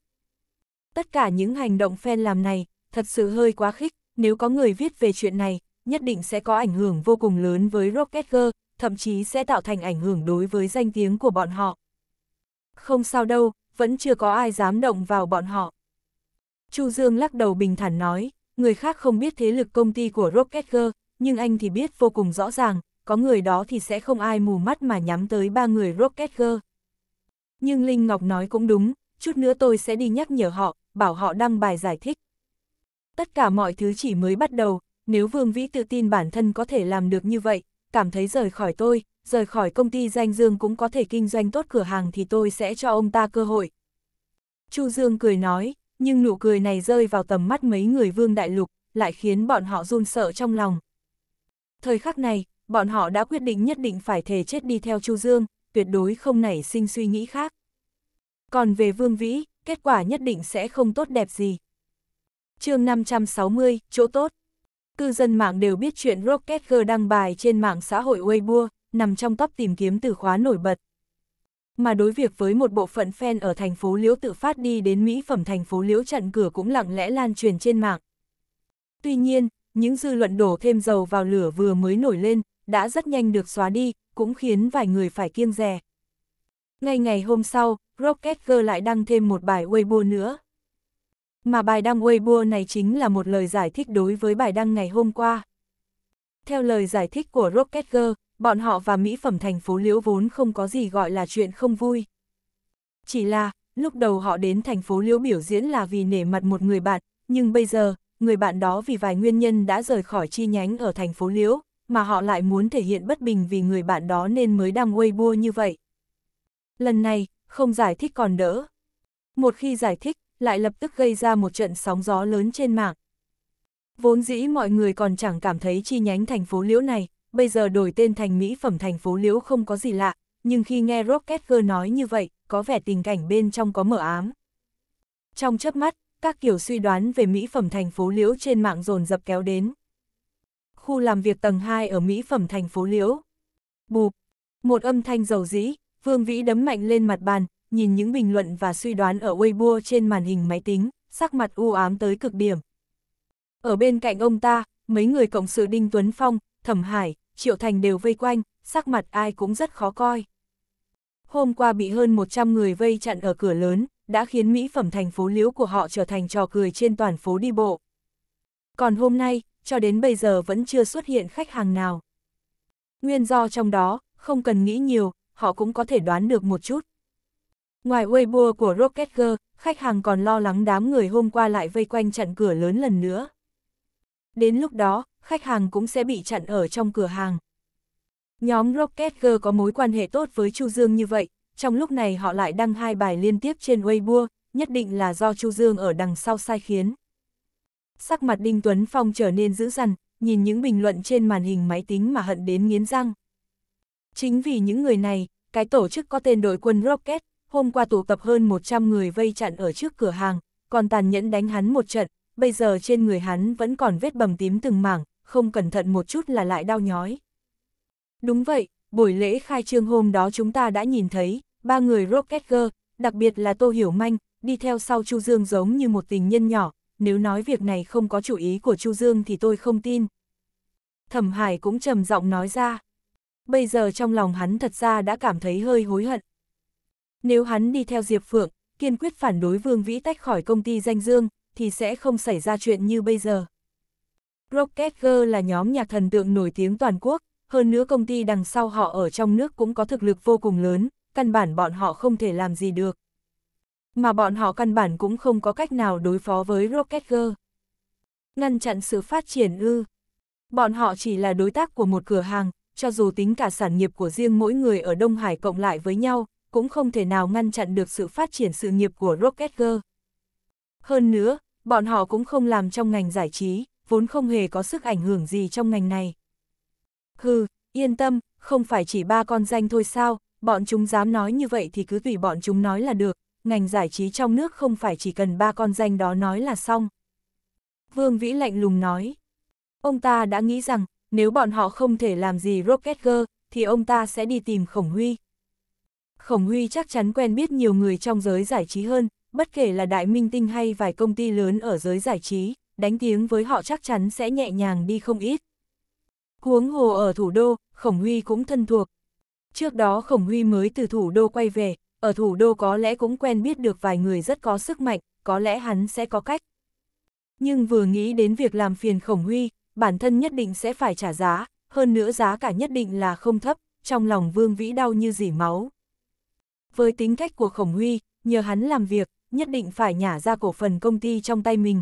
Tất cả những hành động fan làm này thật sự hơi quá khích, nếu có người viết về chuyện này, nhất định sẽ có ảnh hưởng vô cùng lớn với Rocket Girl, thậm chí sẽ tạo thành ảnh hưởng đối với danh tiếng của bọn họ. Không sao đâu, vẫn chưa có ai dám động vào bọn họ. Chu Dương lắc đầu bình thản nói, người khác không biết thế lực công ty của Rocket Girl, nhưng anh thì biết vô cùng rõ ràng, có người đó thì sẽ không ai mù mắt mà nhắm tới ba người Rocket Girl. Nhưng Linh Ngọc nói cũng đúng, chút nữa tôi sẽ đi nhắc nhở họ, bảo họ đăng bài giải thích, Tất cả mọi thứ chỉ mới bắt đầu, nếu Vương Vĩ tự tin bản thân có thể làm được như vậy, cảm thấy rời khỏi tôi, rời khỏi công ty danh dương cũng có thể kinh doanh tốt cửa hàng thì tôi sẽ cho ông ta cơ hội. Chu Dương cười nói, nhưng nụ cười này rơi vào tầm mắt mấy người Vương Đại Lục, lại khiến bọn họ run sợ trong lòng. Thời khắc này, bọn họ đã quyết định nhất định phải thề chết đi theo Chu Dương, tuyệt đối không nảy sinh suy nghĩ khác. Còn về Vương Vĩ, kết quả nhất định sẽ không tốt đẹp gì chương 560, chỗ tốt. Cư dân mạng đều biết chuyện Rocket Girl đăng bài trên mạng xã hội Weibo, nằm trong top tìm kiếm từ khóa nổi bật. Mà đối việc với một bộ phận fan ở thành phố Liễu tự phát đi đến mỹ phẩm thành phố Liễu chặn cửa cũng lặng lẽ lan truyền trên mạng. Tuy nhiên, những dư luận đổ thêm dầu vào lửa vừa mới nổi lên, đã rất nhanh được xóa đi, cũng khiến vài người phải kiêng rè. Ngay ngày hôm sau, Rocket Girl lại đăng thêm một bài Weibo nữa mà bài đăng Weibo này chính là một lời giải thích đối với bài đăng ngày hôm qua. Theo lời giải thích của Rocket Girl, bọn họ và mỹ phẩm thành phố Liễu vốn không có gì gọi là chuyện không vui. Chỉ là, lúc đầu họ đến thành phố Liễu biểu diễn là vì nể mặt một người bạn, nhưng bây giờ, người bạn đó vì vài nguyên nhân đã rời khỏi chi nhánh ở thành phố Liễu, mà họ lại muốn thể hiện bất bình vì người bạn đó nên mới đăng Weibo như vậy. Lần này, không giải thích còn đỡ. Một khi giải thích, lại lập tức gây ra một trận sóng gió lớn trên mạng. Vốn dĩ mọi người còn chẳng cảm thấy chi nhánh thành phố Liễu này, bây giờ đổi tên thành mỹ phẩm thành phố Liễu không có gì lạ, nhưng khi nghe Rocket Girl nói như vậy, có vẻ tình cảnh bên trong có mở ám. Trong chớp mắt, các kiểu suy đoán về mỹ phẩm thành phố Liễu trên mạng dồn dập kéo đến. Khu làm việc tầng 2 ở mỹ phẩm thành phố Liễu. Bụp, một âm thanh dầu dĩ, Vương Vĩ đấm mạnh lên mặt bàn, nhìn những bình luận và suy đoán ở Weibo trên màn hình máy tính, sắc mặt u ám tới cực điểm. Ở bên cạnh ông ta, mấy người cộng sự Đinh Tuấn Phong, Thẩm Hải, Triệu Thành đều vây quanh, sắc mặt ai cũng rất khó coi. Hôm qua bị hơn 100 người vây chặn ở cửa lớn, đã khiến mỹ phẩm thành phố liễu của họ trở thành trò cười trên toàn phố đi bộ. Còn hôm nay, cho đến bây giờ vẫn chưa xuất hiện khách hàng nào. Nguyên do trong đó, không cần nghĩ nhiều, họ cũng có thể đoán được một chút. Ngoài Weibo của Rocket Girl, khách hàng còn lo lắng đám người hôm qua lại vây quanh chặn cửa lớn lần nữa. Đến lúc đó, khách hàng cũng sẽ bị chặn ở trong cửa hàng. Nhóm Rocket Girl có mối quan hệ tốt với Chu Dương như vậy, trong lúc này họ lại đăng hai bài liên tiếp trên Weibo, nhất định là do Chu Dương ở đằng sau sai khiến. Sắc mặt Đinh Tuấn Phong trở nên dữ dằn, nhìn những bình luận trên màn hình máy tính mà hận đến nghiến răng. Chính vì những người này, cái tổ chức có tên đội quân Rocket hôm qua tụ tập hơn 100 người vây chặn ở trước cửa hàng, còn tàn nhẫn đánh hắn một trận, bây giờ trên người hắn vẫn còn vết bầm tím từng mảng, không cẩn thận một chút là lại đau nhói. Đúng vậy, buổi lễ khai trương hôm đó chúng ta đã nhìn thấy, ba người Rocket Girl, đặc biệt là Tô Hiểu Manh, đi theo sau Chu Dương giống như một tình nhân nhỏ, nếu nói việc này không có chủ ý của Chu Dương thì tôi không tin. Thẩm Hải cũng trầm giọng nói ra. Bây giờ trong lòng hắn thật ra đã cảm thấy hơi hối hận, nếu hắn đi theo Diệp Phượng, kiên quyết phản đối Vương Vĩ tách khỏi công ty danh dương, thì sẽ không xảy ra chuyện như bây giờ. Rocket Girl là nhóm nhạc thần tượng nổi tiếng toàn quốc, hơn nữa công ty đằng sau họ ở trong nước cũng có thực lực vô cùng lớn, căn bản bọn họ không thể làm gì được. Mà bọn họ căn bản cũng không có cách nào đối phó với Rocket Girl. Ngăn chặn sự phát triển ư. Bọn họ chỉ là đối tác của một cửa hàng, cho dù tính cả sản nghiệp của riêng mỗi người ở Đông Hải cộng lại với nhau, cũng không thể nào ngăn chặn được sự phát triển sự nghiệp của Rocket Girl. Hơn nữa, bọn họ cũng không làm trong ngành giải trí, vốn không hề có sức ảnh hưởng gì trong ngành này. Hừ, yên tâm, không phải chỉ ba con danh thôi sao, bọn chúng dám nói như vậy thì cứ tùy bọn chúng nói là được, ngành giải trí trong nước không phải chỉ cần ba con danh đó nói là xong. Vương Vĩ lạnh lùng nói. Ông ta đã nghĩ rằng, nếu bọn họ không thể làm gì Rocket Girl, thì ông ta sẽ đi tìm Khổng Huy. Khổng Huy chắc chắn quen biết nhiều người trong giới giải trí hơn, bất kể là đại minh tinh hay vài công ty lớn ở giới giải trí, đánh tiếng với họ chắc chắn sẽ nhẹ nhàng đi không ít. Huống hồ ở thủ đô, Khổng Huy cũng thân thuộc. Trước đó Khổng Huy mới từ thủ đô quay về, ở thủ đô có lẽ cũng quen biết được vài người rất có sức mạnh, có lẽ hắn sẽ có cách. Nhưng vừa nghĩ đến việc làm phiền Khổng Huy, bản thân nhất định sẽ phải trả giá, hơn nữa giá cả nhất định là không thấp, trong lòng Vương Vĩ đau như dỉ máu với tính cách của Khổng Huy, nhờ hắn làm việc, nhất định phải nhả ra cổ phần công ty trong tay mình.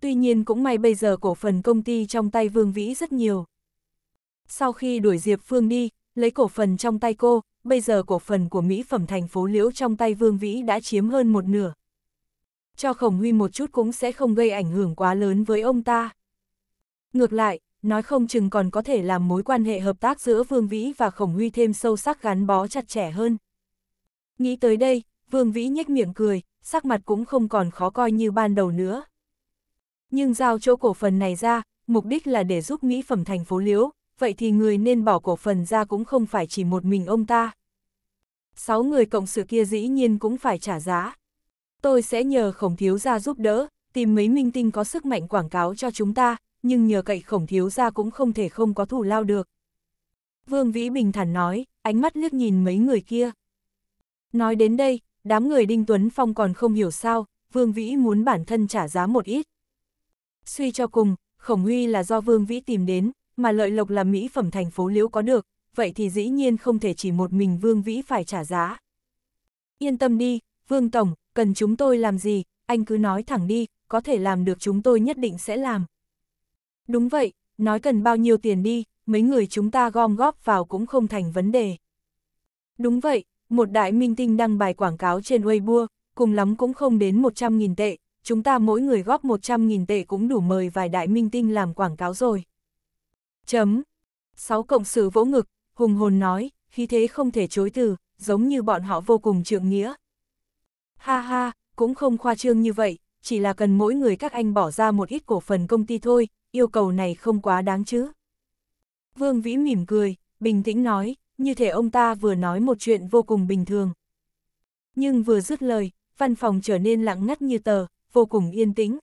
Tuy nhiên cũng may bây giờ cổ phần công ty trong tay Vương Vĩ rất nhiều. Sau khi đuổi Diệp Phương đi, lấy cổ phần trong tay cô, bây giờ cổ phần của mỹ phẩm thành phố Liễu trong tay Vương Vĩ đã chiếm hơn một nửa. Cho Khổng Huy một chút cũng sẽ không gây ảnh hưởng quá lớn với ông ta. Ngược lại, nói không chừng còn có thể làm mối quan hệ hợp tác giữa Vương Vĩ và Khổng Huy thêm sâu sắc gắn bó chặt chẽ hơn. Nghĩ tới đây, Vương Vĩ nhếch miệng cười, sắc mặt cũng không còn khó coi như ban đầu nữa. Nhưng giao chỗ cổ phần này ra, mục đích là để giúp mỹ phẩm thành phố Liễu, vậy thì người nên bỏ cổ phần ra cũng không phải chỉ một mình ông ta. Sáu người cộng sự kia dĩ nhiên cũng phải trả giá. Tôi sẽ nhờ khổng thiếu gia giúp đỡ, tìm mấy minh tinh có sức mạnh quảng cáo cho chúng ta, nhưng nhờ cậy khổng thiếu gia cũng không thể không có thủ lao được. Vương Vĩ bình thản nói, ánh mắt liếc nhìn mấy người kia. Nói đến đây, đám người Đinh Tuấn Phong còn không hiểu sao, Vương Vĩ muốn bản thân trả giá một ít. Suy cho cùng, Khổng Huy là do Vương Vĩ tìm đến, mà lợi lộc là mỹ phẩm thành phố liễu có được, vậy thì dĩ nhiên không thể chỉ một mình Vương Vĩ phải trả giá. Yên tâm đi, Vương Tổng, cần chúng tôi làm gì, anh cứ nói thẳng đi, có thể làm được chúng tôi nhất định sẽ làm. Đúng vậy, nói cần bao nhiêu tiền đi, mấy người chúng ta gom góp vào cũng không thành vấn đề. Đúng vậy, một đại minh tinh đăng bài quảng cáo trên Weibo, cùng lắm cũng không đến 100.000 tệ, chúng ta mỗi người góp 100.000 tệ cũng đủ mời vài đại minh tinh làm quảng cáo rồi. Chấm. 6 cộng sự vỗ ngực, hùng hồn nói, khí thế không thể chối từ, giống như bọn họ vô cùng trượng nghĩa. Ha ha, cũng không khoa trương như vậy, chỉ là cần mỗi người các anh bỏ ra một ít cổ phần công ty thôi, yêu cầu này không quá đáng chứ. Vương Vĩ mỉm cười, bình tĩnh nói, như thể ông ta vừa nói một chuyện vô cùng bình thường. Nhưng vừa dứt lời, văn phòng trở nên lặng ngắt như tờ, vô cùng yên tĩnh.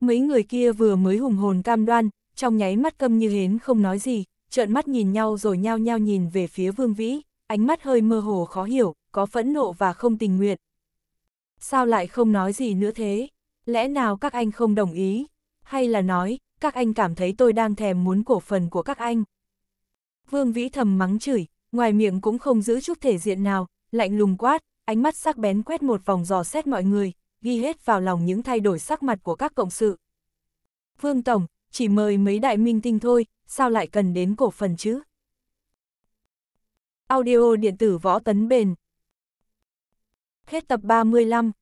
Mấy người kia vừa mới hùng hồn cam đoan, trong nháy mắt câm như hến không nói gì, trợn mắt nhìn nhau rồi nhao nhao nhìn về phía Vương Vĩ, ánh mắt hơi mơ hồ khó hiểu, có phẫn nộ và không tình nguyện. Sao lại không nói gì nữa thế? Lẽ nào các anh không đồng ý? Hay là nói, các anh cảm thấy tôi đang thèm muốn cổ phần của các anh? Vương Vĩ thầm mắng chửi, ngoài miệng cũng không giữ chút thể diện nào, lạnh lùng quát, ánh mắt sắc bén quét một vòng dò xét mọi người, ghi hết vào lòng những thay đổi sắc mặt của các cộng sự. Vương Tổng, chỉ mời mấy đại minh tinh thôi, sao lại cần đến cổ phần chứ? Audio điện tử võ tấn bền Hết tập 35